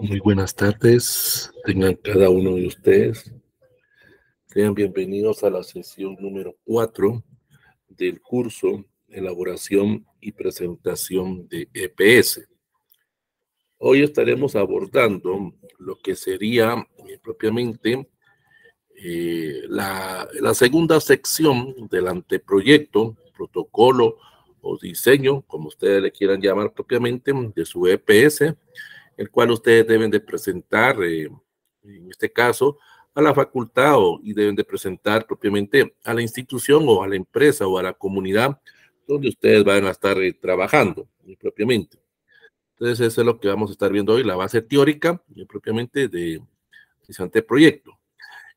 Muy buenas tardes, tengan cada uno de ustedes. Sean bienvenidos a la sesión número 4 del curso Elaboración y Presentación de EPS. Hoy estaremos abordando lo que sería eh, propiamente eh, la, la segunda sección del anteproyecto, protocolo o diseño, como ustedes le quieran llamar propiamente, de su EPS el cual ustedes deben de presentar, eh, en este caso, a la facultad o, y deben de presentar propiamente a la institución o a la empresa o a la comunidad donde ustedes van a estar eh, trabajando eh, propiamente. Entonces, eso es lo que vamos a estar viendo hoy, la base teórica propiamente de, ese proyecto.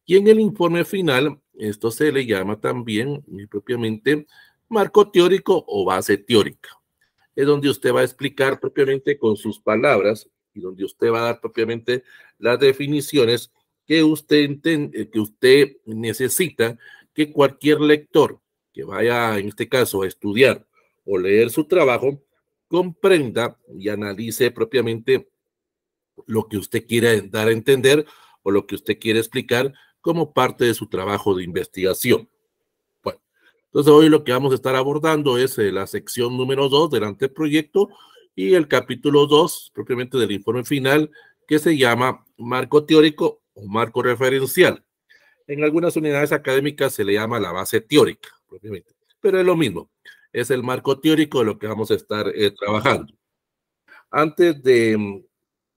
Y en el informe final, esto se le llama también propiamente marco teórico o base teórica es donde usted va a explicar propiamente con sus palabras y donde usted va a dar propiamente las definiciones que usted, eh, que usted necesita que cualquier lector que vaya, en este caso, a estudiar o leer su trabajo, comprenda y analice propiamente lo que usted quiere dar a entender o lo que usted quiere explicar como parte de su trabajo de investigación. Bueno, entonces hoy lo que vamos a estar abordando es eh, la sección número 2 del anteproyecto y el capítulo 2, propiamente del informe final, que se llama marco teórico o marco referencial. En algunas unidades académicas se le llama la base teórica, propiamente, pero es lo mismo, es el marco teórico de lo que vamos a estar eh, trabajando. Antes de,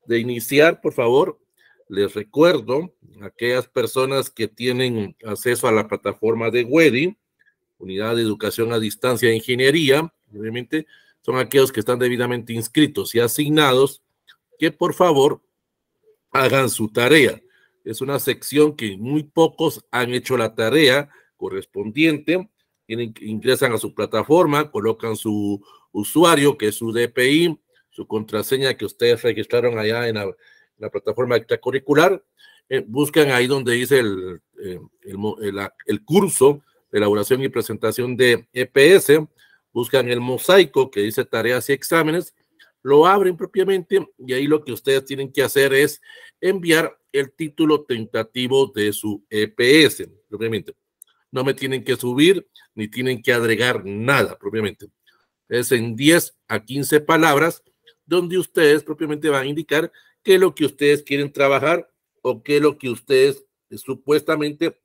de iniciar, por favor, les recuerdo a aquellas personas que tienen acceso a la plataforma de WEDI, Unidad de Educación a Distancia de Ingeniería, obviamente, son aquellos que están debidamente inscritos y asignados, que por favor hagan su tarea. Es una sección que muy pocos han hecho la tarea correspondiente, tienen, ingresan a su plataforma, colocan su usuario, que es su DPI, su contraseña que ustedes registraron allá en la, plataforma extracurricular, eh, buscan ahí donde dice eh, el, el, curso de elaboración y presentación de EPS, buscan el mosaico que dice tareas y exámenes, lo abren propiamente y ahí lo que ustedes tienen que hacer es enviar el título tentativo de su EPS, propiamente. No me tienen que subir ni tienen que agregar nada, propiamente. Es en 10 a 15 palabras donde ustedes propiamente van a indicar qué es lo que ustedes quieren trabajar o qué es lo que ustedes supuestamente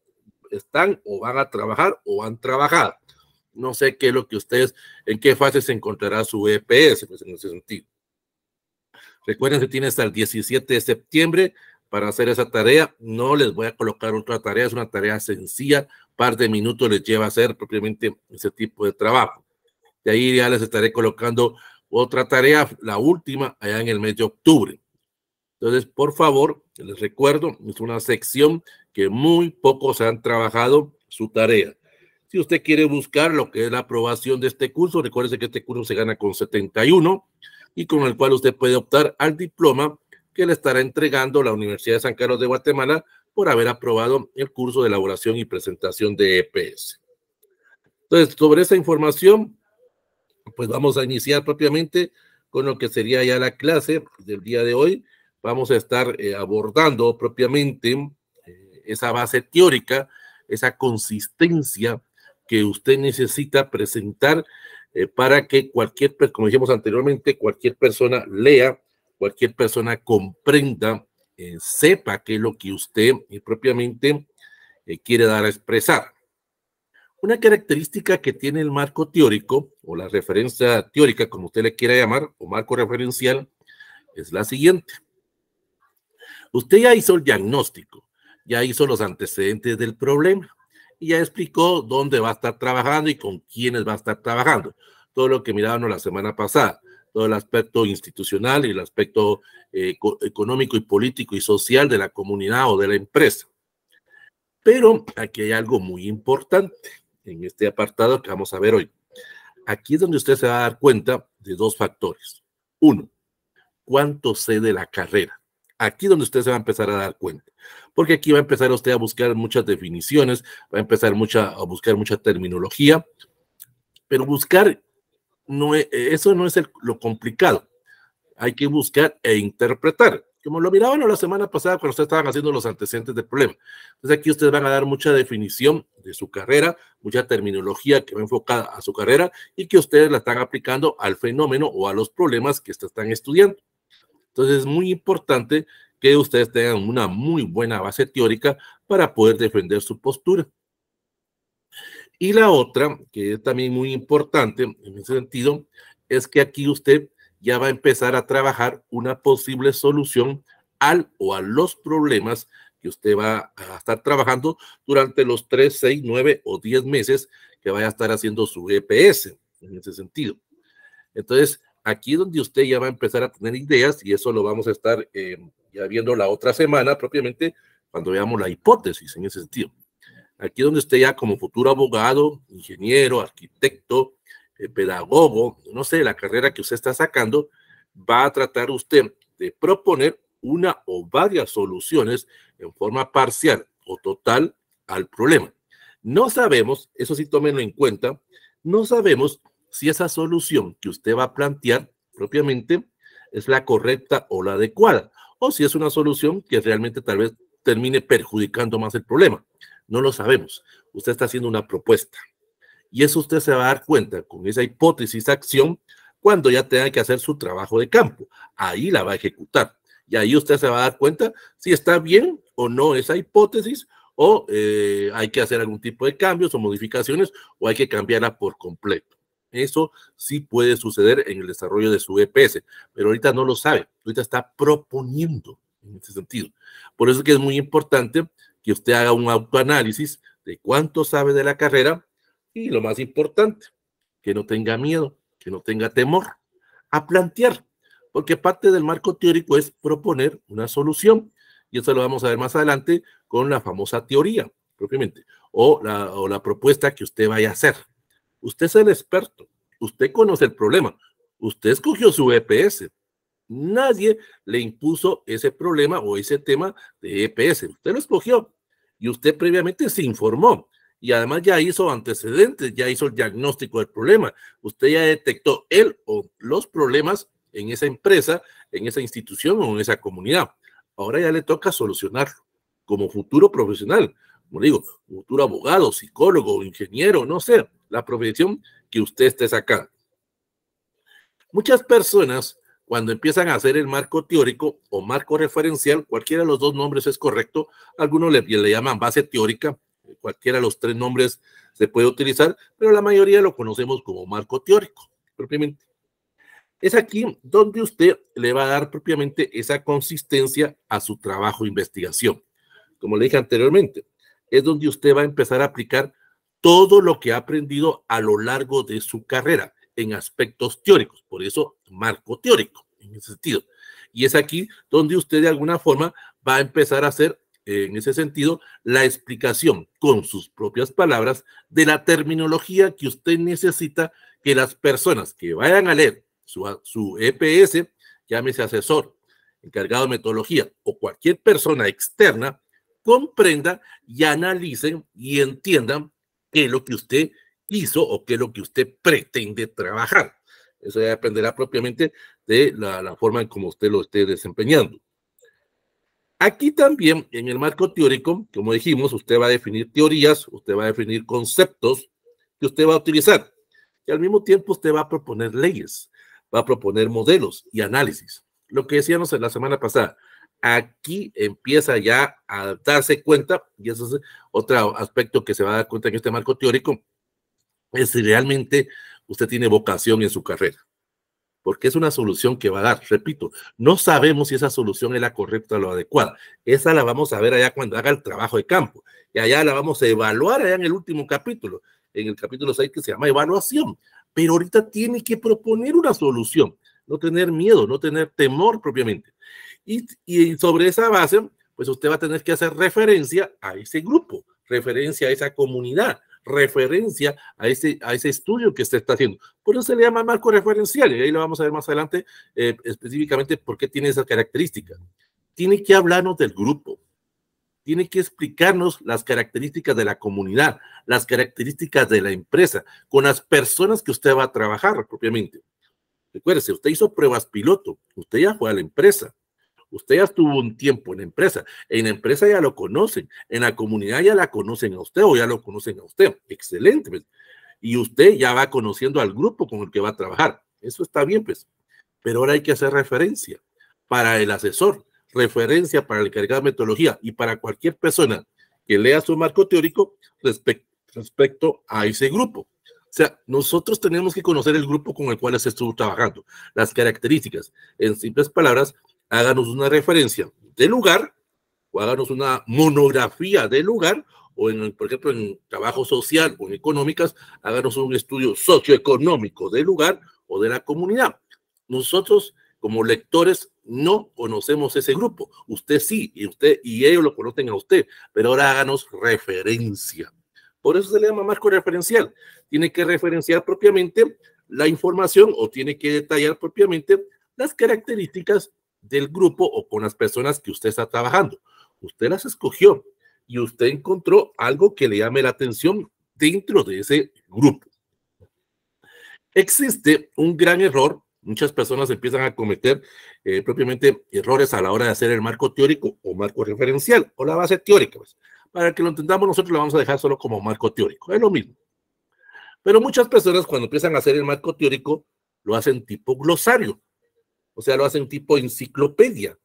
están o van a trabajar o han trabajado. No sé qué es lo que ustedes, en qué fase se encontrará su EPS en ese sentido. Recuerden que tiene hasta el 17 de septiembre para hacer esa tarea. No les voy a colocar otra tarea, es una tarea sencilla. Par de minutos les lleva a hacer propiamente ese tipo de trabajo. De ahí ya les estaré colocando otra tarea, la última, allá en el mes de octubre. Entonces, por favor, les recuerdo, es una sección que muy pocos han trabajado su tarea. Si usted quiere buscar lo que es la aprobación de este curso, recuérdese que este curso se gana con 71 y con el cual usted puede optar al diploma que le estará entregando la Universidad de San Carlos de Guatemala por haber aprobado el curso de elaboración y presentación de EPS. Entonces, sobre esa información, pues vamos a iniciar propiamente con lo que sería ya la clase del día de hoy. Vamos a estar eh, abordando propiamente eh, esa base teórica, esa consistencia que usted necesita presentar eh, para que cualquier, como dijimos anteriormente, cualquier persona lea, cualquier persona comprenda, eh, sepa qué es lo que usted eh, propiamente quiere dar a expresar. Una característica que tiene el marco teórico o la referencia teórica, como usted le quiera llamar, o marco referencial, es la siguiente. Usted ya hizo el diagnóstico, ya hizo los antecedentes del problema, y ya explicó dónde va a estar trabajando y con quiénes va a estar trabajando. Todo lo que mirábamos la semana pasada, todo el aspecto institucional y el aspecto eh, económico y político y social de la comunidad o de la empresa. Pero aquí hay algo muy importante en este apartado que vamos a ver hoy. Aquí es donde usted se va a dar cuenta de dos factores. Uno, cuánto cede la carrera. Aquí donde usted se va a empezar a dar cuenta, porque aquí va a empezar usted a buscar muchas definiciones, va a empezar mucha, a buscar mucha terminología, pero buscar, no e, e, eso no es lo complicado. Hay que buscar e interpretar, como lo miraban la semana pasada cuando ustedes estaban haciendo los antecedentes del problema. Entonces aquí ustedes van a dar mucha definición de su carrera, mucha terminología que va enfocada a su carrera y que ustedes la están aplicando al fenómeno o a los problemas que están estudiando. Entonces es muy importante que ustedes tengan una muy buena base teórica para poder defender su postura. Y la otra, que es también muy importante en ese sentido, es que aquí usted ya va a empezar a trabajar una posible solución al o a los problemas que usted va a estar trabajando durante los 3, 6, 9 o 10 meses que vaya a estar haciendo su EPS en ese sentido. Entonces, aquí es donde usted ya va a empezar a tener ideas y eso lo vamos a estar eh, ya viendo la otra semana propiamente cuando veamos la hipótesis en ese sentido. Aquí es donde usted ya como futuro abogado, ingeniero, arquitecto, eh, pedagogo, no sé, la carrera que usted está sacando, va a tratar usted de proponer una o varias soluciones en forma parcial o total al problema. No sabemos, eso sí tómenlo en cuenta, no sabemos si esa solución que usted va a plantear propiamente es la correcta o la adecuada, o si es una solución que realmente tal vez termine perjudicando más el problema. No lo sabemos. Usted está haciendo una propuesta. Y eso usted se va a dar cuenta con esa hipótesis acción cuando ya tenga que hacer su trabajo de campo. Ahí la va a ejecutar. Y ahí usted se va a dar cuenta si está bien o no esa hipótesis o eh, hay que hacer algún tipo de cambios o modificaciones o hay que cambiarla por completo. Eso sí puede suceder en el desarrollo de su EPS, pero ahorita no lo sabe, ahorita está proponiendo en ese sentido. Por eso es que es muy importante que usted haga un autoanálisis de cuánto sabe de la carrera y lo más importante, que no tenga miedo, que no tenga temor a plantear, porque parte del marco teórico es proponer una solución y eso lo vamos a ver más adelante con la famosa teoría propiamente o la, o la propuesta que usted vaya a hacer. Usted es el experto, usted conoce el problema, usted escogió su EPS. Nadie le impuso ese problema o ese tema de EPS. Usted lo escogió y usted previamente se informó y además ya hizo antecedentes, ya hizo el diagnóstico del problema. Usted ya detectó él o los problemas en esa empresa, en esa institución o en esa comunidad. Ahora ya le toca solucionarlo como futuro profesional, como digo, futuro abogado, psicólogo, ingeniero, no sé, la profesión que usted esté sacando. Muchas personas, cuando empiezan a hacer el marco teórico o marco referencial, cualquiera de los dos nombres es correcto, algunos le, le llaman base teórica, cualquiera de los tres nombres se puede utilizar, pero la mayoría lo conocemos como marco teórico, propiamente. Es aquí donde usted le va a dar propiamente esa consistencia a su trabajo de investigación. Como le dije anteriormente, es donde usted va a empezar a aplicar todo lo que ha aprendido a lo largo de su carrera en aspectos teóricos, por eso marco teórico en ese sentido. Y es aquí donde usted de alguna forma va a empezar a hacer, en ese sentido, la explicación con sus propias palabras de la terminología que usted necesita que las personas que vayan a leer su, su EPS, llámese asesor, encargado de metodología o cualquier persona externa, comprenda y analicen y entiendan qué es lo que usted hizo o qué es lo que usted pretende trabajar. Eso ya dependerá propiamente de la, forma en cómo usted lo esté desempeñando. Aquí también, en el marco teórico, como dijimos, usted va a definir teorías, usted va a definir conceptos que usted va a utilizar. Y al mismo tiempo usted va a proponer leyes, va a proponer modelos y análisis. Lo que decíamos en la semana pasada, aquí empieza ya a darse cuenta, y eso es otro aspecto que se va a dar cuenta en este marco teórico, es si realmente usted tiene vocación en su carrera, porque es una solución que va a dar, repito, no sabemos si esa solución es la correcta o la adecuada, esa la vamos a ver allá cuando haga el trabajo de campo, y allá la vamos a evaluar allá en el último capítulo, en el capítulo 6 que se llama evaluación, pero ahorita tiene que proponer una solución, no tener miedo, no tener temor propiamente y, sobre esa base, pues usted va a tener que hacer referencia a ese grupo, referencia a esa comunidad, referencia a ese, a ese estudio que usted está haciendo. Por eso se le llama marco referencial, y ahí lo vamos a ver más adelante eh, específicamente por qué tiene esas características. Tiene que hablarnos del grupo, tiene que explicarnos las características de la comunidad, las características de la empresa, con las personas que usted va a trabajar propiamente. Recuérdese, usted hizo pruebas piloto, usted ya fue a la empresa, Usted ya estuvo un tiempo en empresa. En la empresa ya lo conocen. En la comunidad ya la conocen a usted o ya lo conocen a usted. Excelente. Pues. Y usted ya va conociendo al grupo con el que va a trabajar. Eso está bien, pues. Pero ahora hay que hacer referencia para el asesor, referencia para el encargado de metodología y para cualquier persona que lea su marco teórico respecto a ese grupo. O sea, nosotros tenemos que conocer el grupo con el cual se estuvo trabajando, las características. En simples palabras, háganos una referencia de lugar o háganos una monografía de lugar o en, por ejemplo, en trabajo social o en económicas, háganos un estudio socioeconómico del lugar o de la comunidad. Nosotros, como lectores, no conocemos ese grupo. Usted sí, y usted y ellos lo conocen a usted, pero ahora háganos referencia. Por eso se le llama marco referencial. Tiene que referenciar propiamente la información o tiene que detallar propiamente las características del grupo o con las personas que usted está trabajando. Usted las escogió y usted encontró algo que le llame la atención dentro de ese grupo. Existe un gran error, muchas personas empiezan a cometer eh, propiamente errores a la hora de hacer el marco teórico o marco referencial o la base teórica. Pues. Para que lo entendamos, nosotros lo vamos a dejar solo como marco teórico, es lo mismo. Pero muchas personas cuando empiezan a hacer el marco teórico, lo hacen tipo glosario o sea, lo hacen tipo enciclopedia.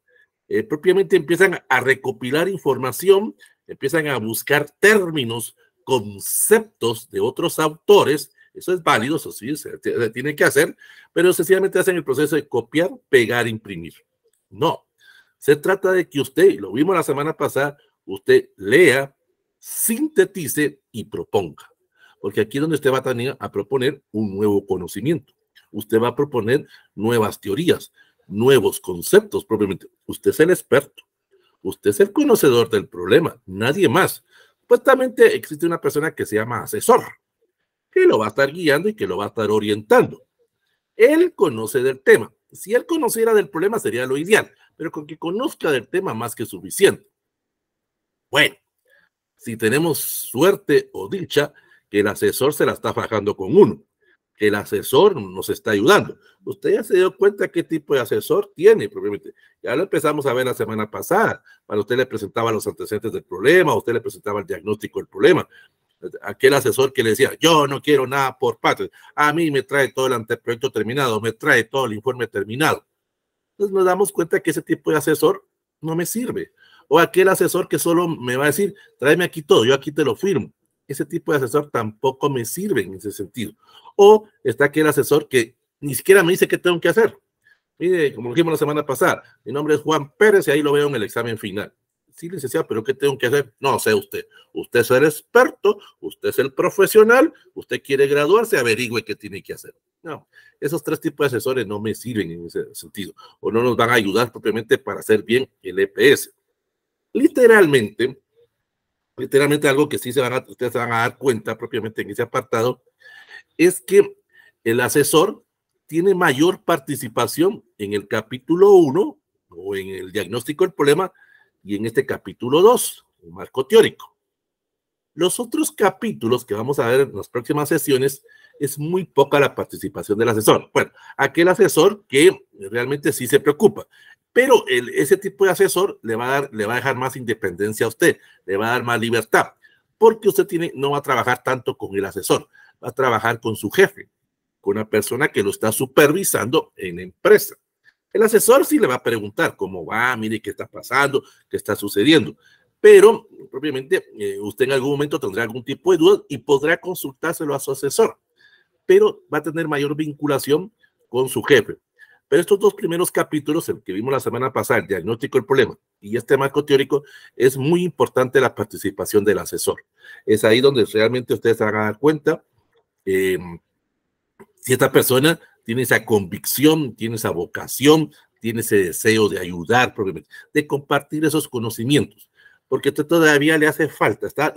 Eh, propiamente empiezan a recopilar información, empiezan a buscar términos, conceptos de otros autores, eso es válido, eso sí, se, tiene que hacer, pero sencillamente hacen el proceso de copiar, pegar, imprimir. No, se trata de que usted, y lo vimos la semana pasada, usted lea, sintetice y proponga, porque aquí es donde usted va a, a proponer un nuevo conocimiento usted va a proponer nuevas teorías, nuevos conceptos propiamente. Usted es el experto, usted es el conocedor del problema, nadie más. Supuestamente existe una persona que se llama asesor, que lo va a estar guiando y que lo va a estar orientando. Él conoce del tema. Si él conociera del problema sería lo ideal, pero con que conozca del tema más que suficiente. Bueno, si tenemos suerte o dicha, que el asesor se la está fajando con uno el asesor nos está ayudando. Usted ya se dio cuenta qué tipo de asesor tiene, probablemente. Ya lo empezamos a ver la semana pasada, cuando usted le presentaba los antecedentes del problema, usted le presentaba el diagnóstico del problema. Aquel asesor que le decía, yo no quiero nada por parte, a mí me trae todo el anteproyecto terminado, me trae todo el informe terminado. Entonces nos damos cuenta que ese tipo de asesor no me sirve. O aquel asesor que solo me va a decir, tráeme aquí todo, yo aquí te lo firmo ese tipo de asesor tampoco me sirve en ese sentido. O está aquel asesor que ni siquiera me dice qué tengo que hacer. Mire, como dijimos la semana pasada, mi nombre es Juan Pérez y ahí lo veo en el examen final. Sí, licenciado, pero ¿qué tengo que hacer? No sé usted. Usted es el experto, usted es el profesional, usted quiere graduarse, averigüe qué tiene que hacer. No, esos tres tipos de asesores no me sirven en ese sentido o no nos van a ayudar propiamente para hacer bien el EPS. Literalmente, literalmente algo que sí se van a, ustedes se van a dar cuenta propiamente en ese apartado, es que el asesor tiene mayor participación en el capítulo 1 o en el diagnóstico del problema y en este capítulo 2, el marco teórico. Los otros capítulos que vamos a ver en las próximas sesiones es muy poca la participación del asesor. Bueno, aquel asesor que realmente sí se preocupa. Pero ese tipo de asesor le va, a dar, le va a dejar más independencia a usted, le va a dar más libertad, porque usted tiene, no va a trabajar tanto con el asesor, va a trabajar con su jefe, con una persona que lo está supervisando en la empresa. El asesor sí le va a preguntar cómo va, mire qué está pasando, qué está sucediendo. Pero, propiamente, eh, usted en algún momento tendrá algún tipo de duda y podrá consultárselo a su asesor. Pero va a tener mayor vinculación con su jefe. Pero estos dos primeros capítulos, el que vimos la semana pasada, el diagnóstico del problema y este marco teórico, es muy importante la participación del asesor. Es ahí donde realmente ustedes se van a dar cuenta em, si esta persona tiene esa convicción, tiene esa vocación, tiene ese deseo de ayudar, de compartir esos conocimientos, porque esto todavía le hace falta. Está,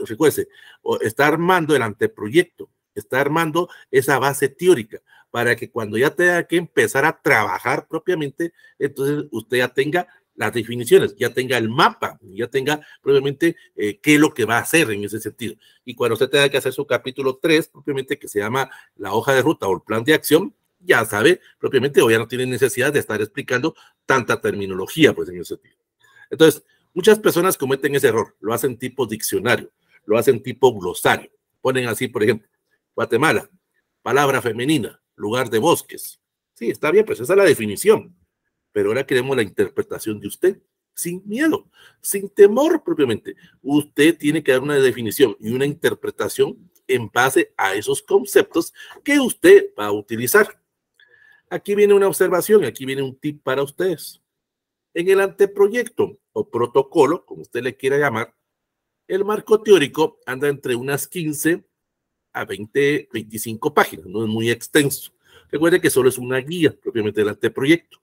está armando el anteproyecto, está armando esa base teórica para que cuando ya tenga que empezar a trabajar propiamente, entonces usted ya tenga las definiciones, ya tenga el mapa, ya tenga propiamente eh, qué es lo que va a hacer en ese sentido. Y cuando usted tenga que hacer su capítulo 3, propiamente que se llama la hoja de ruta o el plan de acción, ya sabe propiamente o ya no tiene necesidad de estar explicando tanta terminología, pues en ese sentido. Entonces, muchas personas cometen ese error, lo hacen tipo diccionario, lo hacen tipo glosario. Ponen así, por ejemplo, Guatemala, palabra femenina, lugar de bosques. Sí, está bien, pues esa es la definición. Pero ahora queremos la interpretación de usted, sin miedo, sin temor propiamente. Usted tiene que dar una definición y una interpretación en base a esos conceptos que usted va a utilizar. Aquí viene una observación, aquí viene un tip para ustedes. En el anteproyecto o protocolo, como usted le quiera llamar, el marco teórico anda entre unas 15 a 20, 25 páginas, no es muy extenso. Recuerde que solo es una guía propiamente del anteproyecto.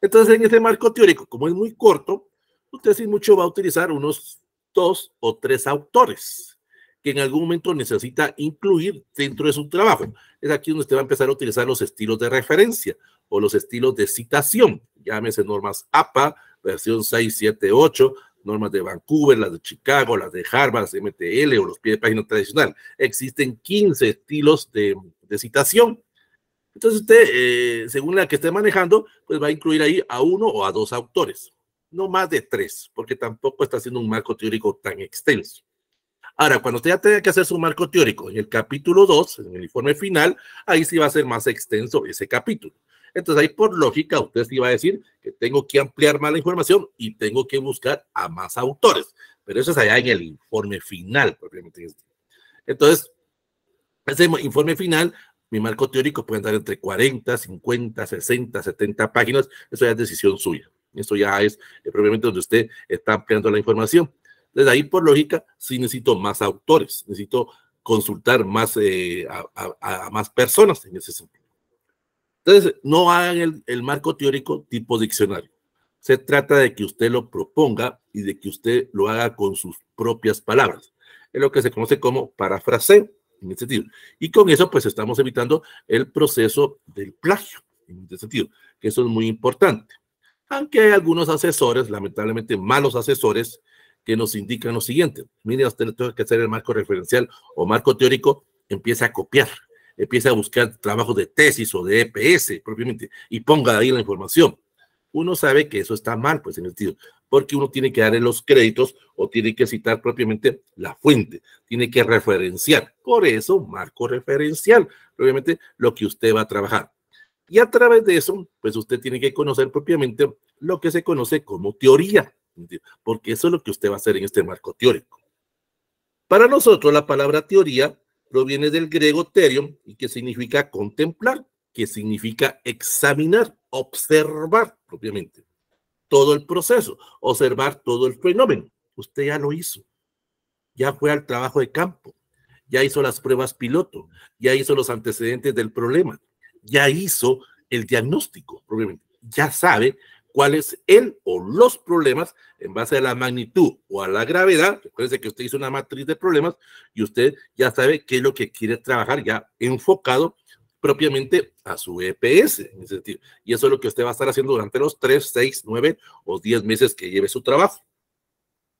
Entonces, en este marco teórico, como es muy corto, usted sin mucho va a utilizar unos dos o tres autores que en algún momento necesita incluir dentro de su trabajo. Es aquí donde usted va a empezar a utilizar los estilos de referencia o los estilos de citación. Llámese normas APA, versión 678, normas de Vancouver, las de Chicago, las de Harvard, las de MTL o los pies de página tradicional. Existen 15 estilos de, de citación. Entonces usted, eh, según la que esté manejando, pues va a incluir ahí a uno o a dos autores, no más de tres, porque tampoco está haciendo un marco teórico tan extenso. Ahora, cuando usted ya tenga que hacer su marco teórico en el capítulo 2, en el informe final, ahí sí va a ser más extenso ese capítulo. Entonces ahí por lógica usted sí va a decir que tengo que ampliar más la información y tengo que buscar a más autores, pero eso es allá en el informe final, propiamente. Entonces, ese informe final, mi marco teórico puede andar entre 40, 50, 60, 70 páginas, eso ya es decisión suya. Eso ya es eh, propiamente donde usted está ampliando la información. Desde ahí, por lógica, sí necesito más autores, necesito consultar más eh, a, más personas en ese sentido. Entonces, no hagan el, marco teórico tipo diccionario. Se trata de que usted lo proponga y de que usted lo haga con sus propias palabras. Es lo que se conoce como parafraseo en este sentido. Y con eso, pues estamos evitando el proceso del plagio en este sentido, que eso es muy importante. Aunque hay algunos asesores, lamentablemente malos asesores, que nos indican lo siguiente: mire, usted le que hacer el marco referencial o marco teórico, empieza a copiar empieza a buscar trabajos de tesis o de EPS propiamente y ponga ahí la información. Uno sabe que eso está mal, pues en el sentido, porque uno tiene que darle los créditos o tiene que citar propiamente la fuente, tiene que referenciar. Por eso, marco referencial, obviamente, lo que usted va a trabajar. Y a través de eso, pues usted tiene que conocer propiamente lo que se conoce como teoría, porque eso es lo que usted va a hacer en este marco teórico. Para nosotros, la palabra teoría proviene del griego terion y que significa contemplar, que significa examinar, observar propiamente todo el proceso, observar todo el fenómeno. Usted ya lo hizo, ya fue al trabajo de campo, ya hizo las pruebas piloto, ya hizo los antecedentes del problema, ya hizo el diagnóstico, propiamente, ya sabe cuál es el o los problemas en base a la magnitud o a la gravedad. Recuerde que usted hizo una matriz de problemas y usted ya sabe qué es lo que quiere trabajar ya enfocado propiamente a su EPS, en sentido. Y eso es lo que usted va a estar haciendo durante los 3, 6, 9 o 10 meses que lleve su trabajo.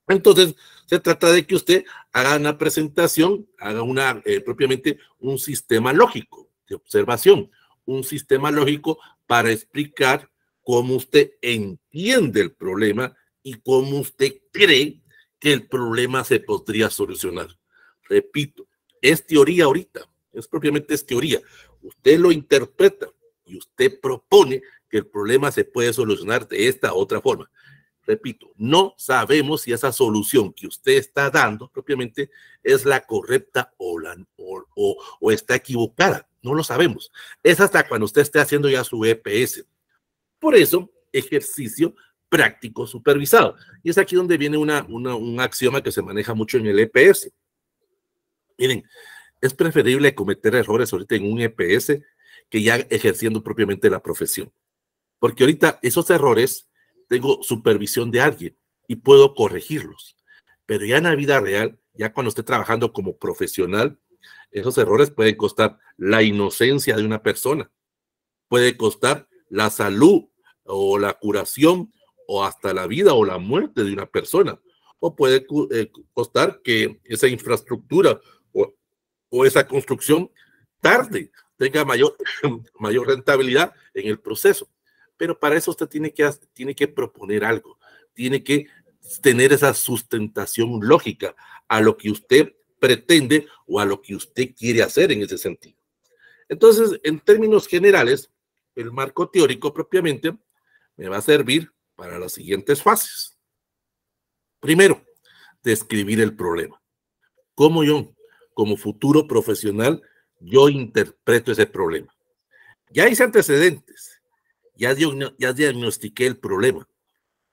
Entonces, se trata de que usted haga una presentación, haga una, eh, propiamente un sistema lógico de observación, un sistema lógico para explicar cómo usted entiende el problema y cómo usted cree que el problema se podría solucionar. Repito, es teoría ahorita, es propiamente es teoría. Usted lo interpreta y usted propone que el problema se puede solucionar de esta otra forma. Repito, no sabemos si esa solución que usted está dando propiamente es la correcta o, o está equivocada. No lo sabemos. Es hasta cuando usted esté haciendo ya su EPS por eso, ejercicio práctico supervisado. Y es aquí donde viene una, un axioma que se maneja mucho en el EPS. Miren, es preferible cometer errores ahorita en un EPS que ya ejerciendo propiamente la profesión. Porque ahorita esos errores tengo supervisión de alguien y puedo corregirlos. Pero ya en la vida real, ya cuando esté trabajando como profesional, esos errores pueden costar la inocencia de una persona, puede costar la salud o la curación o hasta la vida o la muerte de una persona. O puede eh, costar que esa infraestructura o, esa construcción tarde, tenga mayor, mayor rentabilidad en el proceso. Pero para eso usted tiene que, tiene que proponer algo, tiene que tener esa sustentación lógica a lo que usted pretende o a lo que usted quiere hacer en ese sentido. Entonces, en términos generales, el marco teórico propiamente me va a servir para las siguientes fases. Primero, describir el problema. ¿Cómo yo, como futuro profesional, yo interpreto ese problema? Ya hice antecedentes, ya, ya diagnostiqué el problema.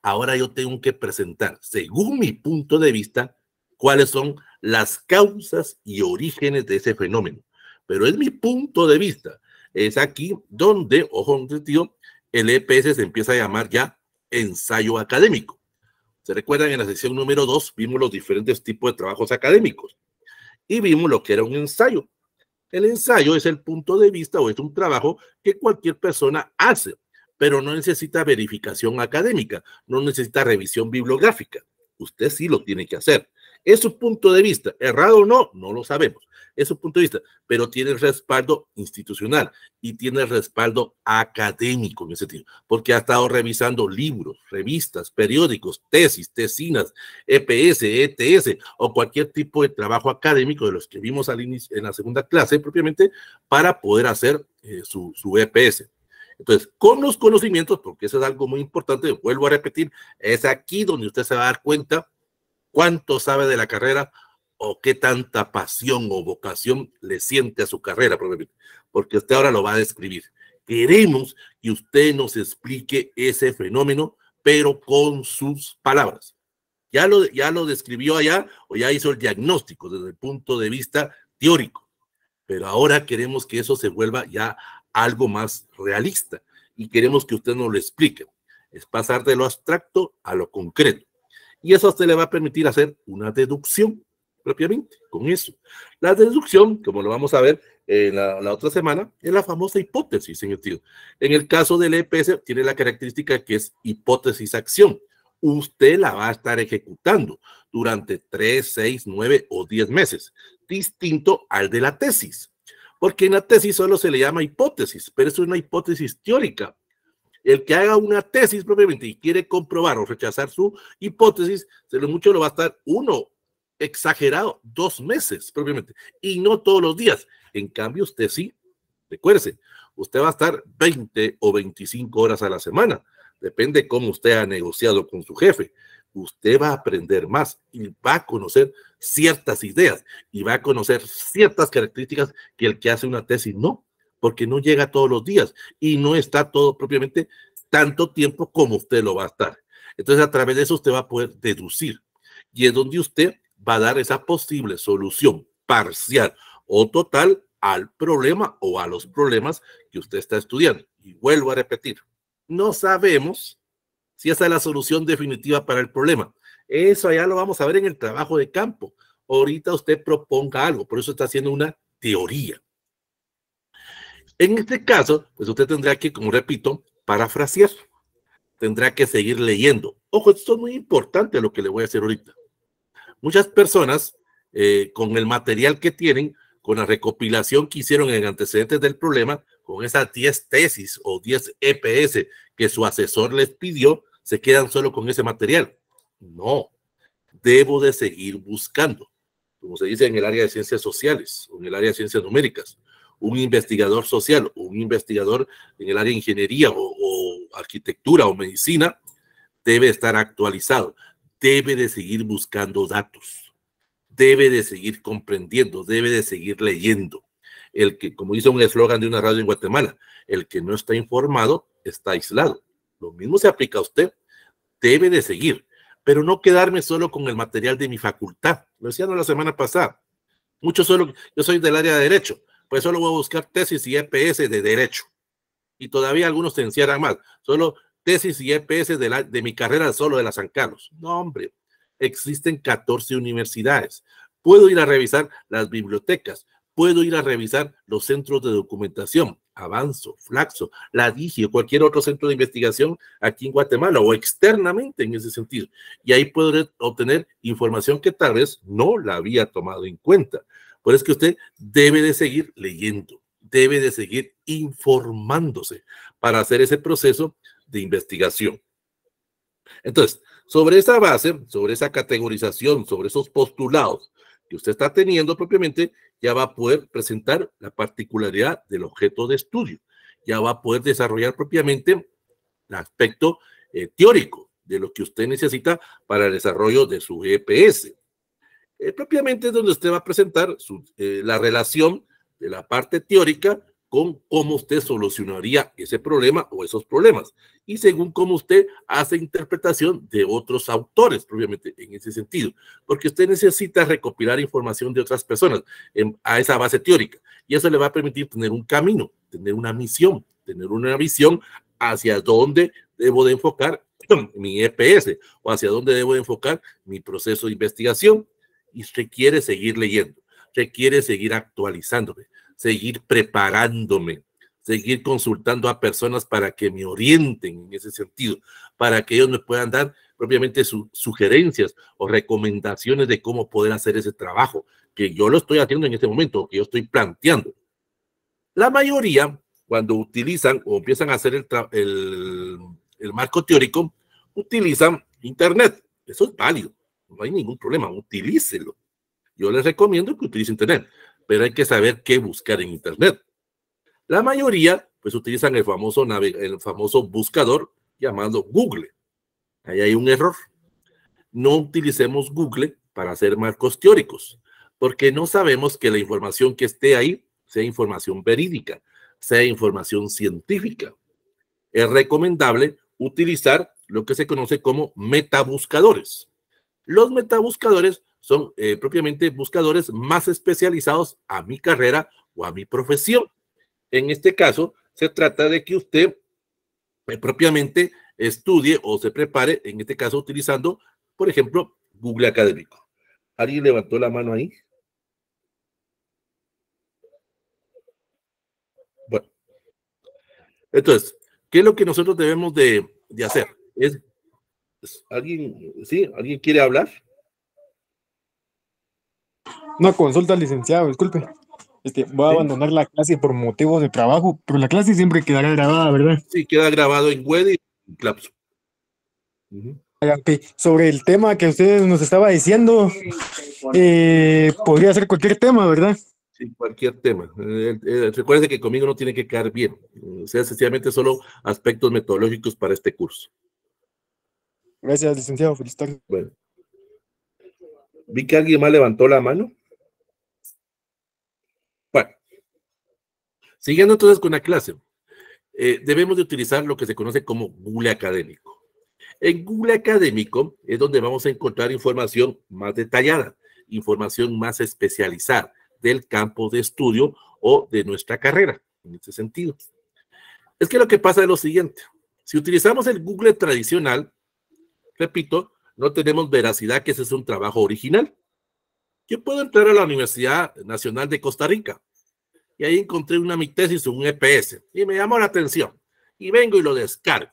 Ahora yo tengo que presentar, según mi punto de vista, cuáles son las causas y orígenes de ese fenómeno. Pero es mi punto de vista. Es aquí donde, ojo, tío, el EPS se empieza a llamar ya ensayo académico. ¿Se recuerdan? En la sesión número 2 vimos los diferentes tipos de trabajos académicos y vimos lo que era un ensayo. El ensayo es el punto de vista o es un trabajo que cualquier persona hace, pero no necesita verificación académica, no necesita revisión bibliográfica. Usted sí lo tiene que hacer. ¿Es su punto de vista errado o no? No lo sabemos es su punto de vista, pero tiene respaldo institucional y tiene respaldo académico en ese sentido, porque ha estado revisando libros, revistas, periódicos, tesis, tesinas, EPS, ETS o cualquier tipo de trabajo académico de los que vimos al inicio, en la segunda clase propiamente para poder hacer eh, su, su EPS. Entonces, con los conocimientos, porque eso es algo muy importante, vuelvo a repetir, es aquí donde usted se va a dar cuenta cuánto sabe de la carrera o qué tanta pasión o vocación le siente a su carrera, porque usted ahora lo va a describir. Queremos que usted nos explique ese fenómeno, pero con sus palabras. Ya lo, ya lo describió allá o ya hizo el diagnóstico desde el punto de vista teórico, pero ahora queremos que eso se vuelva ya algo más realista y queremos que usted nos lo explique. Es pasar de lo abstracto a lo concreto. Y eso a usted le va a permitir hacer una deducción propiamente con eso. La deducción, como lo vamos a ver en eh, la, otra semana, es la famosa hipótesis, señor tío. En el caso del EPS, tiene la característica que es hipótesis-acción. Usted la va a estar ejecutando durante 3, 6, 9 o 10 meses, distinto al de la tesis. Porque en la tesis solo se le llama hipótesis, pero es una hipótesis teórica, el que haga una tesis propiamente y quiere comprobar o rechazar su hipótesis, se lo mucho lo va a estar uno exagerado, dos meses propiamente, y no todos los días. En cambio, usted sí, recuérdese, usted va a estar 20 o 25 horas a la semana, depende cómo usted ha negociado con su jefe. Usted va a aprender más y va a conocer ciertas ideas y va a conocer ciertas características que el que hace una tesis no, porque no llega todos los días y no está todo propiamente tanto tiempo como usted lo va a estar. Entonces, a través de eso usted va a poder deducir y es donde usted va a dar esa posible solución parcial o total al problema o a los problemas que usted está estudiando. Y vuelvo a repetir, no sabemos si esa es la solución definitiva para el problema. Eso ya lo vamos a ver en el trabajo de campo. Ahorita usted proponga algo, por eso está haciendo una teoría. En este caso, pues usted tendrá que, como repito, parafrasear. Tendrá que seguir leyendo. Ojo, esto es muy importante lo que le voy a hacer ahorita. Muchas personas, eh, con el material que tienen, con la recopilación que hicieron en antecedentes del problema, con esas 10 tesis o 10 EPS que su asesor les pidió, se quedan solo con ese material. No, debo de seguir buscando, como se dice en el área de ciencias sociales, en el área de ciencias numéricas, un investigador social, un investigador en el área de ingeniería o arquitectura o medicina, debe estar actualizado, debe de seguir buscando datos, debe de seguir comprendiendo, debe de seguir leyendo. El que, como dice un eslogan de una radio en Guatemala, el que no está informado está aislado. Lo mismo se aplica a usted, debe de seguir, pero no quedarme solo con el material de mi facultad. Lo decían la semana pasada. Mucho solo, yo soy del área de derecho, pues solo voy a buscar tesis y EPS de derecho. Y todavía algunos se encierran más. Solo tesis y EPS de, la, de mi carrera solo de la San Carlos. No, hombre, existen 14 universidades. Puedo ir a revisar las bibliotecas, puedo ir a revisar los centros de documentación, Avanzo, Flaxo, la o cualquier otro centro de investigación aquí en Guatemala o externamente en ese sentido. Y ahí puedo obtener información que tal vez no la había tomado en cuenta. Por eso es que usted debe de seguir leyendo, debe de seguir informándose para hacer ese proceso de investigación. Entonces, sobre esa base, sobre esa categorización, sobre esos postulados que usted está teniendo propiamente, ya va a poder presentar la particularidad del objeto de estudio, ya va a poder desarrollar propiamente el aspecto eh, teórico de lo que usted necesita para el desarrollo de su EPS. Eh, propiamente es donde usted va a presentar eh, la relación de la parte teórica cómo usted solucionaría ese problema o esos problemas y según cómo usted hace interpretación de otros autores, propiamente en ese sentido, porque usted necesita recopilar información de otras personas a esa base teórica y eso le va a permitir tener un camino, tener una misión, tener una visión hacia dónde debo de enfocar mi EPS o hacia dónde debo de enfocar mi proceso de investigación y requiere seguir leyendo, requiere seguir actualizándome seguir preparándome, seguir consultando a personas para que me orienten en ese sentido, para que ellos me puedan dar propiamente sus sugerencias o recomendaciones de cómo poder hacer ese trabajo que yo lo estoy haciendo en este momento, que yo estoy planteando. La mayoría, cuando utilizan o empiezan a hacer el, el, el marco teórico, utilizan Internet. Eso es válido, no hay ningún problema, utilícelo. Yo les recomiendo que utilicen Internet, pero hay que saber qué buscar en Internet. La mayoría, pues, utilizan el famoso, el famoso buscador llamado Google. Ahí hay un error. No utilicemos Google para hacer marcos teóricos, porque no sabemos que la información que esté ahí sea información verídica, sea información científica. Es recomendable utilizar lo que se conoce como metabuscadores. Los metabuscadores son eh, propiamente buscadores más especializados a mi carrera o a mi profesión. En este caso, se trata de que usted eh, propiamente estudie o se prepare, en este caso utilizando, por ejemplo, Google Académico. ¿Alguien levantó la mano ahí? Bueno, entonces, ¿qué es lo que nosotros debemos de, de hacer? Es, ¿Alguien, sí? ¿Alguien quiere hablar? No, consulta, licenciado, disculpe. Este, voy a abandonar la clase por motivos de trabajo, pero la clase siempre quedará grabada, ¿verdad? Sí, queda grabado en web y en Claps. Sobre el tema que usted nos estaba diciendo, eh, podría ser cualquier tema, ¿verdad? Sí, cualquier tema. Eh, eh, recuerde que conmigo no tiene que caer bien. O sea, sencillamente solo aspectos metodológicos para este curso. Gracias, licenciado. Feliz Vi que alguien más levantó la mano. Siguiendo entonces con la clase, eh, debemos de utilizar lo que se conoce como Google académico. En Google académico es donde vamos a encontrar información más detallada, información más especializada del campo de estudio o de nuestra carrera, en este sentido. Es que lo que pasa es lo siguiente. Si utilizamos el Google tradicional, repito, no tenemos veracidad que ese es un trabajo original. Yo puedo entrar a la Universidad Nacional de Costa Rica y ahí encontré una mi tesis, un EPS, y me llamó la atención. Y vengo y lo descargo.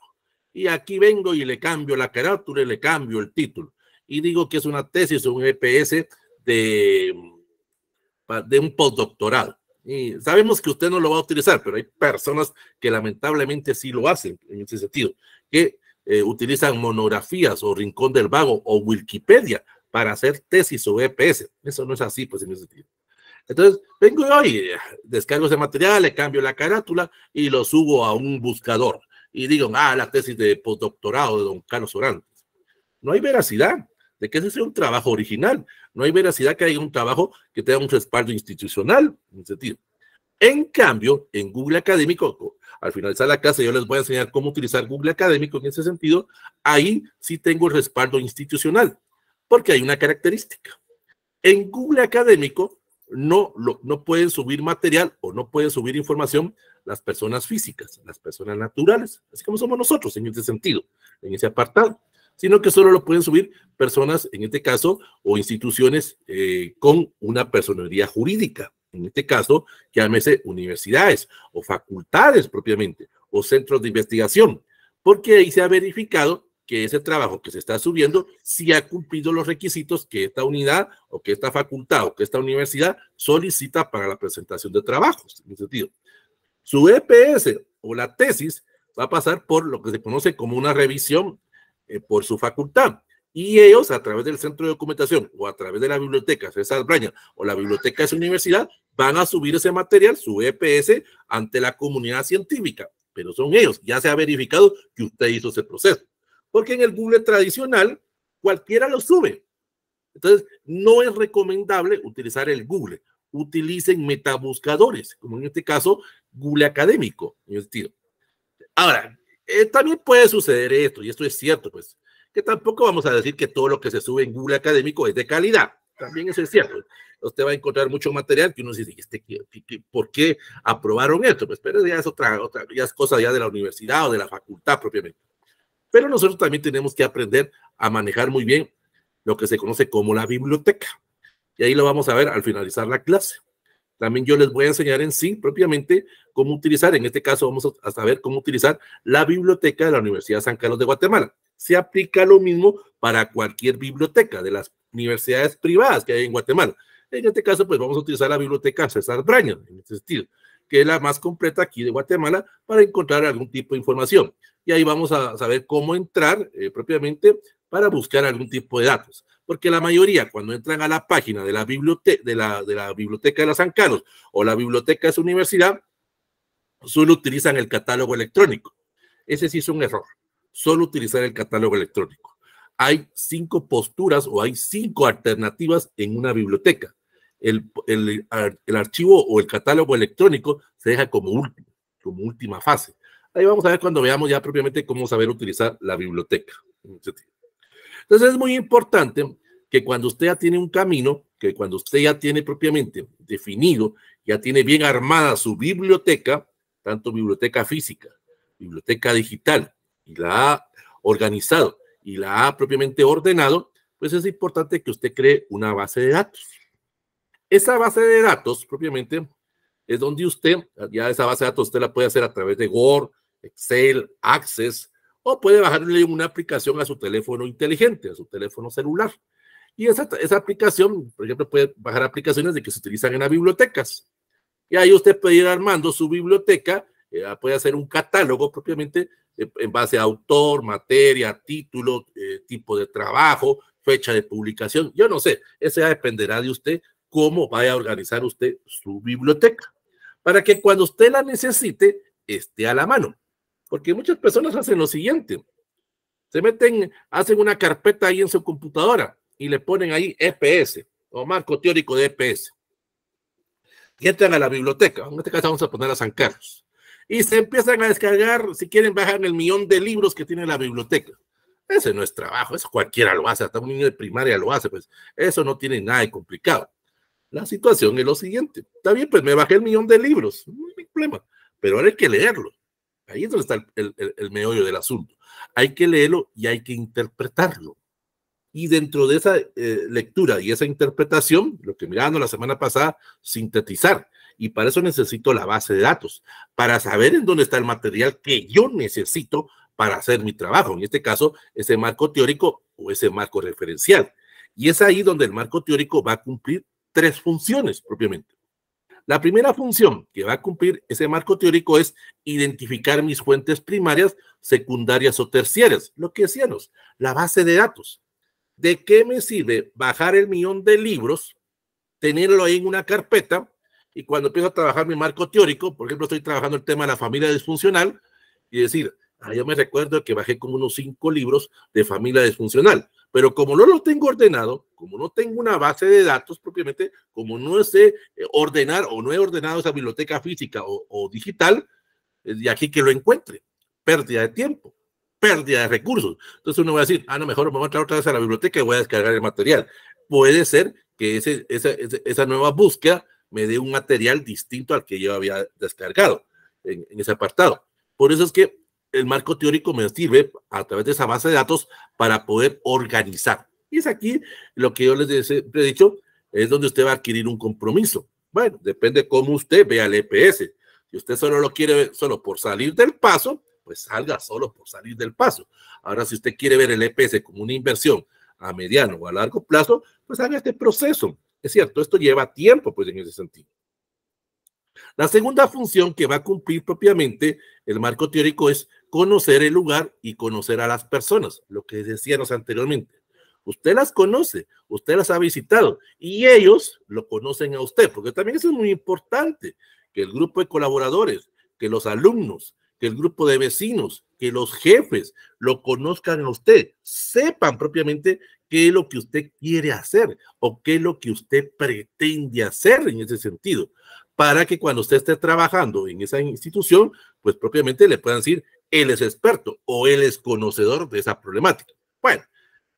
Y aquí vengo y le cambio la carátula y le cambio el título. Y digo que es una tesis, o un EPS de, de un postdoctorado. Y sabemos que usted no lo va a utilizar, pero hay personas que lamentablemente sí lo hacen en ese sentido, que eh, utilizan monografías o Rincón del Vago o Wikipedia para hacer tesis o EPS. Eso no es así, pues en ese sentido. Entonces, vengo yo y eh, descargo ese material, le cambio la carátula y lo subo a un buscador. Y digo, ah, la tesis de postdoctorado de don Carlos Orantes. No hay veracidad de que ese sea un trabajo original. No hay veracidad que haya un trabajo que tenga un respaldo institucional, en sentido. En cambio, en Google Académico, al finalizar la clase yo les voy a enseñar cómo utilizar Google Académico en ese sentido, ahí sí tengo el respaldo institucional, porque hay una característica. En Google Académico no, no pueden subir material o no pueden subir información las personas físicas, las personas naturales, así como somos nosotros en este sentido, en ese apartado, sino que solo lo pueden subir personas, en este caso, o instituciones eh, con una personalidad jurídica, en este caso, llámese universidades o facultades propiamente, o centros de investigación, porque ahí se ha verificado que ese trabajo que se está subiendo si ha cumplido los requisitos que esta unidad o que esta facultad o que esta universidad solicita para la presentación de trabajos. En ese sentido, su EPS o la tesis va a pasar por lo que se conoce como una revisión eh, por su facultad. Y ellos, a través del centro de documentación o a través de la biblioteca César Braña o la biblioteca de su universidad, van a subir ese material, su EPS, ante la comunidad científica. Pero son ellos, ya se ha verificado que usted hizo ese proceso porque en el Google tradicional cualquiera lo sube. Entonces, no es recomendable utilizar el Google. Utilicen metabuscadores, como en este caso, Google académico, Ahora, eh, también puede suceder esto, y esto es cierto, pues, que tampoco vamos a decir que todo lo que se sube en Google académico es de calidad. También eso es cierto. Usted va a encontrar mucho material que uno dice, este ¿por qué aprobaron esto? Pues, pero ya es otra, otra ya cosa ya de la universidad o de la facultad propiamente. Pero nosotros también tenemos que aprender a manejar muy bien lo que se conoce como la biblioteca. Y ahí lo vamos a ver al finalizar la clase. También yo les voy a enseñar en sí propiamente cómo utilizar, en este caso vamos a saber cómo utilizar la biblioteca de la Universidad San Carlos de Guatemala. Se aplica lo mismo para cualquier biblioteca de las universidades privadas que hay en Guatemala. En este caso, pues vamos a utilizar la biblioteca César Braña, en este estilo, que es la más completa aquí de Guatemala para encontrar algún tipo de información y ahí vamos a saber cómo entrar eh, propiamente para buscar algún tipo de datos. Porque la mayoría, cuando entran a la página de la, biblioteca de la, de Biblioteca de la San Carlos o la Biblioteca de su universidad, solo utilizan el catálogo electrónico. Ese sí es un error, solo utilizar el catálogo electrónico. Hay cinco posturas o hay cinco alternativas en una biblioteca. El, el, archivo o el catálogo electrónico se deja como último, como última fase. Ahí vamos a ver cuando veamos ya propiamente cómo saber utilizar la biblioteca. Entonces es muy importante que cuando usted ya tiene un camino, que cuando usted ya tiene propiamente definido, ya tiene bien armada su biblioteca, tanto biblioteca física, biblioteca digital, y la ha organizado y la ha propiamente ordenado, pues es importante que usted cree una base de datos. Esa base de datos propiamente es donde usted, ya esa base de datos usted la puede hacer a través de Word, Excel, Access, o puede bajarle una aplicación a su teléfono inteligente, a su teléfono celular. Y esa, esa aplicación, por ejemplo, puede bajar aplicaciones de que se utilizan en las bibliotecas. Y ahí usted puede ir armando su biblioteca, eh, ah, puede hacer un catálogo propiamente eh, en base a autor, materia, título, eh, tipo de trabajo, fecha de publicación. Yo no sé, eso ya dependerá de usted cómo vaya a organizar usted su biblioteca, para que cuando usted la necesite esté a la mano. Porque muchas personas hacen lo siguiente. Se meten, hacen una carpeta ahí en su computadora y le ponen ahí EPS o marco teórico de EPS. Y entran a la biblioteca, en este caso vamos a poner a San Carlos, y se empiezan a descargar, si quieren, bajan el millón de libros que tiene la biblioteca. Ese no es trabajo, eso cualquiera lo hace, hasta un niño de primaria lo hace, pues eso no tiene nada de complicado. La situación es lo siguiente, está bien, pues me bajé el millón de libros, no hay problema, pero ahora hay que leerlo. Ahí es donde está el, meollo del asunto. Hay que leerlo y hay que interpretarlo. Y dentro de esa eh, lectura y esa interpretación, lo que mirábamos la semana pasada, sintetizar. Y para eso necesito la base de datos, para saber en dónde está el material que yo necesito para hacer mi trabajo. En este caso, ese marco teórico o ese marco referencial. Y es ahí donde el marco teórico va a cumplir tres funciones propiamente. La primera función que va a cumplir ese marco teórico es identificar mis fuentes primarias, secundarias o terciarias, lo que decíamos, la base de datos. ¿De qué me sirve bajar el millón de libros, tenerlo ahí en una carpeta y cuando empiezo a trabajar mi marco teórico, por ejemplo, estoy trabajando el tema de la familia disfuncional y decir, Ahí yo me recuerdo que bajé como unos cinco libros de familia disfuncional, pero como no lo tengo ordenado, como no tengo una base de datos propiamente, como no sé eh, ordenar o no he ordenado esa biblioteca física o, digital, de aquí que lo encuentre. Pérdida de tiempo, pérdida de recursos. Entonces uno va a decir, ah, no, mejor me voy a entrar otra vez a la biblioteca y voy a descargar el material. Puede ser que ese, esa, nueva búsqueda me dé un material distinto al que yo había descargado en ese apartado. Por eso es que el marco teórico me sirve a través de esa base de datos para poder organizar. Y es aquí lo que yo les he dicho, es donde usted va a adquirir un compromiso. Bueno, depende cómo usted vea el EPS. Si usted solo lo quiere ver solo por salir del paso, pues salga solo por salir del paso. Ahora, si usted quiere ver el EPS como una inversión a mediano o a largo plazo, pues haga este proceso. Es cierto, esto lleva tiempo, pues en ese sentido. La segunda función que va a cumplir propiamente el marco teórico es conocer el lugar y conocer a las personas, lo que decíamos anteriormente. Usted las conoce, usted las ha visitado y ellos lo conocen a usted, porque también eso es muy importante, que el grupo de colaboradores, que los alumnos, que el grupo de vecinos, que los jefes lo conozcan a usted, sepan propiamente qué es lo que usted quiere hacer o qué es lo que usted pretende hacer en ese sentido, para que cuando usted esté trabajando en esa institución, pues propiamente le puedan decir, él es experto o él es conocedor de esa problemática. Bueno,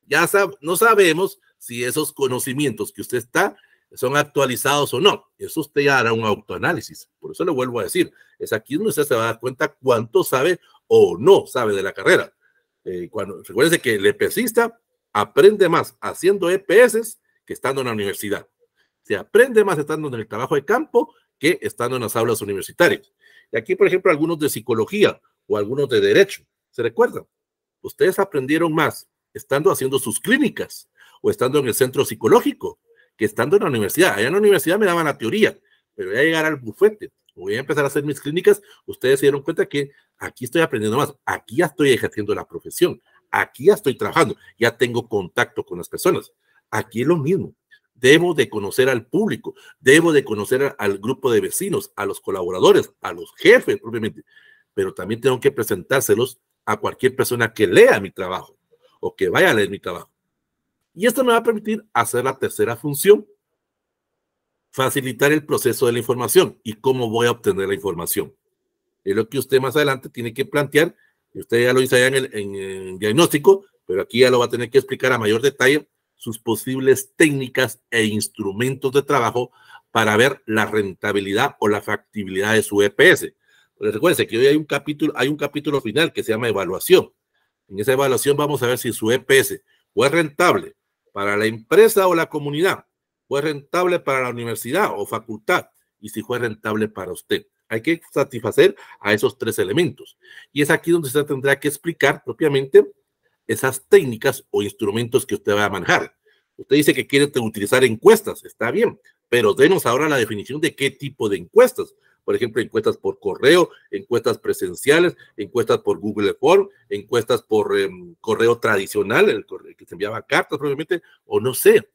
ya no sabemos si esos conocimientos que usted está son actualizados o no. Eso usted ya hará un autoanálisis. Por eso le vuelvo a decir, es aquí donde usted se va a dar cuenta cuánto sabe o no sabe de la carrera. Eh, que el EPSista aprende más haciendo EPS que estando en la universidad. Se aprende más estando en el trabajo de campo que estando en las aulas universitarias. Y aquí, por ejemplo, algunos de psicología o algunos de derecho. ¿Se recuerdan? Ustedes aprendieron más estando haciendo sus clínicas o estando en el centro psicológico que estando en la universidad. Allá en la universidad me daban la teoría, pero voy a llegar al bufete, voy a empezar a hacer mis clínicas, ustedes se dieron cuenta que aquí estoy aprendiendo más, aquí ya estoy ejerciendo la profesión, aquí ya estoy trabajando, ya tengo contacto con las personas. Aquí es lo mismo. Debo de conocer al público, debo de conocer al grupo de vecinos, a los colaboradores, a los jefes propiamente pero también tengo que presentárselos a cualquier persona que lea mi trabajo o que vaya a leer mi trabajo. Y esto me va a permitir hacer la tercera función, facilitar el proceso de la información y cómo voy a obtener la información. Es lo que usted más adelante tiene que plantear, usted ya lo hizo allá en el, en el diagnóstico, pero aquí ya lo va a tener que explicar a mayor detalle sus posibles técnicas e instrumentos de trabajo para ver la rentabilidad o la factibilidad de su EPS. Recuerde que hoy hay un capítulo, hay un capítulo final que se llama evaluación. En esa evaluación vamos a ver si su EPS fue rentable para la empresa o la comunidad, fue rentable para la universidad o facultad y si fue rentable para usted. Hay que satisfacer a esos tres elementos. Y es aquí donde usted tendrá que explicar propiamente esas técnicas o instrumentos que usted va a manejar. Usted dice que quiere utilizar encuestas, está bien, pero denos ahora la definición de qué tipo de encuestas, por ejemplo, encuestas por correo, encuestas presenciales, encuestas por Google Form, encuestas por em, correo tradicional, el que se enviaba cartas probablemente, o no sé.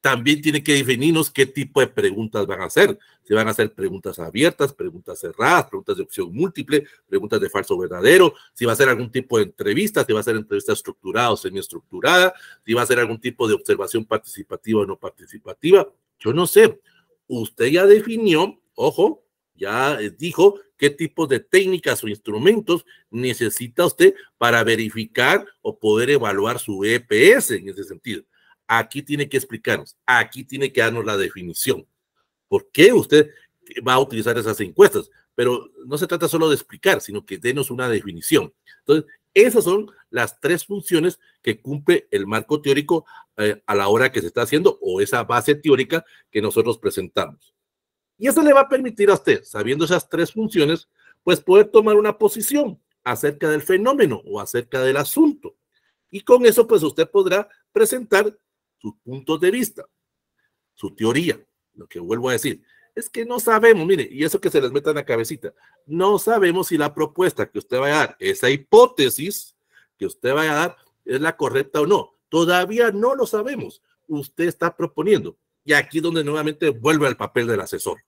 También tiene que definirnos qué tipo de preguntas van a hacer. Si van a hacer preguntas abiertas, preguntas cerradas, preguntas de opción múltiple, preguntas de falso verdadero, si va a ser algún tipo de entrevista, si va a ser entrevista estructurada o semiestructurada, si va a ser algún tipo de observación participativa o no participativa. Yo no sé. Usted ya definió, ojo, ya dijo qué tipos de técnicas o instrumentos necesita usted para verificar o poder evaluar su EPS en ese sentido. Aquí tiene que explicarnos, aquí tiene que darnos la definición. ¿Por qué usted va a utilizar esas encuestas? Pero no se trata solo de explicar, sino que denos una definición. Entonces, esas son las tres funciones que cumple el marco teórico eh, a la hora que se está haciendo o esa base teórica que nosotros presentamos. Y eso le va a permitir a usted, sabiendo esas tres funciones, pues poder tomar una posición acerca del fenómeno o acerca del asunto. Y con eso, pues usted podrá presentar sus puntos de vista, su teoría. Lo que vuelvo a decir es que no sabemos, mire, y eso que se les meta en la cabecita, no sabemos si la propuesta que usted va a dar, esa hipótesis que usted vaya a dar, es la correcta o no. Todavía no lo sabemos. Usted está proponiendo, y aquí es donde nuevamente vuelve al papel del asesor.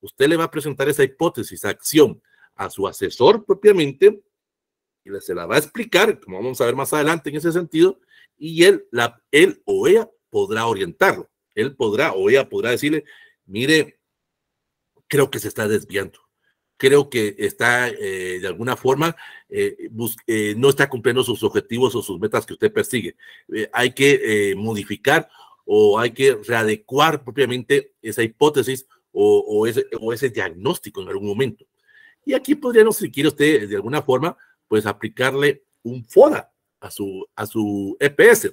Usted le va a presentar esa hipótesis, acción, a su asesor propiamente y se la va a explicar, como vamos a ver más adelante en ese sentido, y él, la, o ella podrá orientarlo. Él podrá o ella podrá decirle, mire, creo que se está desviando, creo que está eh, de alguna forma, eh, eh, no está cumpliendo sus objetivos o sus metas que usted persigue. hay que modificar o hay que readecuar propiamente esa hipótesis o, ese, diagnóstico en algún momento. Y aquí podríamos, si quiere usted, de alguna forma, pues aplicarle un FODA a su, a su EPS.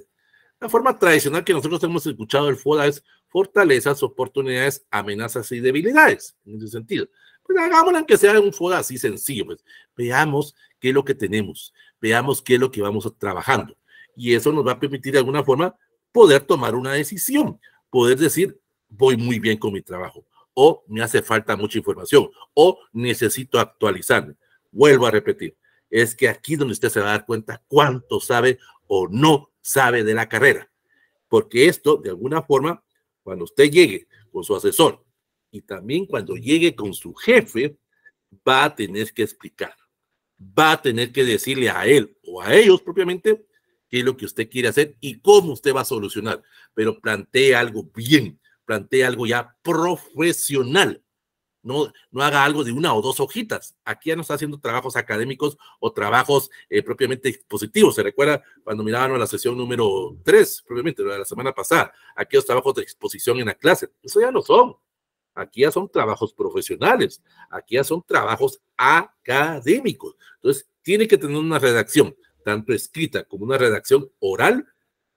La forma tradicional que nosotros hemos escuchado del FODA es fortalezas, oportunidades, amenazas y debilidades, en ese sentido. Pues hagámoslo aunque sea un FODA así sencillo, pues. veamos qué es lo que tenemos, veamos qué es lo que vamos trabajando. Y eso nos va a permitir de alguna forma poder tomar una decisión, poder decir, voy muy bien con mi trabajo, o me hace falta mucha información, o necesito actualizarme. Vuelvo a repetir, es que aquí donde usted se va a dar cuenta cuánto sabe o no sabe de la carrera, porque esto, de alguna forma, cuando usted llegue con su asesor y también cuando llegue con su jefe, va a tener que explicar, va a tener que decirle a él o a ellos propiamente qué es lo que usted quiere hacer y cómo usted va a solucionar. Pero plantee algo bien, plantee algo ya profesional. No, no haga algo de una o dos hojitas. Aquí ya no está haciendo trabajos académicos o trabajos eh, propiamente expositivos. ¿Se recuerda cuando mirábamos la sesión número 3, propiamente, la semana pasada? Aquellos trabajos de exposición en la clase. Eso ya no son. Aquí ya son trabajos profesionales, aquí ya son trabajos académicos. Entonces, tiene que tener una redacción, tanto escrita como una redacción oral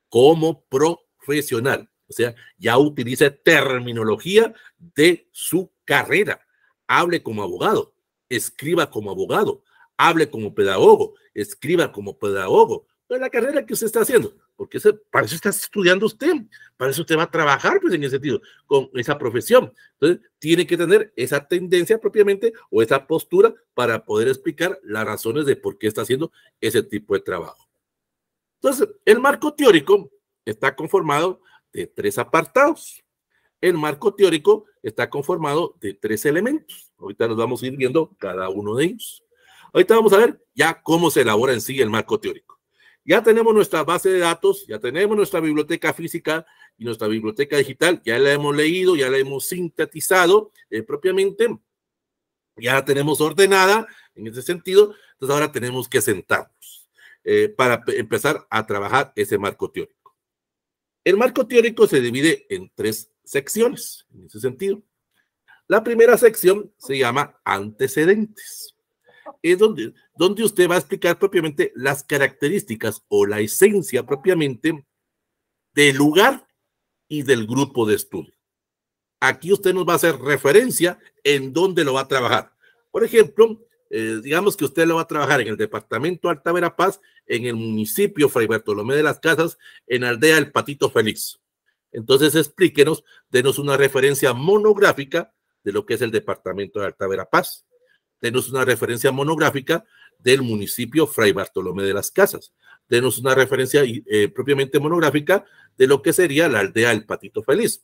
como profesional. O sea, ya utiliza terminología de su carrera. Hable como abogado, escriba como abogado, hable como pedagogo, escriba como pedagogo. Pero la carrera que usted está haciendo porque para eso está estudiando usted, para eso usted va a trabajar, pues en ese sentido, con esa profesión. Entonces, tiene que tener esa tendencia propiamente o esa postura para poder explicar las razones de por qué está haciendo ese tipo de trabajo. Entonces, el marco teórico está conformado de tres apartados. El marco teórico está conformado de tres elementos. Ahorita nos vamos a ir viendo cada uno de ellos. Ahorita vamos a ver ya cómo se elabora en sí el marco teórico. Ya tenemos nuestra base de datos, ya tenemos nuestra biblioteca física y nuestra biblioteca digital, ya la hemos leído, ya la hemos sintetizado eh, propiamente, ya la tenemos ordenada en ese sentido, entonces ahora tenemos que sentarnos eh, para empezar a trabajar ese marco teórico. El marco teórico se divide en tres secciones, en ese sentido. La primera sección se llama antecedentes es donde, usted va a explicar propiamente las características o la esencia propiamente del lugar y del grupo de estudio. Aquí usted nos va a hacer referencia en dónde lo va a trabajar. Por ejemplo, eh, digamos que usted lo va a trabajar en el departamento Altavera Paz, en el municipio Fray Bartolomé de las Casas, en aldea El Patito Feliz Entonces explíquenos, denos una referencia monográfica de lo que es el departamento de Altavera Paz Denos una referencia monográfica del municipio Fray Bartolomé de las Casas. Denos una referencia eh, propiamente monográfica de lo que sería la aldea del Patito Feliz.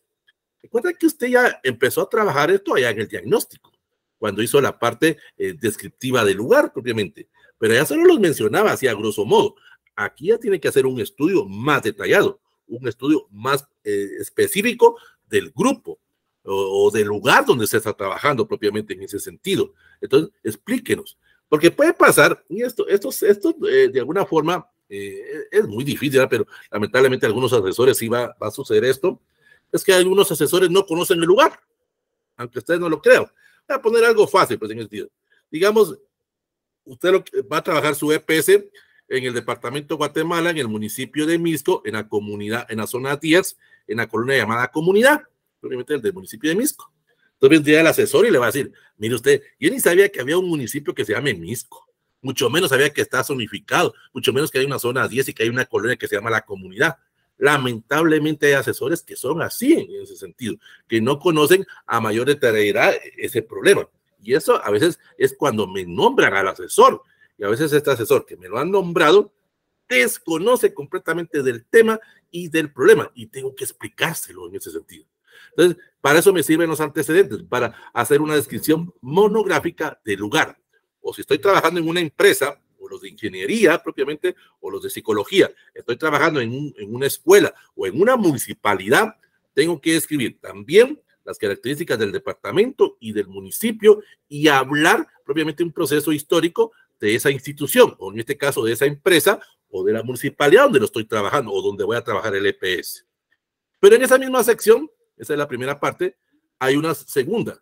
Recuerda que usted ya empezó a trabajar esto allá en el diagnóstico, cuando hizo la parte eh, descriptiva del lugar propiamente. Pero ya solo los mencionaba así a grosso modo. Aquí ya tiene que hacer un estudio más detallado, un estudio más eh, específico del grupo, o, del lugar donde se está trabajando propiamente en ese sentido. Entonces, explíquenos, porque puede pasar, y esto, esto, esto eh, de alguna forma eh, es muy difícil, pero lamentablemente algunos asesores sí va, a suceder esto, es que algunos asesores no conocen el lugar, aunque ustedes no lo crean. Voy a poner algo fácil, pues en ese sentido. Digamos, usted va a trabajar su EPS en el departamento de Guatemala, en el municipio de Misco, en la comunidad, en la zona 10, en la colonia llamada Comunidad el del municipio de Misco. Entonces vendría el asesor y le va a decir, mire usted, yo ni sabía que había un municipio que se llame Misco, mucho menos sabía que está zonificado, mucho menos que hay una zona 10 y que hay una colonia que se llama la comunidad. Lamentablemente hay asesores que son así en ese sentido, que no conocen a mayor deterioridad ese problema. Y eso a veces es cuando me nombran al asesor. Y a veces este asesor que me lo han nombrado desconoce completamente del tema y del problema. Y tengo que explicárselo en ese sentido. Entonces, para eso me sirven los antecedentes, para hacer una descripción monográfica del lugar. O si estoy trabajando en una empresa, o los de ingeniería propiamente, o los de psicología, estoy trabajando en, en una escuela o en una municipalidad, tengo que escribir también las características del departamento y del municipio y hablar propiamente un proceso histórico de esa institución, o en este caso de esa empresa o de la municipalidad donde lo estoy trabajando o donde voy a trabajar el EPS. Pero en esa misma sección esa es la primera parte. Hay una segunda,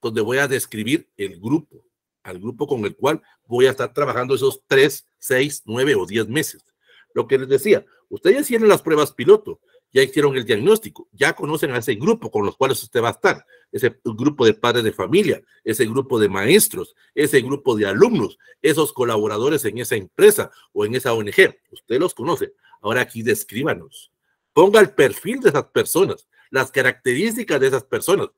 donde voy a describir el grupo, al grupo con el cual voy a estar trabajando esos tres, seis, nueve o diez meses. Lo que les decía, ustedes hicieron las pruebas piloto, ya hicieron el diagnóstico, ya conocen a ese grupo con los cuales usted va a estar, ese grupo de padres de familia, ese grupo de maestros, ese grupo de alumnos, esos colaboradores en esa empresa o en esa ONG, usted los conoce. Ahora aquí descríbanos, ponga el perfil de esas personas, las características de esas personas,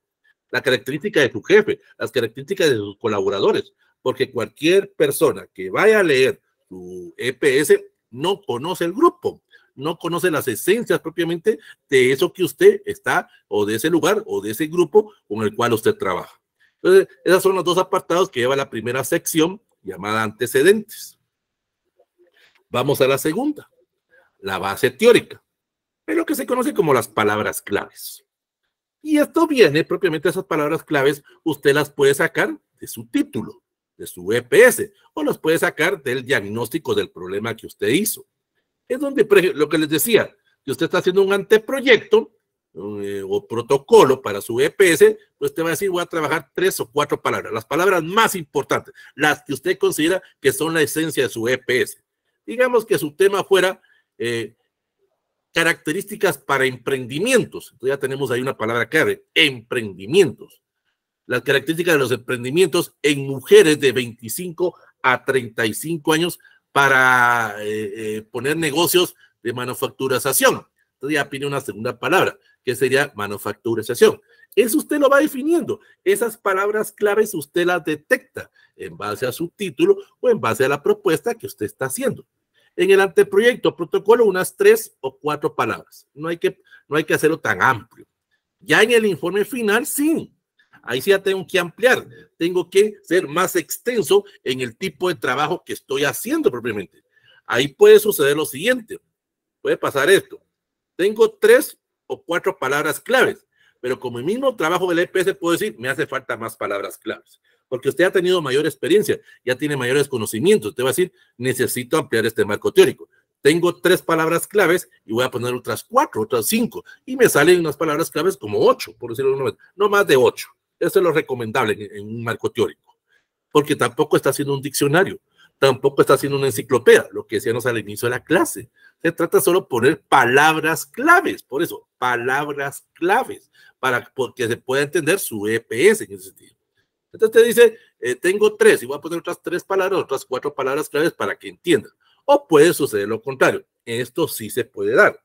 la característica de su jefe, las características de sus colaboradores, porque cualquier persona que vaya a leer su EPS no conoce el grupo, no conoce las esencias propiamente de eso que usted está o de ese lugar o de ese grupo con el cual usted trabaja. Entonces, esos son los dos apartados que lleva la primera sección llamada antecedentes. Vamos a la segunda, la base teórica es lo que se conoce como las palabras claves. Y esto viene propiamente esas palabras claves, usted las puede sacar de su título, de su EPS, o las puede sacar del diagnóstico del problema que usted hizo. Es donde, lo que les decía, si usted está haciendo un anteproyecto eh, o protocolo para su EPS, pues usted va a decir, voy a trabajar tres o cuatro palabras, las palabras más importantes, las que usted considera que son la esencia de su EPS. Digamos que su tema fuera eh, características para emprendimientos. Entonces ya tenemos ahí una palabra clave, emprendimientos. Las características de los emprendimientos en mujeres de 25 a 35 años para eh, eh, poner negocios de manufacturización. Entonces ya pide una segunda palabra, que sería manufacturización. Eso usted lo va definiendo. Esas palabras claves usted las detecta en base a su título o en base a la propuesta que usted está haciendo en el anteproyecto protocolo unas tres o cuatro palabras. No hay que, no hay que hacerlo tan amplio. Ya en el informe final, sí. Ahí sí ya tengo que ampliar. Tengo que ser más extenso en el tipo de trabajo que estoy haciendo propiamente. Ahí puede suceder lo siguiente. Puede pasar esto. Tengo tres o cuatro palabras claves, pero como el mismo trabajo del EPS puedo decir, me hace falta más palabras claves porque usted ha tenido mayor experiencia, ya tiene mayores conocimientos. Usted va a decir, necesito ampliar este marco teórico. Tengo tres palabras claves y voy a poner otras cuatro, otras cinco, y me salen unas palabras claves como ocho, por decirlo de una vez, no más de ocho. Eso es lo recomendable en un marco teórico, porque tampoco está haciendo un diccionario, tampoco está haciendo una enciclopedia, lo que decíamos al inicio de la clase. Se trata solo de poner palabras claves, por eso, palabras claves, para que se pueda entender su EPS en ese sentido. Entonces te dice, eh, tengo tres y voy a poner otras tres palabras, otras cuatro palabras claves para que entiendan. O puede suceder lo contrario. Esto sí se puede dar.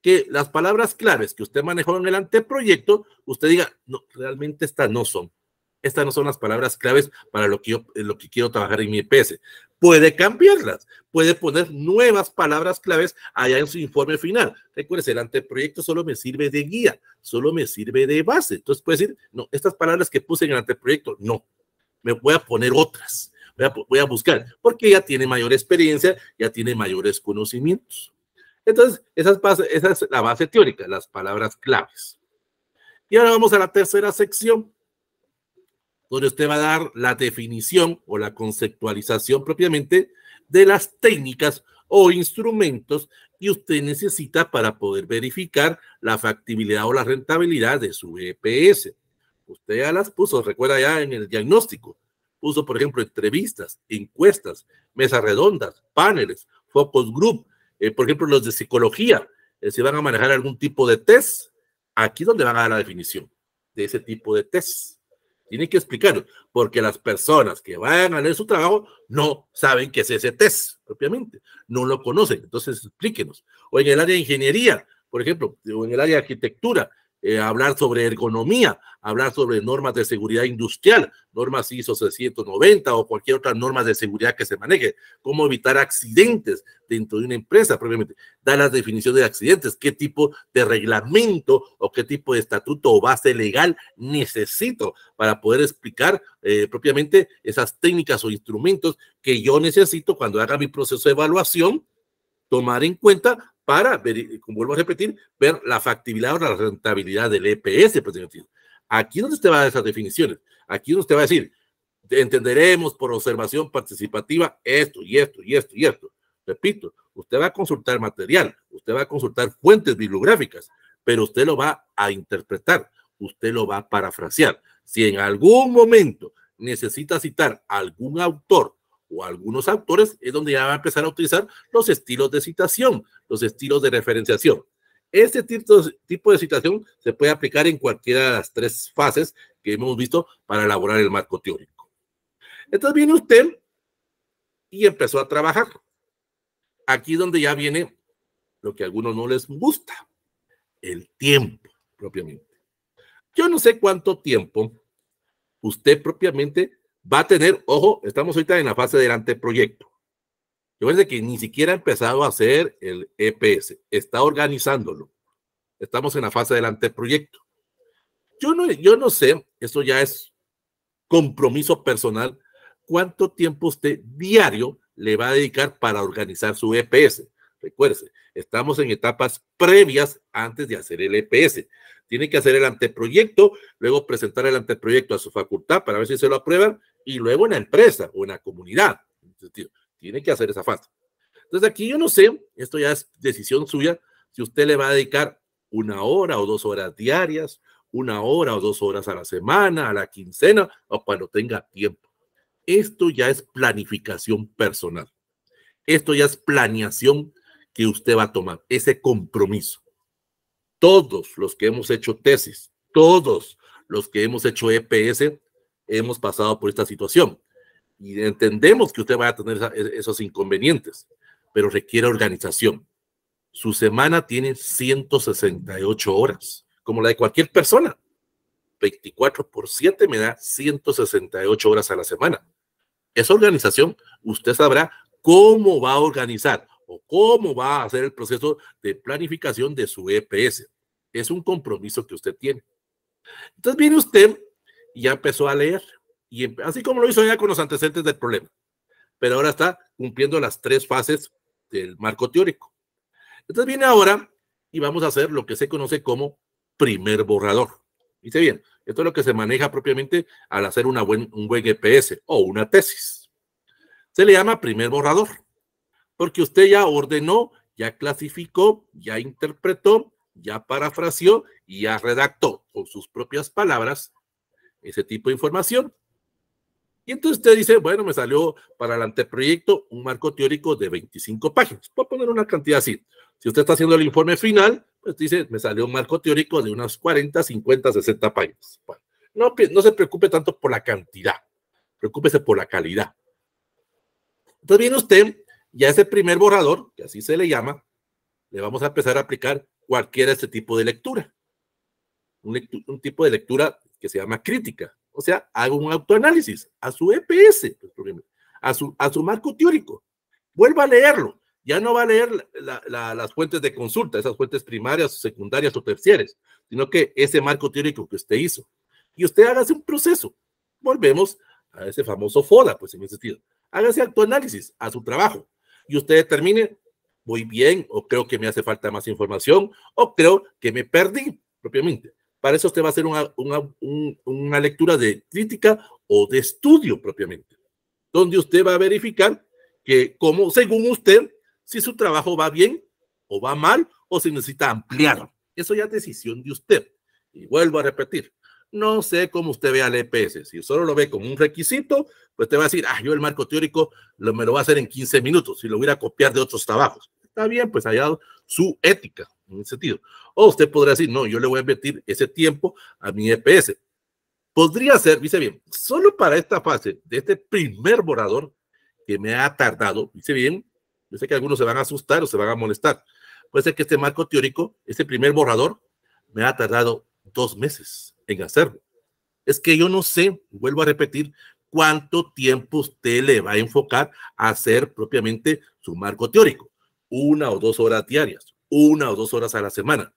Que las palabras claves que usted manejó en el anteproyecto, usted diga, no, realmente estas no son. Estas no son las palabras claves para lo que yo lo que quiero trabajar en mi EPS puede cambiarlas, puede poner nuevas palabras claves allá en su informe final. Recuerde, el anteproyecto solo me sirve de guía, solo me sirve de base. Entonces puede decir, no, estas palabras que puse en el anteproyecto, no, me voy a poner otras, voy a, buscar, porque ya tiene mayor experiencia, ya tiene mayores conocimientos. Entonces, esa es la base teórica, las palabras claves. Y ahora vamos a la tercera sección, donde usted va a dar la definición o la conceptualización propiamente de las técnicas o instrumentos que usted necesita para poder verificar la factibilidad o la rentabilidad de su EPS. Usted ya las puso, recuerda ya en el diagnóstico. Puso, por ejemplo, entrevistas, encuestas, mesas redondas, paneles, focus group, eh, por ejemplo, los de psicología. Eh, si van a manejar algún tipo de test, aquí donde van a dar la definición de ese tipo de test. Tiene que explicarlo, porque las personas que van a leer su trabajo no saben qué es ese test, propiamente, no lo conocen. Entonces, explíquenos. O en el área de ingeniería, por ejemplo, o en el área de arquitectura, eh, hablar sobre ergonomía, hablar sobre normas de seguridad industrial, normas ISO 690 o cualquier otra norma de seguridad que se maneje, cómo evitar accidentes dentro de una empresa, propiamente, dar las definiciones de accidentes, qué tipo de reglamento o qué tipo de estatuto o base legal necesito para poder explicar eh, propiamente esas técnicas o instrumentos que yo necesito cuando haga mi proceso de evaluación tomar en cuenta para, ver, como vuelvo a repetir, ver la factibilidad o la rentabilidad del EPS. presidente. aquí es donde usted va a dar esas definiciones. Aquí es donde usted va a decir, entenderemos por observación participativa esto y esto y esto y esto. Repito, usted va a consultar material, usted va a consultar fuentes bibliográficas, pero usted lo va a interpretar, usted lo va a parafrasear. Si en algún momento necesita citar algún autor o algunos autores, es donde ya va a empezar a utilizar los estilos de citación, los estilos de referenciación. Este tipo de citación se puede aplicar en cualquiera de las tres fases que hemos visto para elaborar el marco teórico. Entonces viene usted y empezó a trabajar. Aquí es donde ya viene lo que a algunos no les gusta, el tiempo propiamente. Yo no sé cuánto tiempo usted propiamente va a tener, ojo, estamos ahorita en la fase del anteproyecto. Yo decir que ni siquiera ha empezado a hacer el EPS, está organizándolo. Estamos en la fase del anteproyecto. Yo no, yo no sé, eso ya es compromiso personal, cuánto tiempo usted diario le va a dedicar para organizar su EPS. Recuérdese, estamos en etapas previas antes de hacer el EPS. Tiene que hacer el anteproyecto, luego presentar el anteproyecto a su facultad para ver si se lo aprueban y luego una empresa o una comunidad. Tiene que hacer esa fase. Entonces aquí yo no sé, esto ya es decisión suya, si usted le va a dedicar una hora o dos horas diarias, una hora o dos horas a la semana, a la quincena o cuando tenga tiempo. Esto ya es planificación personal. Esto ya es planeación que usted va a tomar, ese compromiso. Todos los que hemos hecho tesis, todos los que hemos hecho EPS, hemos pasado por esta situación. Y entendemos que usted va a tener e, esos inconvenientes, pero requiere organización. Su semana tiene 168 horas, como la de cualquier persona. 24 por 7 me da 168 horas a la semana. Esa organización, usted sabrá cómo va a organizar o cómo va a hacer el proceso de planificación de su EPS. Es un compromiso que usted tiene. Entonces viene usted ya empezó a leer. Y em, así como lo hizo ya con los antecedentes del problema. Pero ahora está cumpliendo las tres fases del marco teórico. Entonces viene ahora y vamos a hacer lo que se conoce como primer borrador. Dice bien, esto es lo que se maneja propiamente al hacer una buen, un buen EPS o una tesis. Se le llama primer borrador, porque usted ya ordenó, ya clasificó, ya interpretó, ya parafraseó y ya redactó con sus propias palabras ese tipo de información. Y entonces usted dice, bueno, me salió para el anteproyecto un marco teórico de 25 páginas. Voy a poner una cantidad así. Si usted está haciendo el informe final, pues dice, me salió un marco teórico de unas 40, 50, 60 páginas. no, no se preocupe tanto por la cantidad, preocúpese por la calidad. Entonces viene usted y a ese primer borrador, que así se le llama, le vamos a empezar a aplicar cualquiera este tipo de lectura. Un, un tipo de lectura que se llama crítica. O sea, haga un autoanálisis a su EPS, pues, a su, a su marco teórico. Vuelva a leerlo. Ya no va a leer las fuentes de consulta, esas fuentes primarias, secundarias o terciarias, sino que ese marco teórico que usted hizo. Y usted hágase un proceso. Volvemos a ese famoso FODA, pues en ese sentido. Hágase autoanálisis a su trabajo y usted determine, voy bien o creo que me hace falta más información o creo que me perdí propiamente. Para eso usted va a hacer una, lectura de crítica o de estudio propiamente, donde usted va a verificar que, como, según usted, si su trabajo va bien o va mal o si necesita ampliar. Eso ya es decisión de usted. Y vuelvo a repetir, no sé cómo usted ve al EPS. Si solo lo ve como un requisito, pues te va a decir, ah, yo el marco teórico lo, me lo voy a hacer en 15 minutos si lo voy a copiar de otros trabajos. Está bien, pues hallado su ética en ese sentido. O usted podrá decir, no, yo le voy a invertir ese tiempo a mi EPS. Podría ser, dice bien, solo para esta fase de este primer borrador que me ha tardado, dice bien, yo sé que algunos se van a asustar o se van a molestar. Puede ser que este marco teórico, este primer borrador, me ha tardado dos meses en hacerlo. Es que yo no sé, vuelvo a repetir, cuánto tiempo usted le va a enfocar a hacer propiamente su marco teórico una o dos horas diarias, una o dos horas a la semana.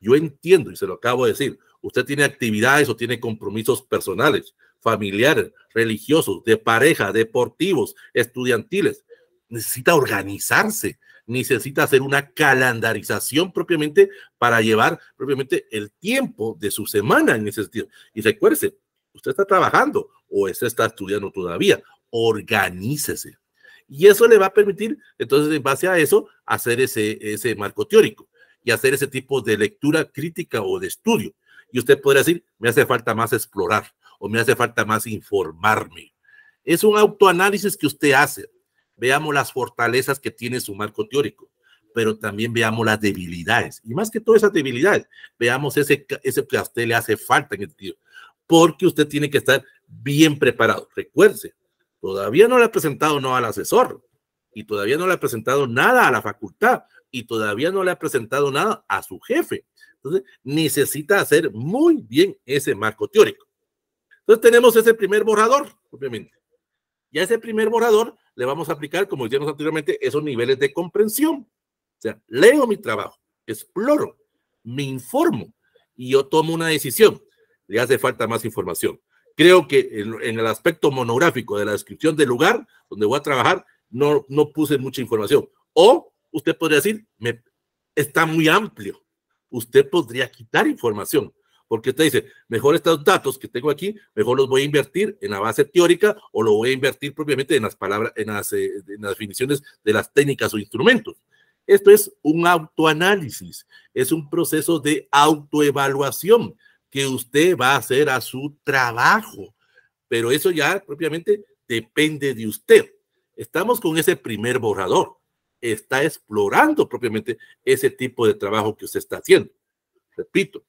Yo entiendo y se lo acabo de decir, usted tiene actividades o tiene compromisos personales, familiares, religiosos, de pareja, deportivos, estudiantiles. Necesita organizarse, necesita hacer una calendarización propiamente para llevar propiamente el tiempo de su semana en ese sentido. Y recuérdese, usted está trabajando o usted está estudiando todavía, organícese y eso le va a permitir, entonces, en base a eso, hacer ese, ese marco teórico y hacer ese tipo de lectura crítica o de estudio. Y usted podría decir, me hace falta más explorar o me hace falta más informarme. Es un autoanálisis que usted hace. Veamos las fortalezas que tiene su marco teórico, pero también veamos las debilidades. Y más que todas esas debilidades, veamos ese, ese que a usted le hace falta en el sentido, porque usted tiene que estar bien preparado. Recuerde, Todavía no le ha presentado nada al asesor y todavía no le ha presentado nada a la facultad y todavía no le ha presentado nada a su jefe. Entonces, necesita hacer muy bien ese marco teórico. Entonces, tenemos ese primer borrador, obviamente. Y a ese primer borrador le vamos a aplicar, como decíamos anteriormente, esos niveles de comprensión. O sea, leo mi trabajo, exploro, me informo y yo tomo una decisión. Le hace falta más información. Creo que en, el aspecto monográfico de la descripción del lugar donde voy a trabajar, no, no puse mucha información. O usted podría decir, me, está muy amplio. Usted podría quitar información, porque usted dice, mejor estos datos que tengo aquí, mejor los voy a invertir en la base teórica o lo voy a invertir propiamente en las palabras, en las eh, definiciones de las técnicas o instrumentos. Esto es un autoanálisis, es un proceso de autoevaluación que usted va a hacer a su trabajo. Pero eso ya propiamente depende de usted. Estamos con ese primer borrador. Está explorando propiamente ese tipo de trabajo que usted está haciendo. Repito,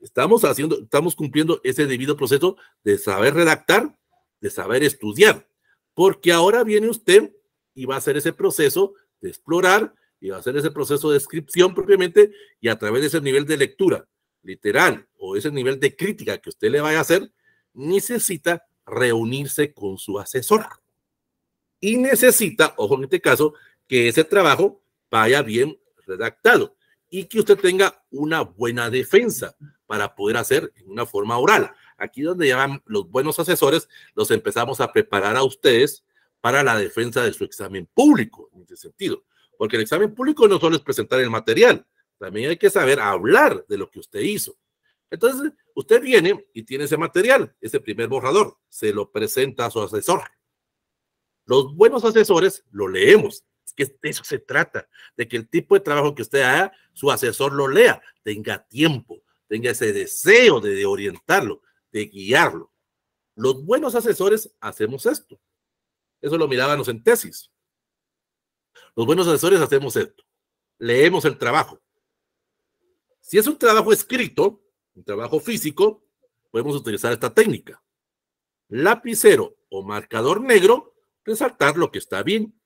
estamos haciendo, estamos cumpliendo ese debido proceso de saber redactar, de saber estudiar, porque ahora viene usted y va a hacer ese proceso de explorar y va a hacer ese proceso de descripción propiamente y a través de ese nivel de lectura literal o ese nivel de crítica que usted le vaya a hacer, necesita reunirse con su asesora. Y necesita, ojo en este caso, que ese trabajo vaya bien redactado y que usted tenga una buena defensa para poder hacer en una forma oral. Aquí donde llaman los buenos asesores, los empezamos a preparar a ustedes para la defensa de su examen público, en ese sentido. Porque el examen público no solo es presentar el material, también hay que saber hablar de lo que usted hizo. Entonces, usted viene y tiene ese material, ese primer borrador, se lo presenta a su asesor. Los buenos asesores lo leemos. Es que eso se trata, de que el tipo de trabajo que usted haga, su asesor lo lea, tenga tiempo, tenga ese deseo de, orientarlo, de guiarlo. Los buenos asesores hacemos esto. Eso lo mirábamos en tesis. Los buenos asesores hacemos esto. Leemos el trabajo, si es un trabajo escrito, un trabajo físico, podemos utilizar esta técnica. Lapicero o marcador negro, resaltar lo que está bien.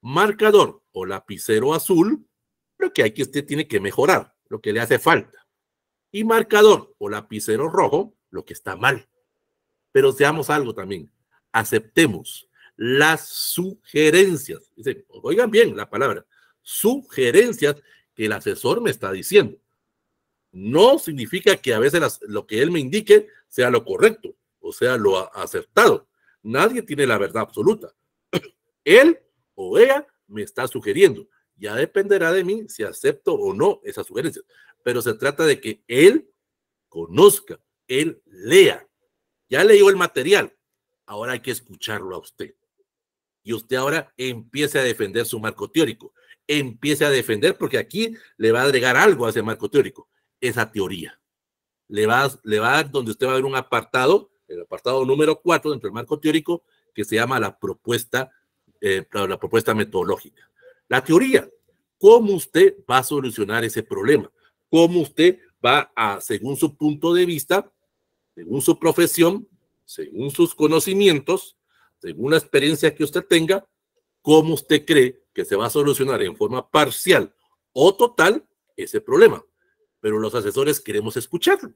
Marcador o lapicero azul, lo que aquí usted tiene que mejorar, lo que le hace falta. Y marcador o lapicero rojo, lo que está mal. Pero seamos algo también, aceptemos las sugerencias. oigan bien la palabra, sugerencias que el asesor me está diciendo no significa que a veces lo que él me indique sea lo correcto, o sea, lo acertado. Nadie tiene la verdad absoluta. Él o ella me está sugiriendo. Ya dependerá de mí si acepto o no esas sugerencias. Pero se trata de que él conozca, él lea. Ya leyó el material. Ahora hay que escucharlo a usted. Y usted ahora empiece a defender su marco teórico. Empiece a defender porque aquí le va a agregar algo a ese marco teórico esa teoría. Le va, va donde usted va a ver un apartado, el apartado número cuatro dentro del marco teórico, que se llama la propuesta, eh, la propuesta metodológica. La teoría, cómo usted va a solucionar ese problema, cómo usted va a, según su punto de vista, según su profesión, según sus conocimientos, según la experiencia que usted tenga, cómo usted cree que se va a solucionar en forma parcial o total ese problema pero los asesores queremos escucharlo.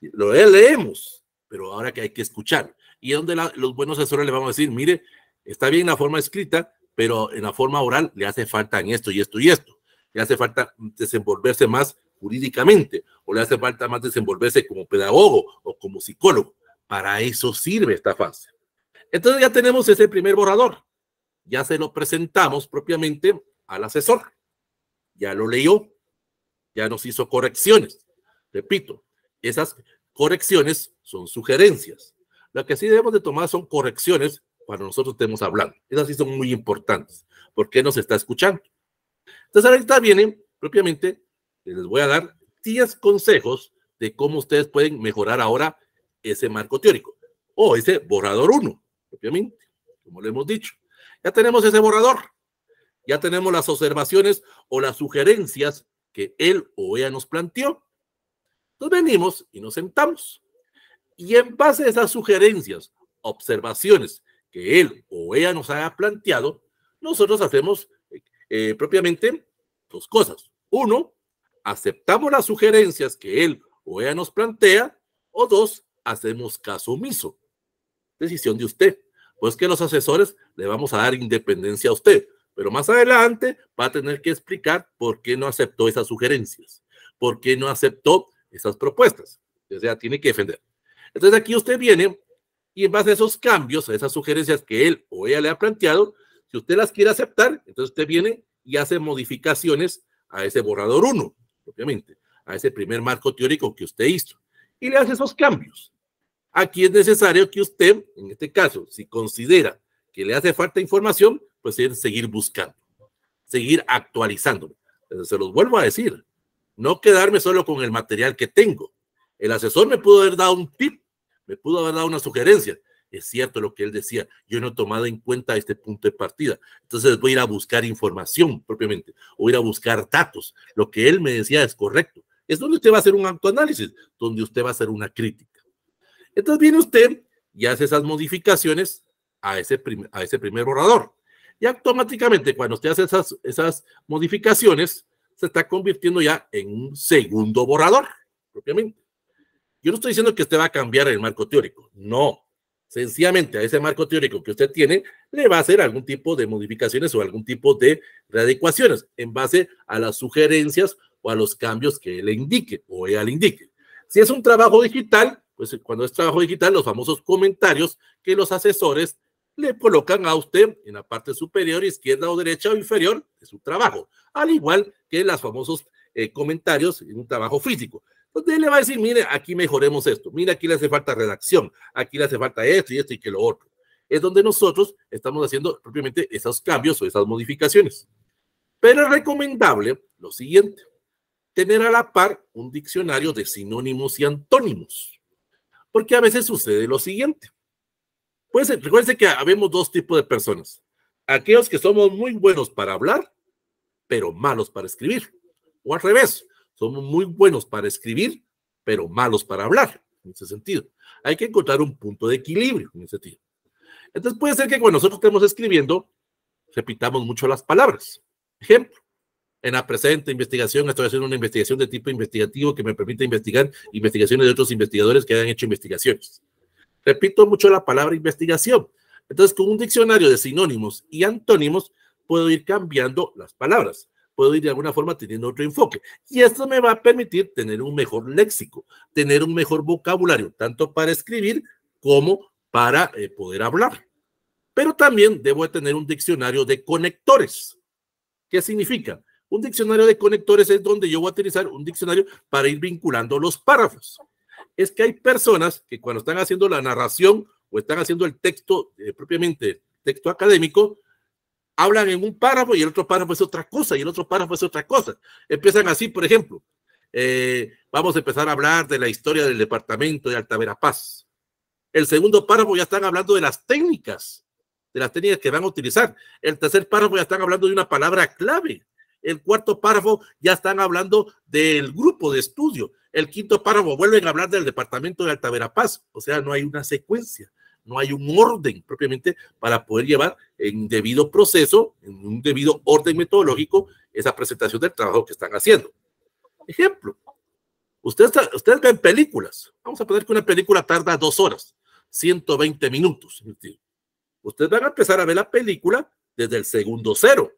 Lo leemos, pero ahora que hay que escuchar. Y es donde los buenos asesores le vamos a decir, mire, está bien la forma escrita, pero en la forma oral le hace falta en esto y esto y esto. Le hace falta desenvolverse más jurídicamente o le hace falta más desenvolverse como pedagogo o como psicólogo. Para eso sirve esta fase. Entonces ya tenemos ese primer borrador. Ya se lo presentamos propiamente al asesor. Ya lo leyó, ya nos hizo correcciones. Repito, esas correcciones son sugerencias. lo que sí debemos de tomar son correcciones cuando nosotros estemos hablando. Esas sí son muy importantes, porque nos está escuchando. Entonces ahorita vienen, ¿eh? propiamente, les voy a dar 10 consejos de cómo ustedes pueden mejorar ahora ese marco teórico o ese borrador 1, propiamente, como lo hemos dicho. Ya tenemos ese borrador, ya tenemos las observaciones o las sugerencias que él o ella nos planteó. Nos venimos y nos sentamos. Y en base a esas sugerencias, observaciones que él o ella nos haya planteado, nosotros hacemos eh, propiamente dos cosas. Uno, aceptamos las sugerencias que él o ella nos plantea, o dos, hacemos caso omiso. Decisión de usted. Pues que los asesores le vamos a dar independencia a usted. Pero más adelante va a tener que explicar por qué no aceptó esas sugerencias, por qué no aceptó esas propuestas. O sea, tiene que defender. Entonces aquí usted viene y en base a esos cambios, a esas sugerencias que él o ella le ha planteado, si usted las quiere aceptar, entonces usted viene y hace modificaciones a ese borrador 1, obviamente, a ese primer marco teórico que usted hizo, y le hace esos cambios. Aquí es necesario que usted, en este caso, si considera que le hace falta información, pues seguir buscando, seguir actualizándome. Se los vuelvo a decir, no quedarme solo con el material que tengo. El asesor me pudo haber dado un tip, me pudo haber dado una sugerencia. Es cierto lo que él decía, yo no he tomado en cuenta este punto de partida. Entonces voy a ir a buscar información propiamente, o ir a buscar datos. Lo que él me decía es correcto. Es donde usted va a hacer un autoanálisis, donde usted va a hacer una crítica. Entonces viene usted y hace esas modificaciones a ese, a ese primer borrador. Y automáticamente cuando usted hace esas, esas modificaciones, se está convirtiendo ya en un segundo borrador, propiamente. Yo no estoy diciendo que usted va a cambiar el marco teórico, no. Sencillamente a ese marco teórico que usted tiene le va a hacer algún tipo de modificaciones o algún tipo de readecuaciones en base a las sugerencias o a los cambios que le indique o ella le indique. Si es un trabajo digital, pues cuando es trabajo digital, los famosos comentarios que los asesores le colocan a usted en la parte superior, izquierda o derecha o inferior de su trabajo, al igual que los famosos eh, comentarios en un trabajo físico. Entonces él le va a decir, mire, aquí mejoremos esto, mire, aquí le hace falta redacción, aquí le hace falta esto y esto y que lo otro. Es donde nosotros estamos haciendo propiamente esos cambios o esas modificaciones. Pero es recomendable lo siguiente, tener a la par un diccionario de sinónimos y antónimos, porque a veces sucede lo siguiente. Pues recuerden que habemos dos tipos de personas. Aquellos que somos muy buenos para hablar, pero malos para escribir. O al revés, somos muy buenos para escribir, pero malos para hablar. En ese sentido, hay que encontrar un punto de equilibrio en ese sentido. Entonces puede ser que cuando nosotros estemos escribiendo, repitamos mucho las palabras. Ejemplo, en la presente investigación estoy haciendo una investigación de tipo investigativo que me permite investigar investigaciones de otros investigadores que hayan hecho investigaciones. Repito mucho la palabra investigación. Entonces, con un diccionario de sinónimos y antónimos, puedo ir cambiando las palabras. Puedo ir de alguna forma teniendo otro enfoque. Y esto me va a permitir tener un mejor léxico, tener un mejor vocabulario, tanto para escribir como para eh, poder hablar. Pero también debo tener un diccionario de conectores. ¿Qué significa? Un diccionario de conectores es donde yo voy a utilizar un diccionario para ir vinculando los párrafos es que hay personas que cuando están haciendo la narración o están haciendo el texto eh, propiamente, texto académico, hablan en un párrafo y el otro párrafo es otra cosa y el otro párrafo es otra cosa. Empiezan así, por ejemplo, eh, vamos a empezar a hablar de la historia del departamento de Alta Verapaz. El segundo párrafo ya están hablando de las técnicas, de las técnicas que van a utilizar. El tercer párrafo ya están hablando de una palabra clave. El cuarto párrafo ya están hablando del grupo de estudio. El quinto párrafo vuelven a hablar del departamento de Alta o sea, no hay una secuencia, no hay un orden propiamente para poder llevar en debido proceso, en un debido orden metodológico, esa presentación del trabajo que están haciendo. Ejemplo, ustedes usted ven películas, vamos a poner que una película tarda dos horas, 120 minutos. Ustedes van a empezar a ver la película desde el segundo cero.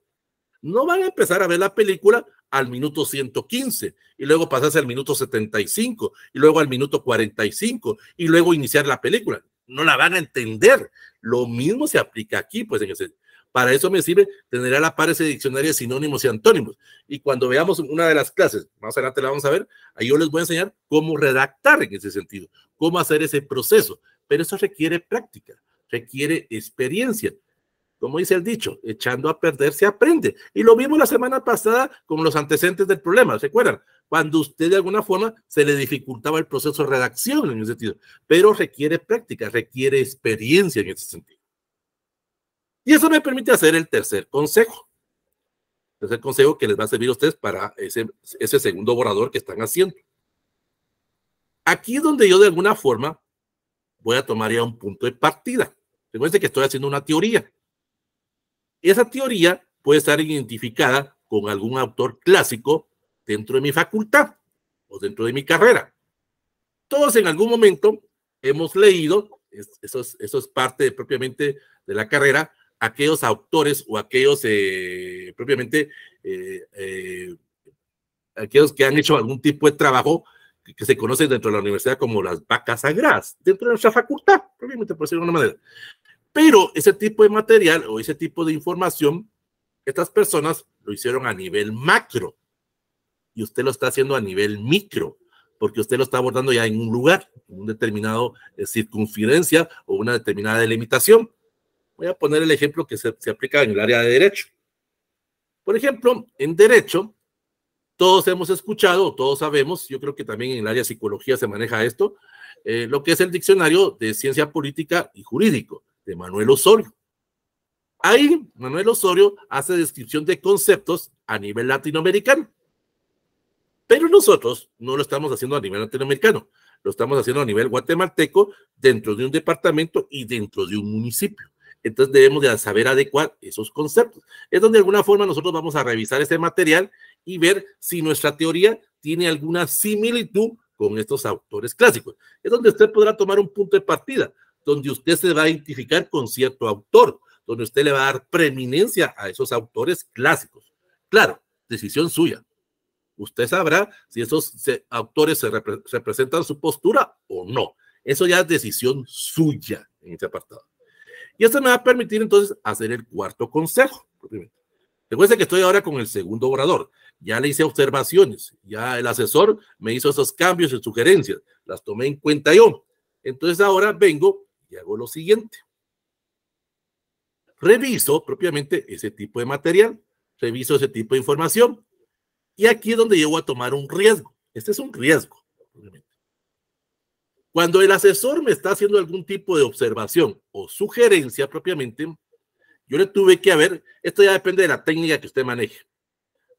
No van a empezar a ver la película al minuto 115 y luego pasarse al minuto 75 y luego al minuto 45 y luego iniciar la película. No la van a entender. Lo mismo se aplica aquí, pues en ese. Para eso me sirve tener a la par ese diccionario de sinónimos y antónimos. Y cuando veamos una de las clases, más adelante la vamos a ver, ahí yo les voy a enseñar cómo redactar en ese sentido, cómo hacer ese proceso. Pero eso requiere práctica, requiere experiencia, como dice el dicho, echando a perder se aprende. Y lo vimos la semana pasada con los antecedentes del problema, ¿se acuerdan? Cuando usted de alguna forma se le dificultaba el proceso de redacción en ese sentido, pero requiere práctica, requiere experiencia en ese sentido. Y eso me permite hacer el tercer consejo. El tercer consejo que les va a servir a ustedes para ese, ese segundo borrador que están haciendo. Aquí es donde yo de alguna forma voy a tomar ya un punto de partida. Recuerden que estoy haciendo una teoría esa teoría puede estar identificada con algún autor clásico dentro de mi facultad o dentro de mi carrera. Todos en algún momento hemos leído, eso es, parte propiamente de la carrera, aquellos autores o aquellos eh, propiamente eh, eh, aquellos que han hecho algún tipo de trabajo que, se conoce dentro de la universidad como las vacas sagradas, dentro de nuestra facultad, propiamente por decirlo de una manera. Pero ese tipo de material o ese tipo de información, estas personas lo hicieron a nivel macro y usted lo está haciendo a nivel micro, porque usted lo está abordando ya en un lugar, en un determinado eh, circunferencia o una determinada delimitación. Voy a poner el ejemplo que se, aplica en el área de derecho. Por ejemplo, en derecho, todos hemos escuchado, todos sabemos, yo creo que también en el área de psicología se maneja esto, eh, lo que es el diccionario de ciencia política y jurídico de Manuel Osorio. Ahí Manuel Osorio hace descripción de conceptos a nivel latinoamericano. Pero nosotros no lo estamos haciendo a nivel latinoamericano, lo estamos haciendo a nivel guatemalteco, dentro de un departamento y dentro de un municipio. Entonces debemos de saber adecuar esos conceptos. Es donde de alguna forma nosotros vamos a revisar este material y ver si nuestra teoría tiene alguna similitud con estos autores clásicos. Es donde usted podrá tomar un punto de partida donde usted se va a identificar con cierto autor, donde usted le va a dar preeminencia a esos autores clásicos. Claro, decisión suya. Usted sabrá si esos autores se representan su postura o no. Eso ya es decisión suya en este apartado. Y esto me va a permitir entonces hacer el cuarto consejo. Recuerden que estoy ahora con el segundo orador. Ya le hice observaciones, ya el asesor me hizo esos cambios y sugerencias, las tomé en cuenta yo. Entonces ahora vengo y hago lo siguiente. Reviso propiamente ese tipo de material, reviso ese tipo de información. Y aquí es donde llego a tomar un riesgo. Este es un riesgo. Cuando el asesor me está haciendo algún tipo de observación o sugerencia propiamente, yo le tuve que ver, esto ya depende de la técnica que usted maneje,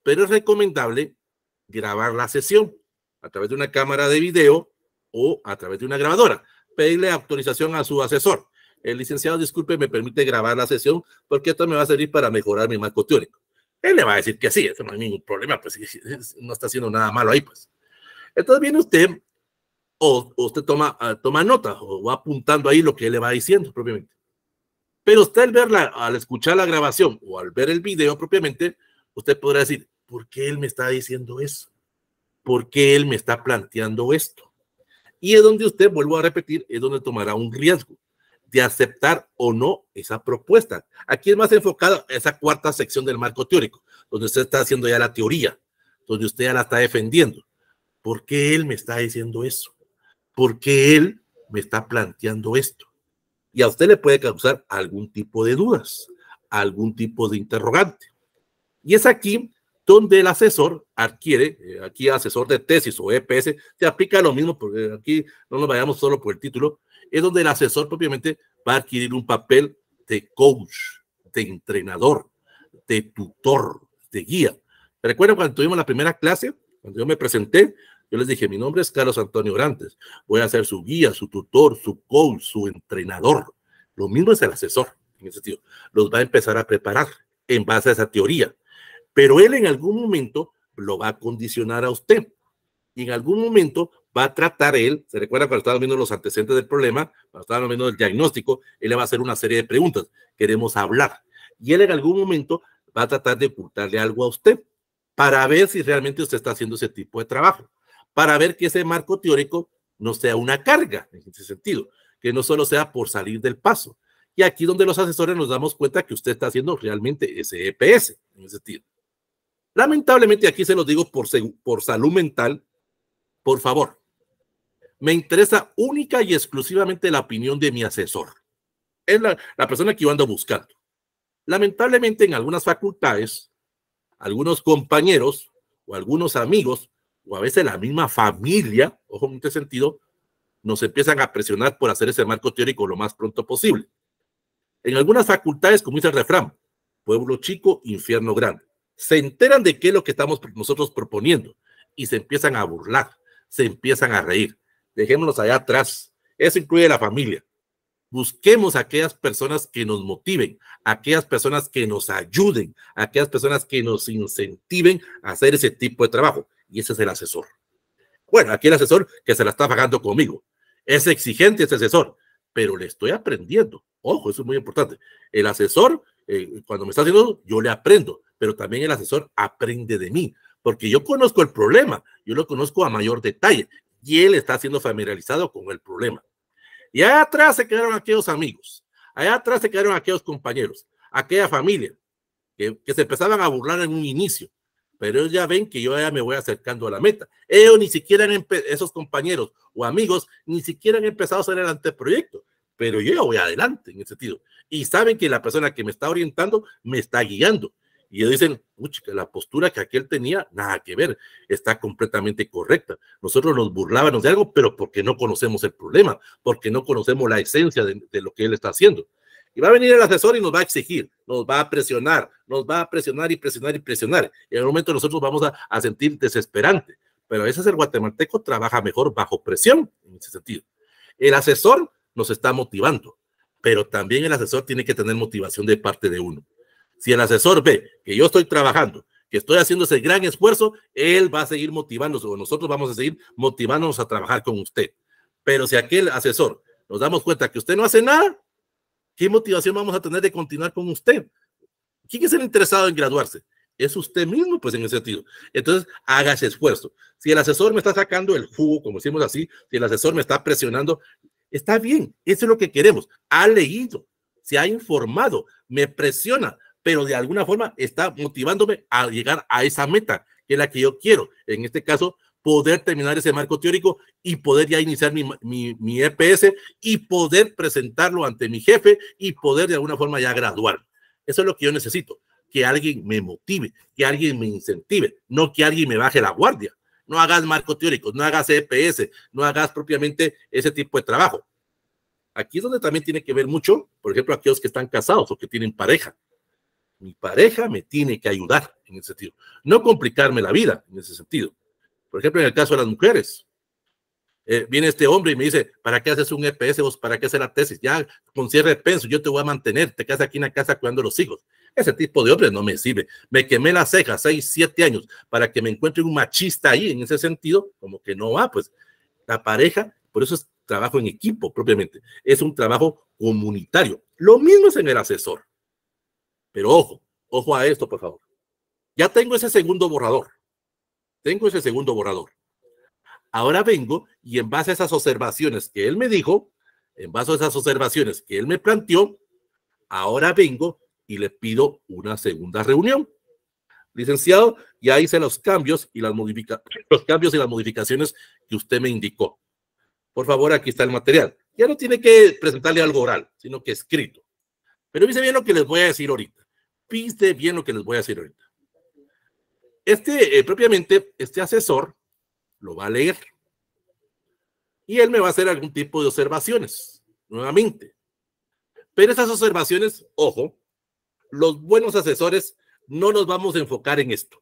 pero es recomendable grabar la sesión a través de una cámara de video o a través de una grabadora pedirle autorización a su asesor. El licenciado, disculpe, me permite grabar la sesión porque esto me va a servir para mejorar mi marco teórico. Él le va a decir que sí, eso no hay ningún problema, pues no está haciendo nada malo ahí, pues. Entonces viene usted o, usted toma, ah, toma nota o va apuntando ahí lo que él le va diciendo propiamente. Pero usted al verla, al escuchar la grabación o al ver el video propiamente, usted podrá decir, ¿por qué él me está diciendo eso? ¿Por qué él me está planteando esto? Y es donde usted, vuelvo a repetir, es donde tomará un riesgo de aceptar o no esa propuesta. Aquí es más enfocada esa cuarta sección del marco teórico, donde usted está haciendo ya la teoría, donde usted ya la está defendiendo. ¿Por qué él me está diciendo eso? ¿Por qué él me está planteando esto? Y a usted le puede causar algún tipo de dudas, algún tipo de interrogante. Y es aquí donde el asesor adquiere, eh, aquí asesor de tesis o EPS, te aplica lo mismo, porque aquí no nos vayamos solo por el título, es donde el asesor propiamente va a adquirir un papel de coach, de entrenador, de tutor, de guía. Recuerdo cuando tuvimos la primera clase, cuando yo me presenté, yo les dije, mi nombre es Carlos Antonio Orantes, voy a ser su guía, su tutor, su coach, su entrenador. Lo mismo es el asesor, en ese sentido. Los va a empezar a preparar en base a esa teoría, pero él en algún momento lo va a condicionar a usted. Y en algún momento va a tratar él, se recuerda cuando estábamos viendo los antecedentes del problema, cuando estábamos viendo el diagnóstico, él le va a hacer una serie de preguntas. Queremos hablar. Y él en algún momento va a tratar de ocultarle algo a usted para ver si realmente usted está haciendo ese tipo de trabajo, para ver que ese marco teórico no sea una carga en ese sentido, que no solo sea por salir del paso. Y aquí donde los asesores nos damos cuenta que usted está haciendo realmente ese EPS, en ese sentido. Lamentablemente, aquí se los digo por, por salud mental, por favor, me interesa única y exclusivamente la opinión de mi asesor. Es la, la persona que yo ando buscando. Lamentablemente, en algunas facultades, algunos compañeros o algunos amigos, o a veces la misma familia, ojo en este sentido, nos empiezan a presionar por hacer ese marco teórico lo más pronto posible. En algunas facultades, como dice el refrán, pueblo chico, infierno grande se enteran de qué es lo que estamos nosotros proponiendo y se empiezan a burlar, se empiezan a reír. Dejémonos allá atrás. Eso incluye la familia. Busquemos a aquellas personas que nos motiven, aquellas personas que nos ayuden, aquellas personas que nos incentiven a hacer ese tipo de trabajo. Y ese es el asesor. Bueno, aquí el asesor que se la está pagando conmigo. Es exigente ese asesor, pero le estoy aprendiendo. Ojo, eso es muy importante. El asesor, eh, cuando me está haciendo, yo le aprendo pero también el asesor aprende de mí, porque yo conozco el problema, yo lo conozco a mayor detalle y él está siendo familiarizado con el problema. Y allá atrás se quedaron aquellos amigos, allá atrás se quedaron aquellos compañeros, aquella familia que, se empezaban a burlar en un inicio, pero ellos ya ven que yo ya me voy acercando a la meta. Ellos ni siquiera esos compañeros o amigos ni siquiera han empezado a hacer el anteproyecto, pero yo ya voy adelante en ese sentido. Y saben que la persona que me está orientando me está guiando y dicen, la postura que aquel tenía, nada que ver, está completamente correcta. Nosotros nos burlábamos de algo, pero porque no conocemos el problema, porque no conocemos la esencia de, lo que él está haciendo. Y va a venir el asesor y nos va a exigir, nos va a presionar, nos va a presionar y presionar y presionar. Y en el momento nosotros vamos a, a sentir desesperante. Pero a veces el guatemalteco trabaja mejor bajo presión, en ese sentido. El asesor nos está motivando, pero también el asesor tiene que tener motivación de parte de uno. Si el asesor ve que yo estoy trabajando, que estoy haciendo ese gran esfuerzo, él va a seguir motivándonos o nosotros vamos a seguir motivándonos a trabajar con usted. Pero si aquel asesor nos damos cuenta que usted no hace nada, ¿qué motivación vamos a tener de continuar con usted? ¿Quién es el interesado en graduarse? Es usted mismo, pues en ese sentido. Entonces, haga ese esfuerzo. Si el asesor me está sacando el jugo, como decimos así, si el asesor me está presionando, está bien, eso es lo que queremos. Ha leído, se ha informado, me presiona, pero de alguna forma está motivándome a llegar a esa meta, que es la que yo quiero. En este caso, poder terminar ese marco teórico y poder ya iniciar mi, mi, EPS y poder presentarlo ante mi jefe y poder de alguna forma ya graduar. Eso es lo que yo necesito, que alguien me motive, que alguien me incentive, no que alguien me baje la guardia. No hagas marco teórico, no hagas EPS, no hagas propiamente ese tipo de trabajo. Aquí es donde también tiene que ver mucho, por ejemplo, aquellos que están casados o que tienen pareja mi pareja me tiene que ayudar en ese sentido, no complicarme la vida en ese sentido. Por ejemplo, en el caso de las mujeres, eh, viene este hombre y me dice, ¿para qué haces un EPS vos? ¿Para qué hacer la tesis? Ya con cierre de penso, yo te voy a mantener, te quedas aquí en la casa cuidando a los hijos. Ese tipo de hombre no me sirve. Me quemé las cejas, seis, siete años, para que me encuentre un machista ahí en ese sentido, como que no va, pues la pareja, por eso es trabajo en equipo propiamente, es un trabajo comunitario. Lo mismo es en el asesor. Pero ojo, ojo a esto, por favor. Ya tengo ese segundo borrador. Tengo ese segundo borrador. Ahora vengo y en base a esas observaciones que él me dijo, en base a esas observaciones que él me planteó, ahora vengo y le pido una segunda reunión. Licenciado, ya hice los cambios y las los cambios y las modificaciones que usted me indicó. Por favor, aquí está el material. Ya no tiene que presentarle algo oral, sino que escrito. Pero viste bien lo que les voy a decir ahorita. Viste bien lo que les voy a decir ahorita. Este, eh, propiamente, este asesor lo va a leer. Y él me va a hacer algún tipo de observaciones, nuevamente. Pero esas observaciones, ojo, los buenos asesores no nos vamos a enfocar en esto.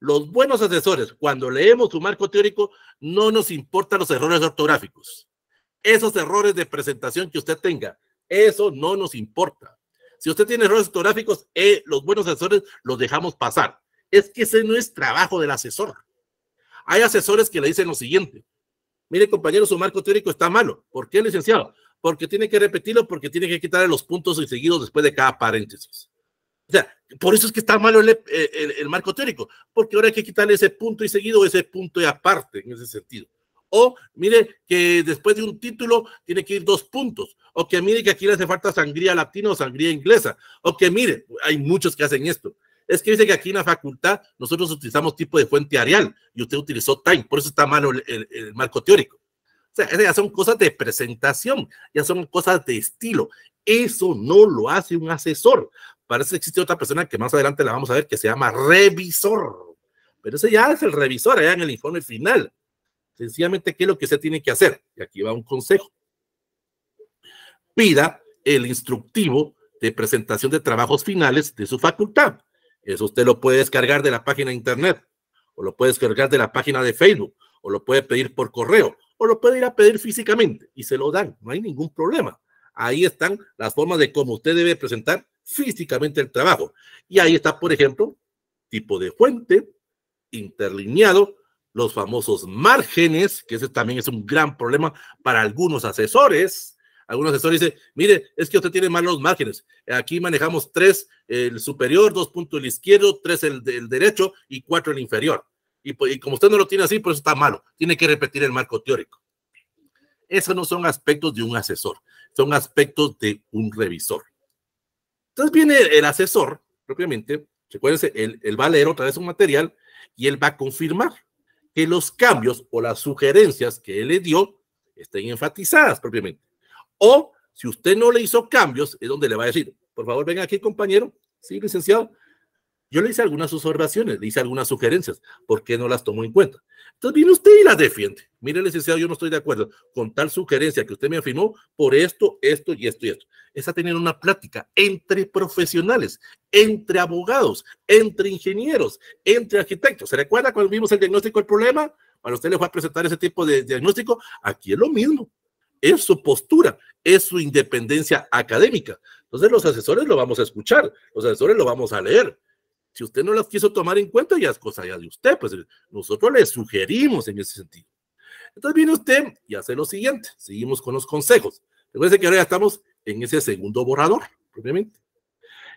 Los buenos asesores, cuando leemos su marco teórico, no nos importan los errores ortográficos. Esos errores de presentación que usted tenga, eso no nos importa. Si usted tiene errores ortográficos, eh, los buenos asesores los dejamos pasar. Es que ese no es trabajo del asesor. Hay asesores que le dicen lo siguiente. Mire, compañero, su marco teórico está malo. ¿Por qué, licenciado? Porque tiene que repetirlo, porque tiene que quitarle los puntos y seguidos después de cada paréntesis. O sea, por eso es que está malo el, eh, marco teórico, porque ahora hay que quitarle ese punto y seguido, ese punto y aparte, en ese sentido. O mire que después de un título tiene que ir dos puntos, o que mire que aquí le hace falta sangría latina o sangría inglesa, o que mire, hay muchos que hacen esto. Es que dice que aquí en la facultad nosotros utilizamos tipo de fuente areal y usted utilizó time, por eso está malo el, marco teórico. O sea, ya son cosas de presentación, ya son cosas de estilo. Eso no lo hace un asesor. Parece que existe otra persona que más adelante la vamos a ver que se llama revisor. Pero ese ya es el revisor allá en el informe final. Sencillamente, ¿qué es lo que usted tiene que hacer? Y aquí va un consejo pida el instructivo de presentación de trabajos finales de su facultad. Eso usted lo puede descargar de la página internet, o lo puede descargar de la página de Facebook, o lo puede pedir por correo, o lo puede ir a pedir físicamente y se lo dan, no hay ningún problema. Ahí están las formas de cómo usted debe presentar físicamente el trabajo. Y ahí está, por ejemplo, tipo de fuente, interlineado, los famosos márgenes, que ese también es un gran problema para algunos asesores, algún asesor dice, mire, es que usted tiene malos márgenes. Aquí manejamos tres, el superior, dos puntos el izquierdo, tres el, del derecho y cuatro el inferior. Pues, y, como usted no lo tiene así, pues está malo. Tiene que repetir el marco teórico. Esos no son aspectos de un asesor, son aspectos de un revisor. Entonces viene el asesor, propiamente, recuérdense, él va a leer otra vez un material y él va a confirmar que los cambios o las sugerencias que él le dio estén enfatizadas propiamente o si usted no le hizo cambios, es donde le va a decir, por favor, venga aquí, compañero. Sí, licenciado. Yo le hice algunas observaciones, le hice algunas sugerencias. ¿Por qué no las tomó en cuenta? Entonces viene usted y las defiende. Mire, licenciado, yo no estoy de acuerdo con tal sugerencia que usted me afirmó por esto, esto y esto y esto. Esa tiene una plática entre profesionales, entre abogados, entre ingenieros, entre arquitectos. ¿Se recuerda cuando vimos el diagnóstico del problema? Cuando usted le va a presentar ese tipo de diagnóstico, aquí es lo mismo es su postura, es su independencia académica. Entonces los asesores lo vamos a escuchar, los asesores lo vamos a leer. Si usted no las quiso tomar en cuenta, ya es cosa ya de usted, pues nosotros le sugerimos en ese sentido. Entonces viene usted y hace lo siguiente, seguimos con los consejos. Recuerde que ahora ya estamos en ese segundo borrador, propiamente.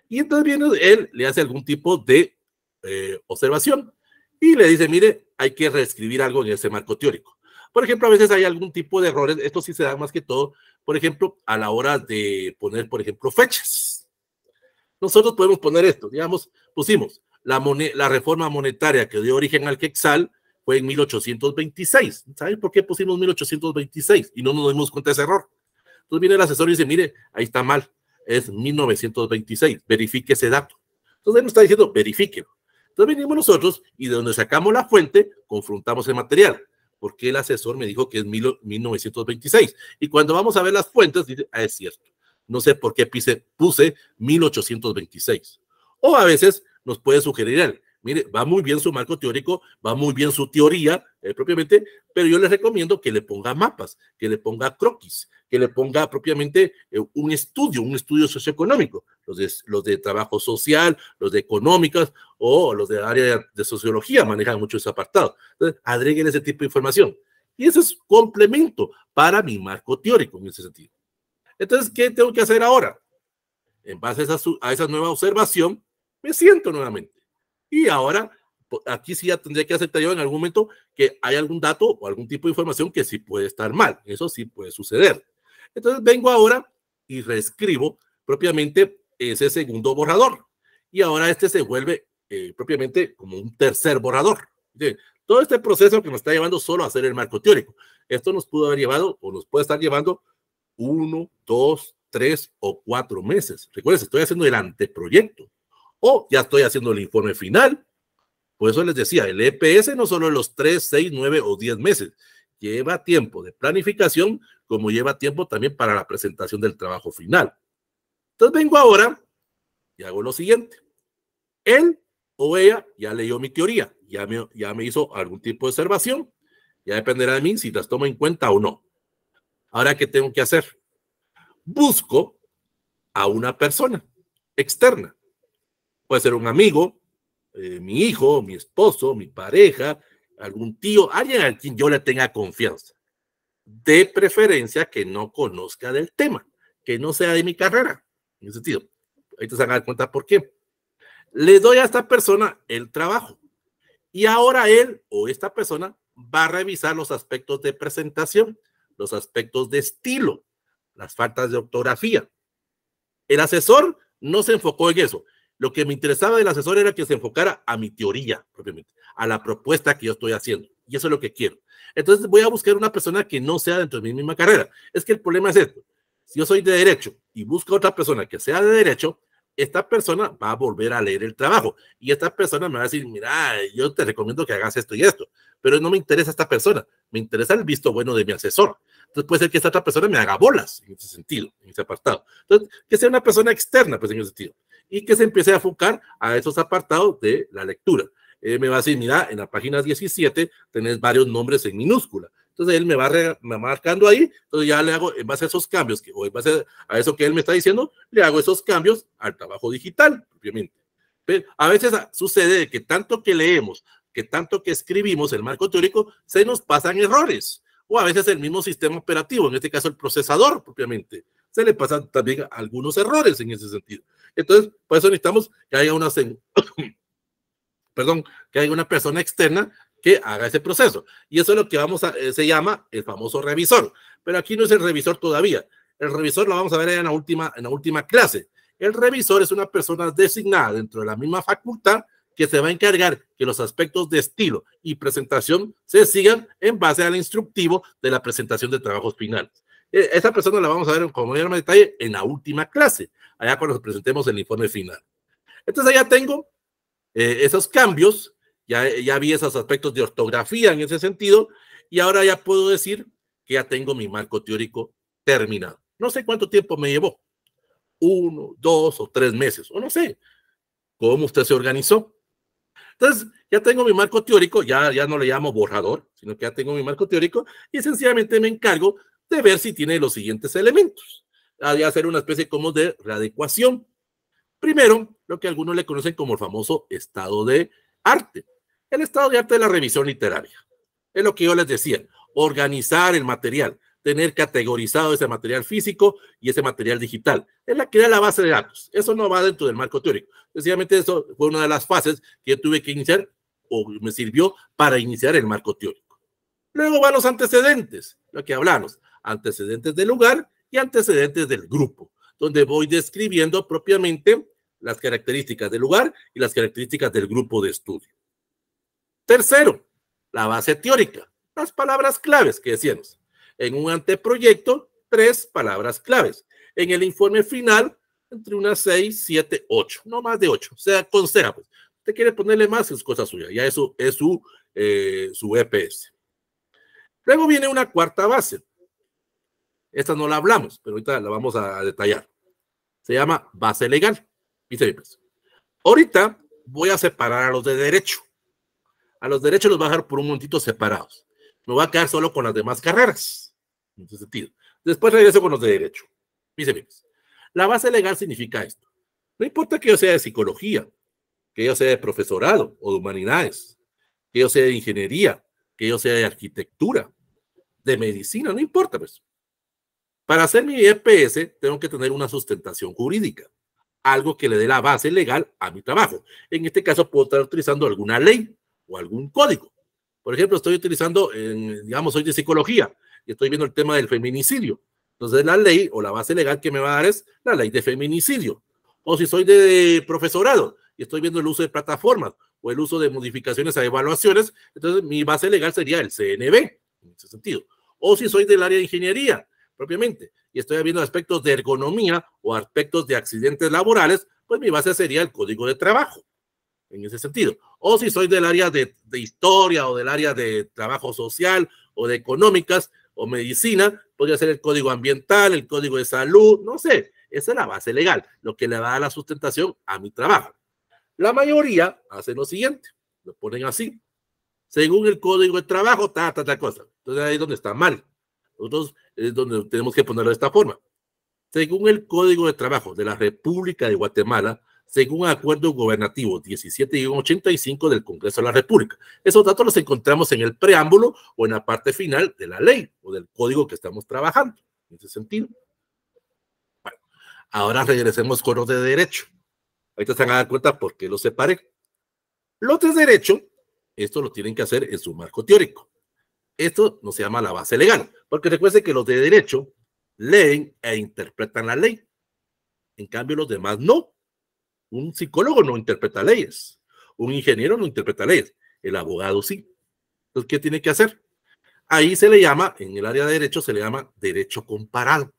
Y entonces viene él, le hace algún tipo de eh, observación y le dice, mire, hay que reescribir algo en ese marco teórico. Por ejemplo, a veces hay algún tipo de errores, esto sí se da más que todo, por ejemplo, a la hora de poner, por ejemplo, fechas. Nosotros podemos poner esto, digamos, pusimos la, la reforma monetaria que dio origen al Quetzal, fue en 1826. ¿Saben por qué pusimos 1826 y no nos dimos cuenta de ese error? Entonces viene el asesor y dice, mire, ahí está mal, es 1926, verifique ese dato. Entonces él nos está diciendo, verifique. Entonces venimos nosotros y de donde sacamos la fuente, confrontamos el material porque el asesor me dijo que es 1926. Y cuando vamos a ver las fuentes, dice, ah, es cierto. No sé por qué puse 1826. O a veces nos puede sugerir él, mire, va muy bien su marco teórico, va muy bien su teoría eh, propiamente, pero yo le recomiendo que le ponga mapas, que le ponga croquis, que le ponga propiamente eh, un estudio, un estudio socioeconómico, los de, los de trabajo social, los de económicas o los de área de sociología manejan mucho ese apartado. Entonces, agreguen ese tipo de información. Y ese es complemento para mi marco teórico en ese sentido. Entonces, ¿qué tengo que hacer ahora? En base a esa, a esa nueva observación, me siento nuevamente. Y ahora aquí sí ya tendría que aceptar yo en algún momento que hay algún dato o algún tipo de información que sí puede estar mal. Eso sí puede suceder. Entonces vengo ahora y reescribo propiamente ese segundo borrador. Y ahora este se vuelve eh, propiamente como un tercer borrador. Todo este proceso que nos está llevando solo a hacer el marco teórico. Esto nos pudo haber llevado o nos puede estar llevando uno, dos, tres o cuatro meses. Recuerden, estoy haciendo el anteproyecto o ya estoy haciendo el informe final. Por eso les decía, el EPS no solo los tres, seis, nueve o diez meses, lleva tiempo de planificación, como lleva tiempo también para la presentación del trabajo final. Entonces vengo ahora y hago lo siguiente. Él o ella ya leyó mi teoría, ya me, ya me hizo algún tipo de observación, ya dependerá de mí si las tomo en cuenta o no. Ahora, ¿qué tengo que hacer? Busco a una persona externa. Puede ser un amigo, eh, mi hijo, mi esposo, mi pareja, algún tío, alguien a quien yo le tenga confianza. De preferencia que no conozca del tema, que no sea de mi carrera, en ese sentido. Ahí te van a dar cuenta por qué. Le doy a esta persona el trabajo y ahora él o esta persona va a revisar los aspectos de presentación, los aspectos de estilo, las faltas de ortografía. El asesor no se enfocó en eso. Lo que me interesaba del asesor era que se enfocara a mi teoría, propiamente, a la propuesta que yo estoy haciendo. Y eso es lo que quiero. Entonces voy a buscar una persona que no sea dentro de mi misma carrera. Es que el problema es esto. Si yo soy de derecho y busco otra persona que sea de derecho, esta persona va a volver a leer el trabajo y esta persona me va a decir, mira, yo te recomiendo que hagas esto y esto, pero no me interesa esta persona, me interesa el visto bueno de mi asesor. Entonces puede ser que esta otra persona me haga bolas en ese sentido, en ese apartado. Entonces, que sea una persona externa, pues en ese sentido y que se empiece a enfocar a esos apartados de la lectura. Él me va a decir, mira, en la página 17 tenés varios nombres en minúscula. Entonces él me va, marcando ahí, entonces ya le hago, en base a esos cambios, que, o en base a eso que él me está diciendo, le hago esos cambios al trabajo digital, propiamente Pero a veces sucede que tanto que leemos, que tanto que escribimos el marco teórico, se nos pasan errores. O a veces el mismo sistema operativo, en este caso el procesador propiamente, se le pasan también algunos errores en ese sentido. Entonces, por eso necesitamos que haya una, perdón, que haya una persona externa que haga ese proceso. Y eso es lo que vamos a, eh, se llama el famoso revisor. Pero aquí no es el revisor todavía. El revisor lo vamos a ver en la última, en la última clase. El revisor es una persona designada dentro de la misma facultad que se va a encargar que los aspectos de estilo y presentación se sigan en base al instructivo de la presentación de trabajos finales. E, esa persona la vamos a ver con mayor detalle en la última clase allá cuando presentemos el informe final. Entonces allá tengo eh, esos cambios, ya, ya vi esos aspectos de ortografía en ese sentido, y ahora ya puedo decir que ya tengo mi marco teórico terminado. No sé cuánto tiempo me llevó, uno, dos o tres meses, o no sé cómo usted se organizó. Entonces, ya tengo mi marco teórico, ya, ya no le llamo borrador, sino que ya tengo mi marco teórico y sencillamente me encargo de ver si tiene los siguientes elementos de hacer una especie como de readecuación. Primero, lo que algunos le conocen como el famoso estado de arte. El estado de arte de la revisión literaria. Es lo que yo les decía, organizar el material, tener categorizado ese material físico y ese material digital. Es la que la base de datos. Eso no va dentro del marco teórico. Sencillamente eso fue una de las fases que yo tuve que iniciar o me sirvió para iniciar el marco teórico. Luego van los antecedentes, lo que hablamos, antecedentes del lugar y antecedentes del grupo, donde voy describiendo propiamente las características del lugar y las características del grupo de estudio. Tercero, la base teórica, las palabras claves que decíamos. En un anteproyecto, tres palabras claves. En el informe final, entre unas seis, siete, ocho, no más de ocho. O sea, consejo, pues. Usted quiere ponerle más, es cosa suya. Ya eso es su, eh, su EPS. Luego viene una cuarta base, esta no la hablamos, pero ahorita la vamos a detallar. Se llama base legal. Ahorita voy a separar a los de derecho. A los derechos los voy a dejar por un momentito separados. Me voy a quedar solo con las demás carreras. En ese sentido. Después regreso con los de derecho. la base legal significa esto. No importa que yo sea de psicología, que yo sea de profesorado o de humanidades, que yo sea de ingeniería, que yo sea de arquitectura, de medicina, no importa, pues. Para hacer mi EPS, tengo que tener una sustentación jurídica, algo que le dé la base legal a mi trabajo. En este caso puedo estar utilizando alguna ley o algún código. Por ejemplo, estoy utilizando, en, digamos, soy de psicología y estoy viendo el tema del feminicidio. Entonces la ley o la base legal que me va a dar es la ley de feminicidio. O si soy de profesorado y estoy viendo el uso de plataformas o el uso de modificaciones a evaluaciones, entonces mi base legal sería el CNB, en ese sentido. O si soy del área de ingeniería propiamente, y estoy viendo aspectos de ergonomía o aspectos de accidentes laborales, pues mi base sería el código de trabajo, en ese sentido. O si soy del área de, historia o del área de trabajo social o de económicas o medicina, podría ser el código ambiental, el código de salud, no sé. Esa es la base legal, lo que le da la sustentación a mi trabajo. La mayoría hace lo siguiente, lo ponen así, según el código de trabajo, ta, ta, ta cosa. Entonces ahí es donde está mal. Nosotros es donde tenemos que ponerlo de esta forma. Según el Código de Trabajo de la República de Guatemala, según acuerdo gobernativo 17-85 del Congreso de la República. Esos datos los encontramos en el preámbulo o en la parte final de la ley o del código que estamos trabajando, en ese sentido. ahora regresemos con los de derecho. Ahorita se van a dar cuenta por qué los separé. Los de derecho, esto lo tienen que hacer en su marco teórico. Esto no se llama la base legal, porque recuerde que los de derecho leen e interpretan la ley. En cambio, los demás no. Un psicólogo no interpreta leyes, un ingeniero no interpreta leyes, el abogado sí. Entonces, ¿qué tiene que hacer? Ahí se le llama, en el área de derecho, se le llama derecho comparado.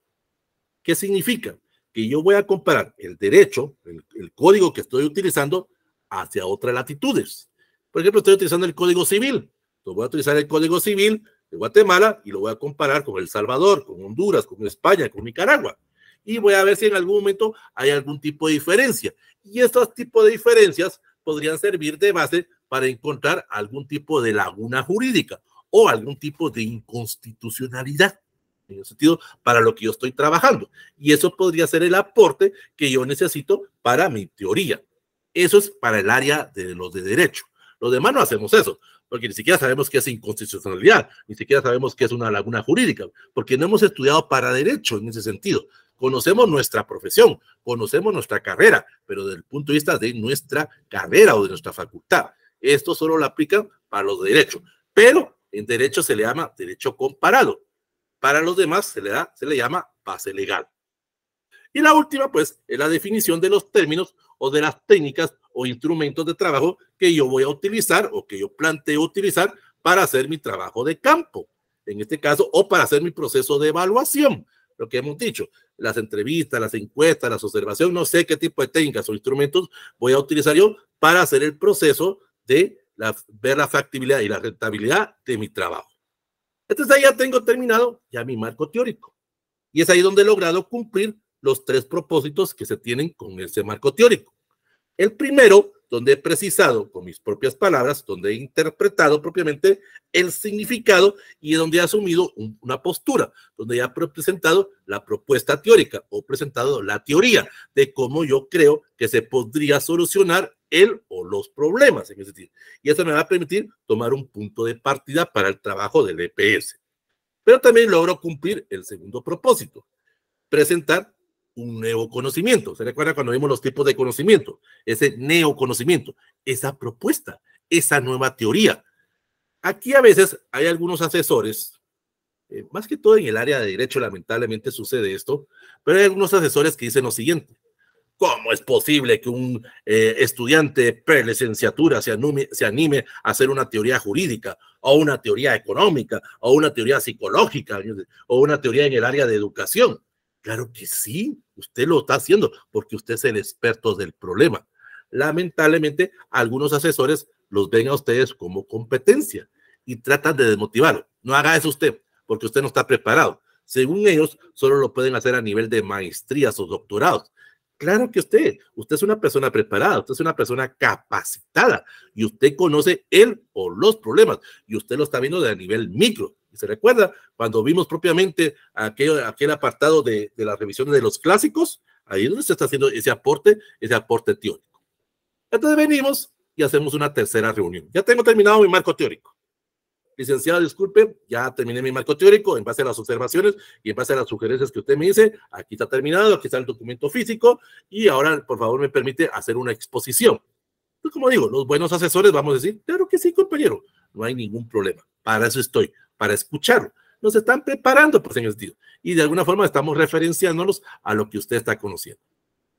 ¿Qué significa? Que yo voy a comparar el derecho, el, el código que estoy utilizando, hacia otras latitudes. Por ejemplo, estoy utilizando el código civil, voy a utilizar el Código Civil de Guatemala y lo voy a comparar con El Salvador, con Honduras, con España, con Nicaragua. Y voy a ver si en algún momento hay algún tipo de diferencia. Y estos tipos de diferencias podrían servir de base para encontrar algún tipo de laguna jurídica o algún tipo de inconstitucionalidad en el sentido para lo que yo estoy trabajando. Y eso podría ser el aporte que yo necesito para mi teoría. Eso es para el área de los de derecho. Los demás no hacemos eso porque ni siquiera sabemos qué es inconstitucionalidad, ni siquiera sabemos qué es una laguna jurídica, porque no hemos estudiado para derecho en ese sentido. Conocemos nuestra profesión, conocemos nuestra carrera, pero desde el punto de vista de nuestra carrera o de nuestra facultad. Esto solo lo aplican para los de derechos, pero en derecho se le llama derecho comparado. Para los demás se le, da, se le llama base legal. Y la última, pues, es la definición de los términos o de las técnicas o instrumentos de trabajo que yo voy a utilizar o que yo planteo utilizar para hacer mi trabajo de campo, en este caso, o para hacer mi proceso de evaluación, lo que hemos dicho, las entrevistas, las encuestas, las observaciones, no sé qué tipo de técnicas o instrumentos voy a utilizar yo para hacer el proceso de la, ver la factibilidad y la rentabilidad de mi trabajo. Entonces ahí ya tengo terminado ya mi marco teórico. Y es ahí donde he logrado cumplir los tres propósitos que se tienen con ese marco teórico. El primero, donde he precisado con mis propias palabras, donde he interpretado propiamente el significado y donde he asumido una postura, donde he presentado la propuesta teórica o presentado la teoría de cómo yo creo que se podría solucionar el o los problemas en ese sentido. Y eso me va a permitir tomar un punto de partida para el trabajo del EPS. Pero también logro cumplir el segundo propósito, presentar un nuevo conocimiento. ¿Se recuerda cuando vimos los tipos de conocimiento? Ese neoconocimiento, esa propuesta, esa nueva teoría. Aquí a veces hay algunos asesores, eh, más que todo en el área de derecho lamentablemente sucede esto, pero hay algunos asesores que dicen lo siguiente. ¿Cómo es posible que un eh, estudiante prelicenciatura licenciatura se anime a hacer una teoría jurídica o una teoría económica o una teoría psicológica o una teoría en el área de educación? Claro que sí, usted lo está haciendo porque usted es el experto del problema. Lamentablemente, algunos asesores los ven a ustedes como competencia y tratan de desmotivarlo. No haga eso usted, porque usted no está preparado. Según ellos, solo lo pueden hacer a nivel de maestrías o doctorados. Claro que usted, usted es una persona preparada, usted es una persona capacitada y usted conoce él o los problemas y usted lo está viendo de a nivel micro se recuerda cuando vimos propiamente aquel, aquel apartado de, de las revisiones de los clásicos, ahí es donde se está haciendo ese aporte, ese aporte teórico. Entonces venimos y hacemos una tercera reunión. Ya tengo terminado mi marco teórico. Licenciado, disculpe, ya terminé mi marco teórico en base a las observaciones y en base a las sugerencias que usted me dice. Aquí está terminado, aquí está el documento físico y ahora, por favor, me permite hacer una exposición. Pues, como digo, los buenos asesores vamos a decir, claro que sí, compañero, no hay ningún problema. Para eso estoy, para escucharlo. Nos están preparando por ese sentido. Y de alguna forma estamos referenciándolos a lo que usted está conociendo.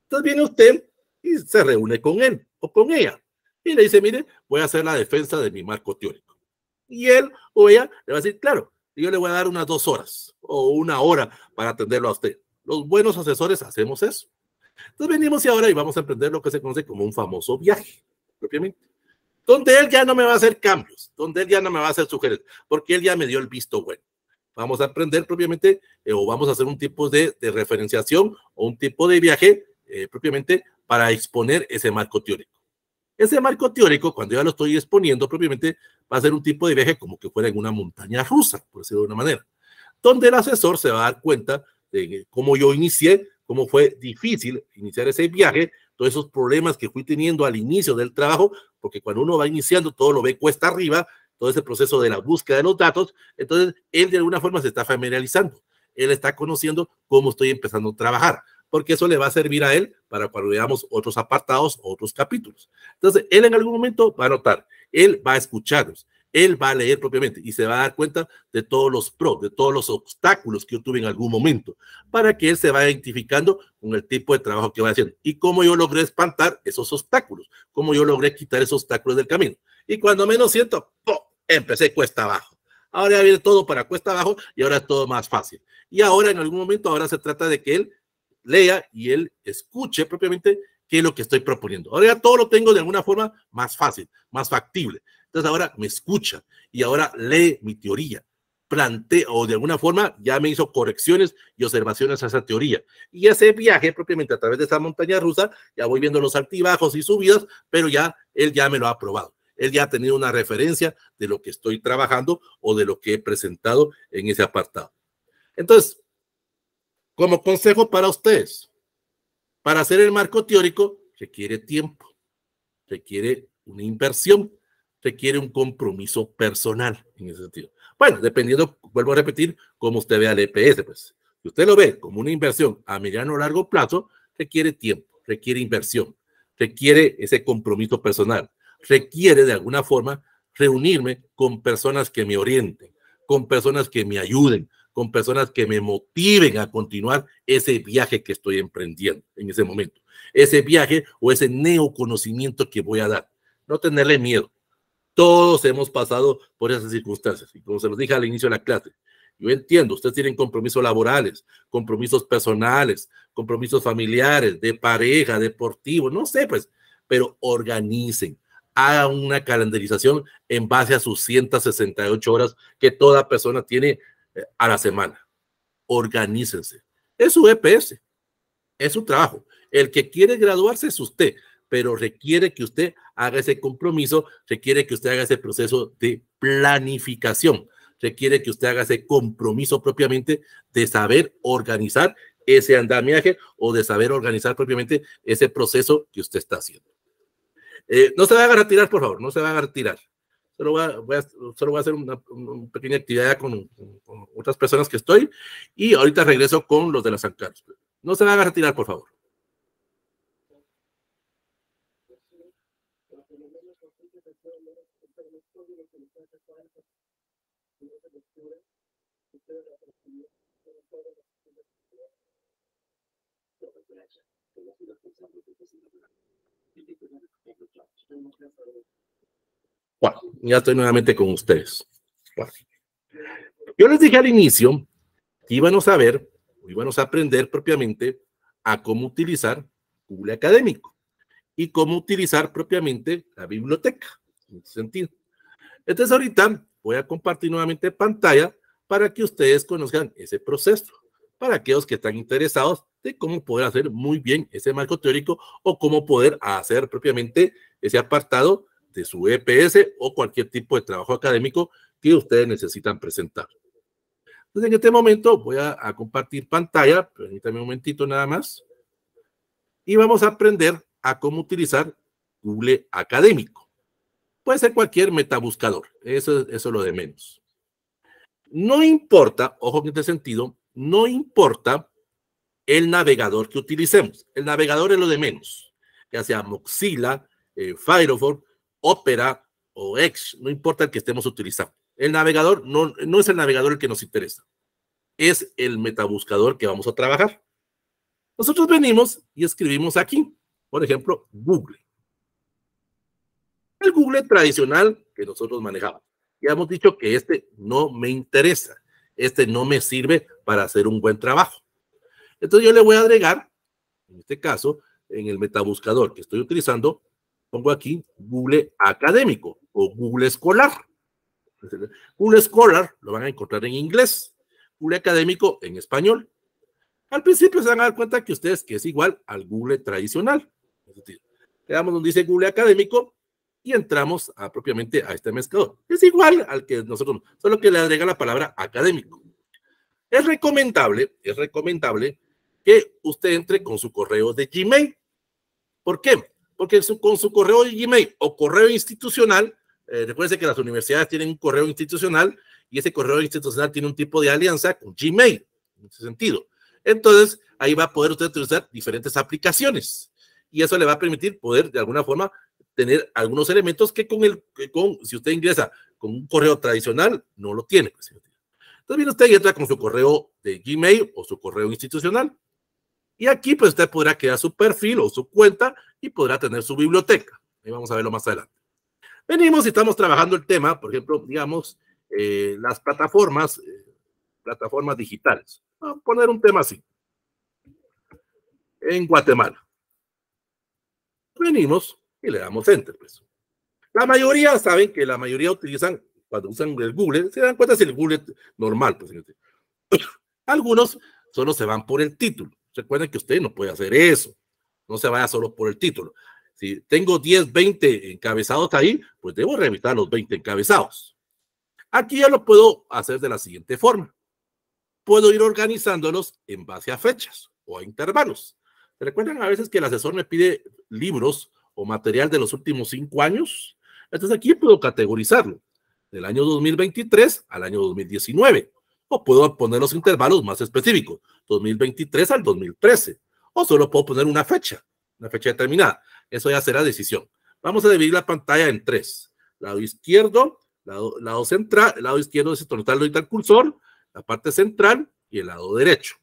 Entonces viene usted y se reúne con él o con ella. Y le dice, mire, voy a hacer la defensa de mi marco teórico. Y él o ella le va a decir, claro, yo le voy a dar unas dos horas o una hora para atenderlo a usted. Los buenos asesores hacemos eso. Entonces venimos y ahora y vamos a emprender lo que se conoce como un famoso viaje, propiamente donde él ya no me va a hacer cambios, donde él ya no me va a hacer sugerencias, porque él ya me dio el visto bueno. Vamos a aprender propiamente eh, o vamos a hacer un tipo de, referenciación o un tipo de viaje eh, propiamente para exponer ese marco teórico. Ese marco teórico, cuando ya lo estoy exponiendo propiamente, va a ser un tipo de viaje como que fuera en una montaña rusa, por decirlo de una manera, donde el asesor se va a dar cuenta de eh, cómo yo inicié, cómo fue difícil iniciar ese viaje, todos esos problemas que fui teniendo al inicio del trabajo, porque cuando uno va iniciando todo lo ve cuesta arriba, todo ese proceso de la búsqueda de los datos, entonces él de alguna forma se está familiarizando, él está conociendo cómo estoy empezando a trabajar, porque eso le va a servir a él para cuando veamos otros apartados, otros capítulos. Entonces, él en algún momento va a notar, él va a escucharnos, él va a leer propiamente y se va a dar cuenta de todos los pros, de todos los obstáculos que yo tuve en algún momento, para que él se vaya identificando con el tipo de trabajo que va haciendo y cómo yo logré espantar esos obstáculos, cómo yo logré quitar esos obstáculos del camino. Y cuando menos siento, ¡pum! empecé cuesta abajo. Ahora ya viene todo para cuesta abajo y ahora es todo más fácil. Y ahora en algún momento, ahora se trata de que él lea y él escuche propiamente qué es lo que estoy proponiendo. Ahora ya todo lo tengo de alguna forma más fácil, más factible. Entonces ahora me escucha y ahora lee mi teoría, plantea o de alguna forma ya me hizo correcciones y observaciones a esa teoría. Y ese viaje propiamente a través de esa montaña rusa, ya voy viendo los altibajos y subidas, pero ya él ya me lo ha probado. Él ya ha tenido una referencia de lo que estoy trabajando o de lo que he presentado en ese apartado. Entonces, como consejo para ustedes, para hacer el marco teórico requiere tiempo, requiere una inversión requiere un compromiso personal en ese sentido. Bueno, dependiendo, vuelvo a repetir, cómo usted ve al EPS, pues. Si usted lo ve como una inversión a mediano o largo plazo, requiere tiempo, requiere inversión, requiere ese compromiso personal, requiere de alguna forma reunirme con personas que me orienten, con personas que me ayuden, con personas que me motiven a continuar ese viaje que estoy emprendiendo en ese momento, ese viaje o ese neoconocimiento que voy a dar. No tenerle miedo, todos hemos pasado por esas circunstancias. Y como se nos dijo al inicio de la clase, yo entiendo, ustedes tienen compromisos laborales, compromisos personales, compromisos familiares, de pareja, deportivo, no sé, pues, pero organicen, hagan una calendarización en base a sus 168 horas que toda persona tiene eh, a la semana. Organícense. Es su EPS, es su trabajo. El que quiere graduarse es usted pero requiere que usted haga ese compromiso, requiere que usted haga ese proceso de planificación, requiere que usted haga ese compromiso propiamente de saber organizar ese andamiaje o de saber organizar propiamente ese proceso que usted está haciendo. Eh, no se va a retirar, por favor, no se va a retirar. Solo voy a, solo voy a hacer una, pequeña actividad con, otras personas que estoy y ahorita regreso con los de la San Carlos. No se va a retirar, por favor. Bueno, ya estoy nuevamente con ustedes. Yo les dije al inicio que íbamos a ver, íbamos a aprender propiamente a cómo utilizar Google Académico y cómo utilizar propiamente la biblioteca, en sentido. Entonces ahorita voy a compartir nuevamente pantalla para que ustedes conozcan ese proceso, para aquellos que están interesados de cómo poder hacer muy bien ese marco teórico o cómo poder hacer propiamente ese apartado de su EPS o cualquier tipo de trabajo académico que ustedes necesitan presentar. Entonces, en este momento voy a, compartir pantalla, permítame un momentito nada más, y vamos a aprender a cómo utilizar Google Académico. Puede ser cualquier metabuscador, eso, eso es lo de menos. No importa, ojo en este sentido, no importa el navegador que utilicemos. El navegador es lo de menos, ya sea Mozilla, eh, Firefox, Opera o Edge, no importa el que estemos utilizando. El navegador no, es el navegador el que nos interesa, es el metabuscador que vamos a trabajar. Nosotros venimos y escribimos aquí, por ejemplo, Google. El Google tradicional que nosotros manejamos. Ya hemos dicho que este no me interesa, este no me sirve para hacer un buen trabajo. Entonces yo le voy a agregar, en este caso, en el metabuscador que estoy utilizando, pongo aquí Google académico o Google escolar. Google Scholar lo van a encontrar en inglés, Google Académico en español. Al principio se van a dar cuenta que ustedes que es igual al Google tradicional. Le damos donde dice Google Académico y entramos a, propiamente a este mezclador. Es igual al que nosotros, solo que le agrega la palabra académico. Es recomendable, es recomendable que usted entre con su correo de Gmail. ¿Por qué? Porque con su correo de Gmail o correo institucional, eh, recuerden que las universidades tienen un correo institucional y ese correo institucional tiene un tipo de alianza con Gmail, en ese sentido. Entonces, ahí va a poder usted utilizar diferentes aplicaciones y eso le va a permitir poder, de alguna forma, tener algunos elementos que con el, con, si usted ingresa con un correo tradicional, no lo tiene. Pues, Entonces viene usted entra con su correo de Gmail o su correo institucional y aquí pues usted podrá crear su perfil o su cuenta y podrá tener su biblioteca. Ahí vamos a verlo más adelante. Venimos y estamos trabajando el tema, por ejemplo, digamos, eh, las plataformas, eh, plataformas digitales. Vamos a poner un tema así. En Guatemala. Venimos y le damos enter. Pues. La mayoría saben que la mayoría utilizan, cuando usan el Google, se dan cuenta si el Google normal. Pues, Algunos solo se van por el título. Recuerden que usted no puede hacer eso. No se vaya solo por el título. Si tengo 10, 20 encabezados ahí, pues debo revisar los 20 encabezados. Aquí ya lo puedo hacer de la siguiente forma. Puedo ir organizándolos en base a fechas o a intervalos. Recuerden a veces que el asesor me pide libros o material de los últimos cinco años. Entonces aquí puedo categorizarlo del año 2023 al año 2019 o puedo poner los intervalos más específicos, 2023 al 2013, o solo puedo poner una fecha, una fecha determinada. Eso ya será decisión. Vamos a dividir la pantalla en tres. Lado izquierdo, lado, central, el lado izquierdo es el total el cursor, la parte central y el lado derecho.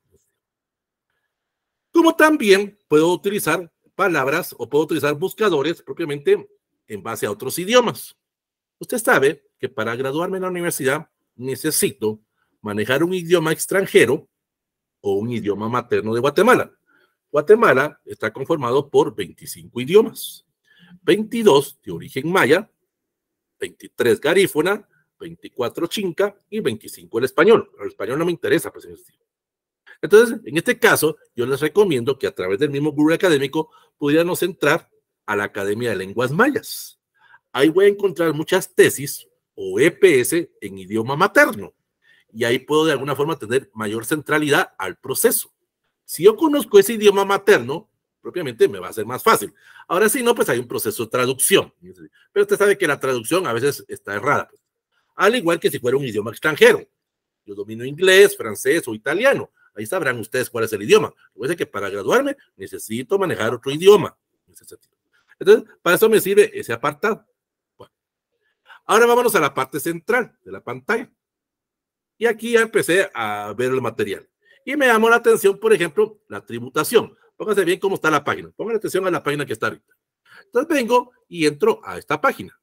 Como también puedo utilizar palabras o puedo utilizar buscadores propiamente en base a otros idiomas. Usted sabe que para graduarme en la universidad necesito manejar un idioma extranjero o un idioma materno de Guatemala. Guatemala está conformado por 25 idiomas, 22 de origen maya, 23 garífona, 24 chinca y 25 el español. El español no me interesa, pues. Entonces, en este caso, yo les recomiendo que a través del mismo Google académico pudiéramos entrar a la Academia de Lenguas Mayas. Ahí voy a encontrar muchas tesis o EPS en idioma materno y ahí puedo de alguna forma tener mayor centralidad al proceso. Si yo conozco ese idioma materno, propiamente me va a ser más fácil. Ahora si no, pues hay un proceso de traducción. Pero usted sabe que la traducción a veces está errada. Pues. Al igual que si fuera un idioma extranjero. Yo domino inglés, francés o italiano. Ahí sabrán ustedes cuál es el idioma. Lo que que para graduarme necesito manejar otro idioma. Entonces, para eso me sirve ese apartado. Bueno. Ahora vámonos a la parte central de la pantalla. Y aquí ya empecé a ver el material. Y me llamó la atención, por ejemplo, la tributación. Pónganse bien cómo está la página. Pongan atención a la página que está ahorita. Entonces vengo y entro a esta página.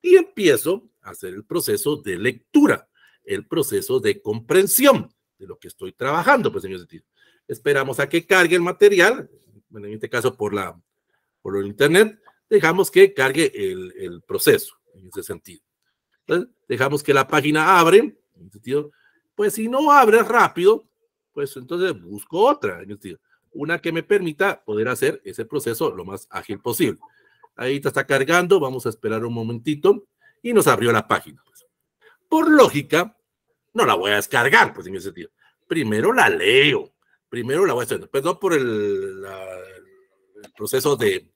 Y empiezo a hacer el proceso de lectura, el proceso de comprensión de lo que estoy trabajando, pues en ese sentido. Esperamos a que cargue el material, en este caso por la por el internet, dejamos que cargue el, el proceso en ese sentido. Entonces, dejamos que la página abre pues si no abre rápido, pues entonces busco otra, una que me permita poder hacer ese proceso lo más ágil posible. Ahí está cargando, vamos a esperar un momentito y nos abrió la página. Pues. Por lógica, no la voy a descargar, pues en ese sentido. Primero la leo, primero la voy a hacer. Perdón pues, por el, proceso de,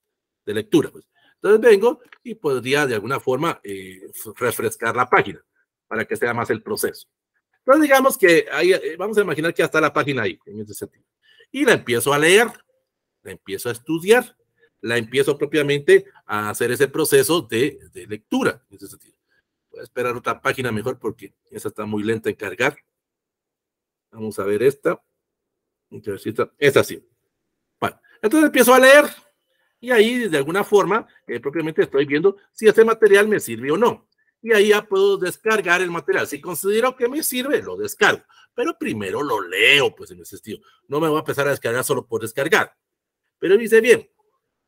lectura. Pues. Entonces vengo y podría de alguna forma eh, refrescar la página para que sea más el proceso. Entonces digamos que ahí, eh, vamos a imaginar que hasta la página ahí, en ese sentido. Y la empiezo a leer, la empiezo a estudiar, la empiezo propiamente a hacer ese proceso de, lectura, en ese sentido. Voy a esperar otra página mejor porque esa está muy lenta en cargar. Vamos a ver esta. Es así. Bueno, entonces empiezo a leer y ahí de alguna forma eh, propiamente estoy viendo si este material me sirve o no y ahí ya puedo descargar el material. Si considero que me sirve, lo descargo, pero primero lo leo, pues en ese sentido No me voy a empezar a descargar solo por descargar. Pero dice bien,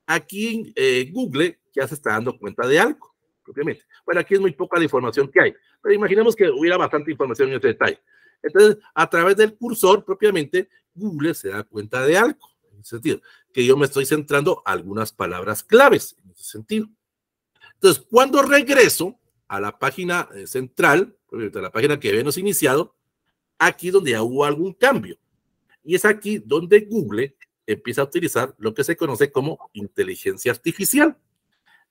aquí eh, Google ya se está dando cuenta de algo, propiamente. Bueno, aquí es muy poca la información que hay, pero imaginemos que hubiera bastante información en este detalle. Entonces, a través del cursor, propiamente, Google se da cuenta de algo, en ese sentido, que yo me estoy centrando algunas palabras claves, en ese sentido. Entonces, cuando regreso, a la página eh, central, a la página que habíamos iniciado, aquí donde ya hubo algún cambio. Y es aquí donde Google empieza a utilizar lo que se conoce como inteligencia artificial.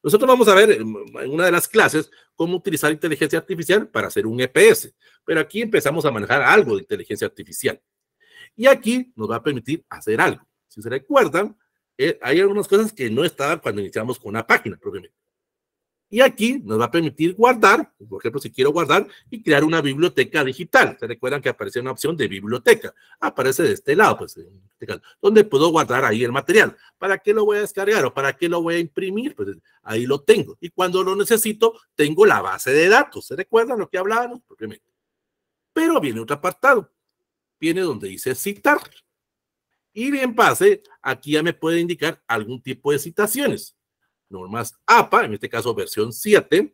Nosotros vamos a ver em, en una de las clases cómo utilizar inteligencia artificial para hacer un EPS, pero aquí empezamos a manejar algo de inteligencia artificial. Y aquí nos va a permitir hacer algo. Si se recuerdan, eh, hay algunas cosas que no estaban cuando iniciamos con una página propiamente. Y aquí nos va a permitir guardar, por ejemplo, si quiero guardar y crear una biblioteca digital. Se recuerdan que aparece una opción de biblioteca. Aparece de este lado, pues, este donde puedo guardar ahí el material. ¿Para qué lo voy a descargar o para qué lo voy a imprimir? Pues ahí lo tengo. Y cuando lo necesito, tengo la base de datos. ¿Se recuerdan lo que hablábamos? Propiamente. Pero viene otro apartado. Viene donde dice citar. Y bien pase aquí ya me puede indicar algún tipo de citaciones normas APA, en este caso versión 7,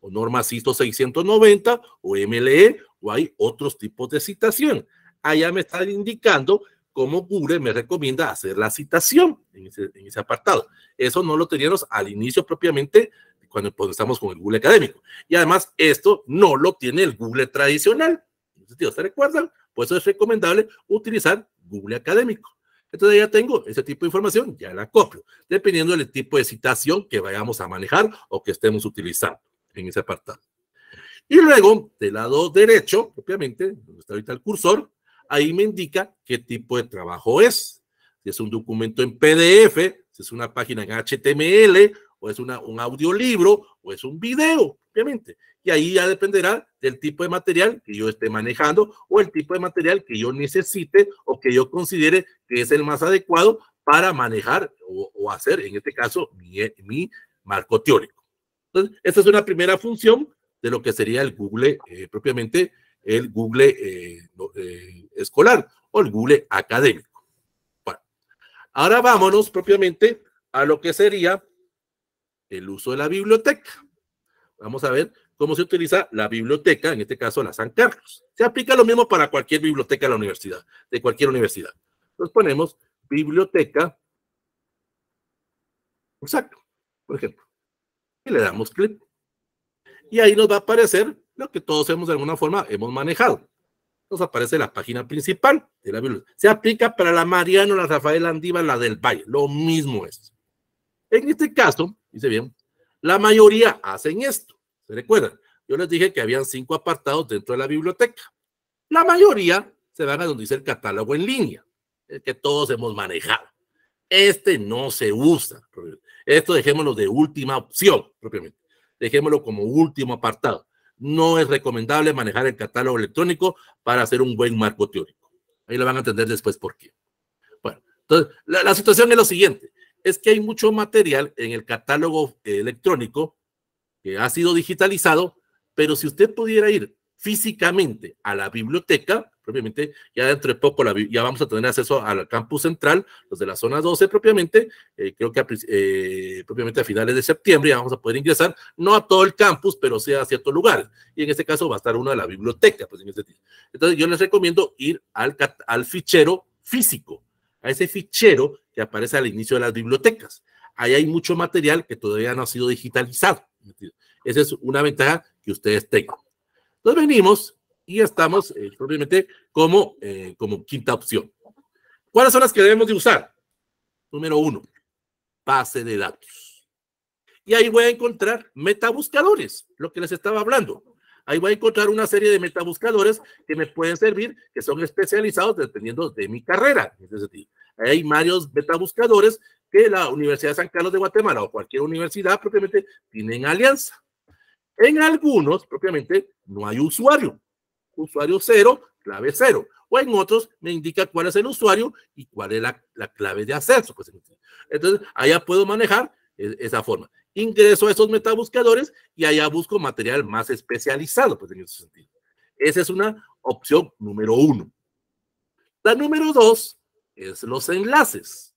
o normas ISO 690 o MLE, o hay otros tipos de citación. Allá me están indicando cómo Google me recomienda hacer la citación en ese, en ese apartado. Eso no lo teníamos al inicio propiamente cuando estamos con el Google académico. Y además, esto no lo tiene el Google tradicional. ¿Se recuerdan? Por eso es recomendable utilizar Google académico. Entonces ya tengo ese tipo de información, ya la copio, dependiendo del tipo de citación que vayamos a manejar o que estemos utilizando en ese apartado. Y luego, del lado derecho, obviamente, donde está ahorita el cursor, ahí me indica qué tipo de trabajo es. Si es un documento en PDF, si es una página en HTML o es una, un audiolibro, o es un video, obviamente. Y ahí ya dependerá del tipo de material que yo esté manejando o el tipo de material que yo necesite o que yo considere que es el más adecuado para manejar o, hacer, en este caso, mi, marco teórico. Entonces, esta es una primera función de lo que sería el Google, eh, propiamente el Google eh, eh, escolar o el Google académico. Bueno, ahora vámonos propiamente a lo que sería el uso de la biblioteca. Vamos a ver cómo se utiliza la biblioteca, en este caso la San Carlos. Se aplica lo mismo para cualquier biblioteca de la universidad, de cualquier universidad. Entonces ponemos biblioteca. Exacto, por ejemplo. Y le damos clic. Y ahí nos va a aparecer lo que todos hemos de alguna forma hemos manejado. Nos aparece la página principal de la biblioteca. Se aplica para la Mariano, la Rafael andiva la del Valle. Lo mismo es. En este caso, Dice bien, la mayoría hacen esto. ¿Se recuerdan? Yo les dije que habían cinco apartados dentro de la biblioteca. La mayoría se van a donde dice el catálogo en línea, el que todos hemos manejado. Este no se usa. Esto dejémoslo de última opción, propiamente. Dejémoslo como último apartado. No es recomendable manejar el catálogo electrónico para hacer un buen marco teórico. Ahí lo van a entender después por qué. Bueno, entonces, la, la situación es lo siguiente es que hay mucho material en el catálogo eh, electrónico que ha sido digitalizado, pero si usted pudiera ir físicamente a la biblioteca, propiamente, ya dentro de poco la, ya vamos a tener acceso al campus central, los de la zona 12 propiamente, eh, creo que eh, propiamente a finales de septiembre ya vamos a poder ingresar, no a todo el campus, pero sí a cierto lugar, y en este caso va a estar uno de la biblioteca, pues en Entonces yo les recomiendo ir al, al fichero físico, a ese fichero aparece al inicio de las bibliotecas. Ahí hay mucho material que todavía no ha sido digitalizado. Esa es una ventaja que ustedes tengan. Entonces venimos y estamos eh, probablemente como, eh, como quinta opción. ¿Cuáles son las que debemos de usar? Número uno, base de datos. Y ahí voy a encontrar metabuscadores, lo que les estaba hablando. Ahí voy a encontrar una serie de metabuscadores que me pueden servir, que son especializados dependiendo de mi carrera. En ese hay varios metabuscadores que la Universidad de San Carlos de Guatemala o cualquier universidad propiamente tienen alianza. En algunos, propiamente, no hay usuario. Usuario cero, clave cero. O en otros me indica cuál es el usuario y cuál es la, clave de acceso. Pues, entonces, allá puedo manejar eh, esa forma. Ingreso a esos metabuscadores y allá busco material más especializado, pues Esa es una opción número uno. La número dos es los enlaces.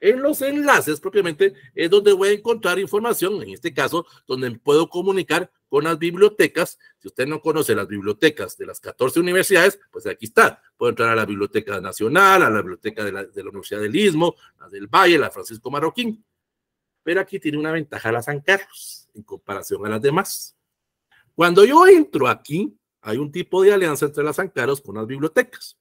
En los enlaces propiamente es donde voy a encontrar información, en este caso, donde puedo comunicar con las bibliotecas. Si usted no conoce las bibliotecas de las 14 universidades, pues aquí está. Puedo entrar a la Biblioteca Nacional, a la Biblioteca de la, Universidad del Istmo, la del Valle, la Francisco Marroquín. Pero aquí tiene una ventaja la San Carlos en comparación a las demás. Cuando yo entro aquí, hay un tipo de alianza entre las San Carlos con las bibliotecas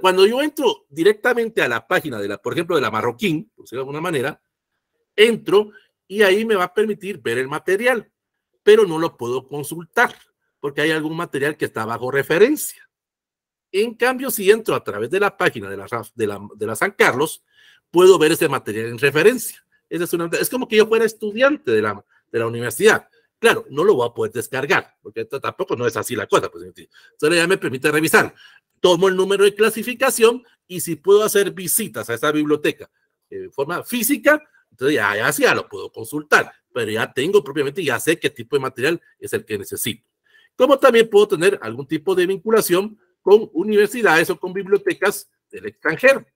cuando yo entro directamente a la página de la, por ejemplo, de la Marroquín, por decirlo de alguna manera, entro y ahí me va a permitir ver el material, pero no lo puedo consultar porque hay algún material que está bajo referencia. En cambio, si entro a través de la página de la, de la, de la San Carlos, puedo ver ese material en referencia. es, una, es como que yo fuera estudiante de la, de la universidad Claro, no lo voy a poder descargar, porque tampoco no es así la cosa, pues ya me permite revisar. Tomo el número de clasificación y si puedo hacer visitas a esa biblioteca de forma física, entonces ya, lo puedo consultar, pero ya tengo propiamente, ya sé qué tipo de material es el que necesito. Como también puedo tener algún tipo de vinculación con universidades o con bibliotecas del extranjero,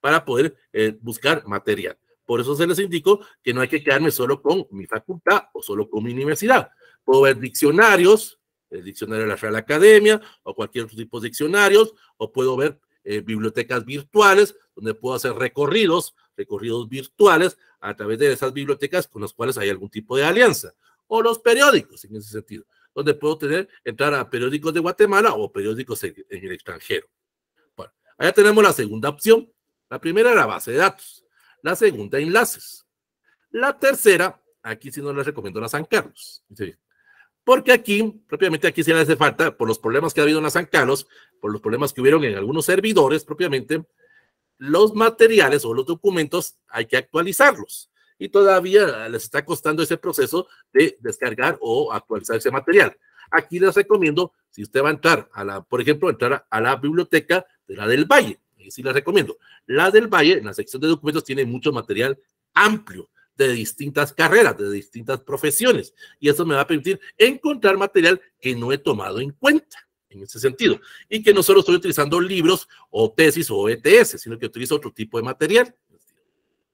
para poder eh, buscar material. Por eso se les indico que no hay que quedarme solo con mi facultad o solo con mi universidad. Puedo ver diccionarios, el diccionario de la Real Academia o cualquier otro tipo de diccionarios, o puedo ver eh, bibliotecas virtuales donde puedo hacer recorridos, recorridos virtuales a través de esas bibliotecas con las cuales hay algún tipo de alianza, o los periódicos en ese sentido, donde puedo tener, entrar a periódicos de Guatemala o periódicos en, el extranjero. Bueno, allá tenemos la segunda opción. La primera era base de datos la segunda, enlaces. La tercera, aquí sí no les recomiendo la San Carlos. Porque aquí, propiamente aquí sí le hace falta, por los problemas que ha habido en la San Carlos, por los problemas que hubieron en algunos servidores propiamente, los materiales o los documentos hay que actualizarlos. Y todavía les está costando ese proceso de descargar o actualizar ese material. Aquí les recomiendo, si usted va a entrar a la, por ejemplo, entrar a la biblioteca de la del Valle, y sí les recomiendo. La del Valle, en la sección de documentos, tiene mucho material amplio de distintas carreras, de distintas profesiones, y eso me va a permitir encontrar material que no he tomado en cuenta en ese sentido, y que no solo estoy utilizando libros o tesis o ETS, sino que utilizo otro tipo de material.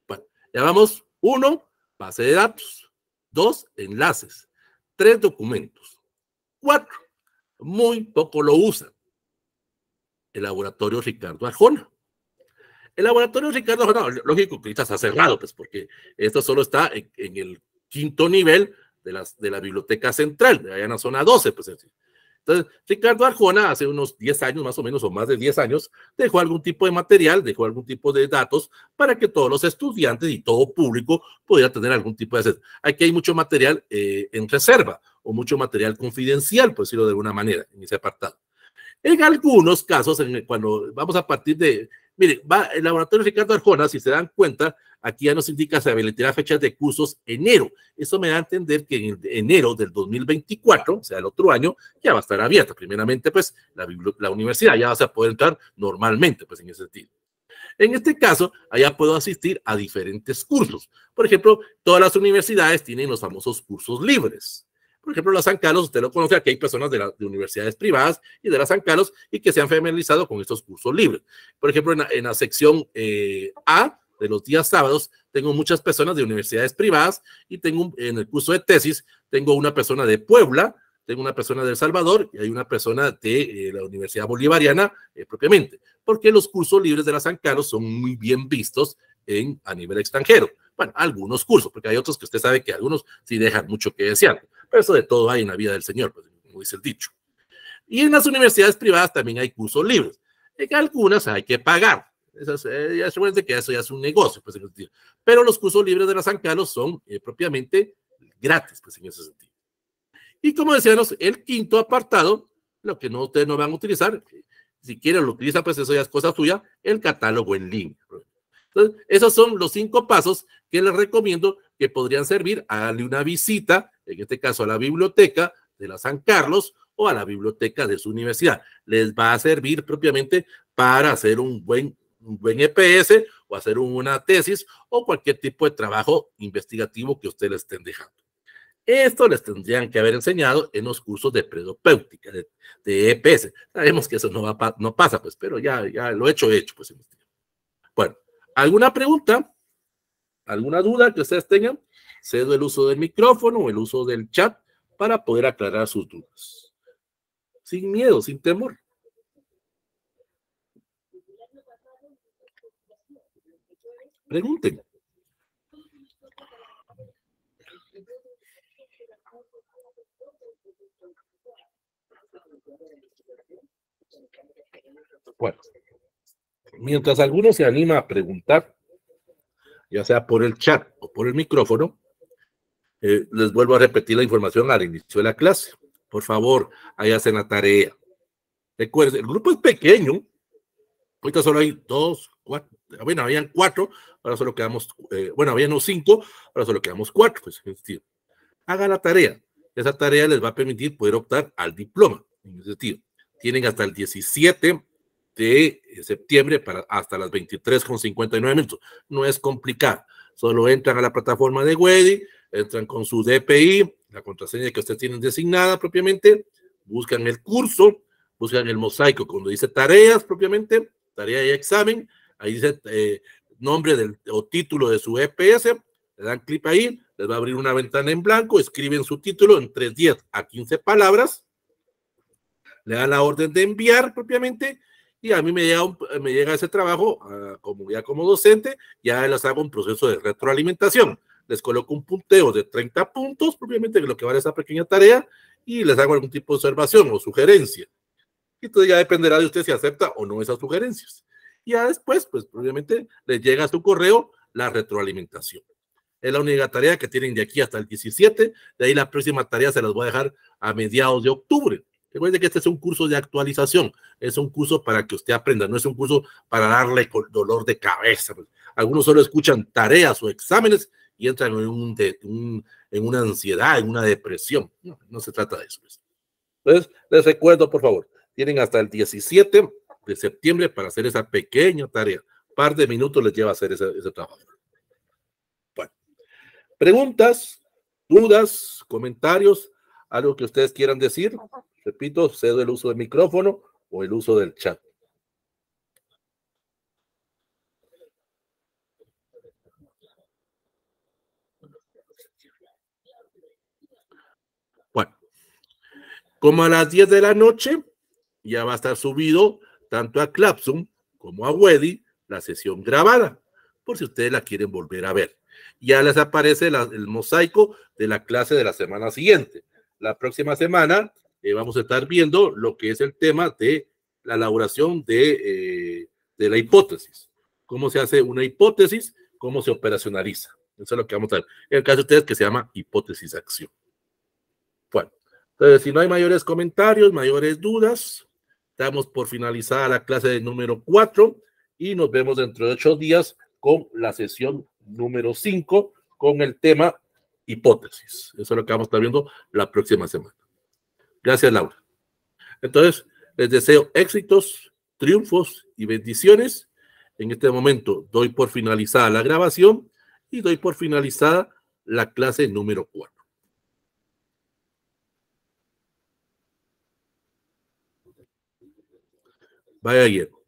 Bueno, ya vamos, uno, base de datos, dos, enlaces, tres, documentos, cuatro, muy poco lo usan, el laboratorio Ricardo Arjona. El laboratorio Ricardo Arjona, lógico que está cerrado, pues porque esto solo está en, el quinto nivel de, las, de la biblioteca central, de allá en la zona 12, pues Entonces, Ricardo Arjona hace unos 10 años más o menos, o más de 10 años, dejó algún tipo de material, dejó algún tipo de datos para que todos los estudiantes y todo público pudiera tener algún tipo de acceso. Aquí hay mucho material eh, en reserva o mucho material confidencial, por decirlo de alguna manera, en ese apartado. En algunos casos, cuando vamos a partir de, mire, va el laboratorio Ricardo Arjona, si se dan cuenta, aquí ya nos indica, se habilitará fechas de cursos enero. Eso me da a entender que en enero del 2024, o sea, el otro año, ya va a estar abierta. Primeramente, pues, la, la universidad ya va a poder entrar normalmente, pues, en ese sentido. En este caso, allá puedo asistir a diferentes cursos. Por ejemplo, todas las universidades tienen los famosos cursos libres. Por ejemplo, la San Carlos, usted lo conoce, aquí hay personas de, universidades privadas y de la San Carlos y que se han feminizado con estos cursos libres. Por ejemplo, en la, sección eh, A de los días sábados, tengo muchas personas de universidades privadas y tengo en el curso de tesis, tengo una persona de Puebla, tengo una persona de El Salvador y hay una persona de eh, la Universidad Bolivariana eh, propiamente, porque los cursos libres de la San Carlos son muy bien vistos en, a nivel extranjero. Bueno, algunos cursos, porque hay otros que usted sabe que algunos sí dejan mucho que desear. Pero eso de todo hay en la vida del Señor, pues, como dice el dicho. Y en las universidades privadas también hay cursos libres. En algunas hay que pagar. Eh, que eso ya es un negocio, pues, Pero los cursos libres de la San Carlos son eh, propiamente gratis, pues, en ese sentido. Y como decíamos, el quinto apartado, lo que no, ustedes no van a utilizar, si quieren lo utilizan, pues eso ya es cosa suya, el catálogo en línea. Entonces, esos son los cinco pasos que les recomiendo que podrían servir, darle una visita, en este caso a la biblioteca de la San Carlos o a la biblioteca de su universidad. Les va a servir propiamente para hacer un buen, un buen EPS o hacer una tesis o cualquier tipo de trabajo investigativo que ustedes estén dejando. Esto les tendrían que haber enseñado en los cursos de predopéutica, de, EPS. E Sabemos que eso no, va, no pasa, pues, pero ya, ya lo hecho, hecho. Pues. Este bueno, ¿alguna pregunta? alguna duda que ustedes tengan, cedo el uso del micrófono o el uso del chat para poder aclarar sus dudas. Sin miedo, sin temor. Pregunten. Bueno, mientras alguno se anima a preguntar, ya sea por el chat o por el micrófono, eh, les vuelvo a repetir la información al inicio de la clase. Por favor, ahí hacen la tarea. Recuerden, el grupo es pequeño. Ahorita solo hay dos, cuatro. Bueno, habían cuatro, ahora solo quedamos, eh, bueno, habían cinco, ahora solo quedamos cuatro. Pues, es haga la tarea. Esa tarea les va a permitir poder optar al diploma. En ese sentido, tienen hasta el 17 de septiembre para hasta las 23.59 minutos. No es complicado. Solo entran a la plataforma de Wedi, entran con su DPI, la contraseña que ustedes tienen designada propiamente, buscan el curso, buscan el mosaico. Cuando dice tareas propiamente, tarea y examen, ahí dice eh, nombre del, o título de su EPS, le dan clic ahí, les va a abrir una ventana en blanco, escriben su título entre 10 a 15 palabras, le dan la orden de enviar propiamente y a mí me llega, eh, me llega ese trabajo ah, como, ya como docente, ya les hago un proceso de retroalimentación. Les coloco un punteo de 30 puntos, propiamente lo que vale esa pequeña tarea, y les hago algún tipo de observación o sugerencia. Y entonces ya dependerá de usted si acepta o no esas sugerencias. Y ya después, pues obviamente les llega a su correo la retroalimentación. Es la única tarea que tienen de aquí hasta el 17. De ahí la próxima tarea se las voy a dejar a mediados de octubre. Recuerde que este es un curso de actualización, es un curso para que usted aprenda, no es un curso para darle dolor de cabeza. Pues. Algunos solo escuchan tareas o exámenes y entran en, una ansiedad, en una depresión. No, se trata de eso. Pues. Entonces, les recuerdo, por favor, tienen hasta el 17 de septiembre para hacer esa pequeña tarea. Un par de minutos les lleva a hacer ese, ese trabajo. preguntas, dudas, comentarios, algo que ustedes quieran decir. Repito, cedo el uso del micrófono o el uso del chat. Bueno, como a las 10 de la noche ya va a estar subido tanto a Clapsum como a Wedi la sesión grabada, por si ustedes la quieren volver a ver. Ya les aparece el mosaico de la clase de la semana siguiente. La próxima semana eh, vamos a estar viendo lo que es el tema de la elaboración de, eh, de la hipótesis. Cómo se hace una hipótesis, cómo se operacionaliza. Eso es lo que vamos a ver. En el caso de ustedes que se llama hipótesis-acción. Bueno, entonces si no hay mayores comentarios, mayores dudas, damos por finalizada la clase de número 4 y nos vemos dentro de ocho días con la sesión número 5 con el tema hipótesis. Eso es lo que vamos a estar viendo la próxima semana. Gracias, Laura. Entonces, les deseo éxitos, triunfos y bendiciones. En este momento doy por finalizada la grabación y doy por finalizada la clase número 4. Vaya bien.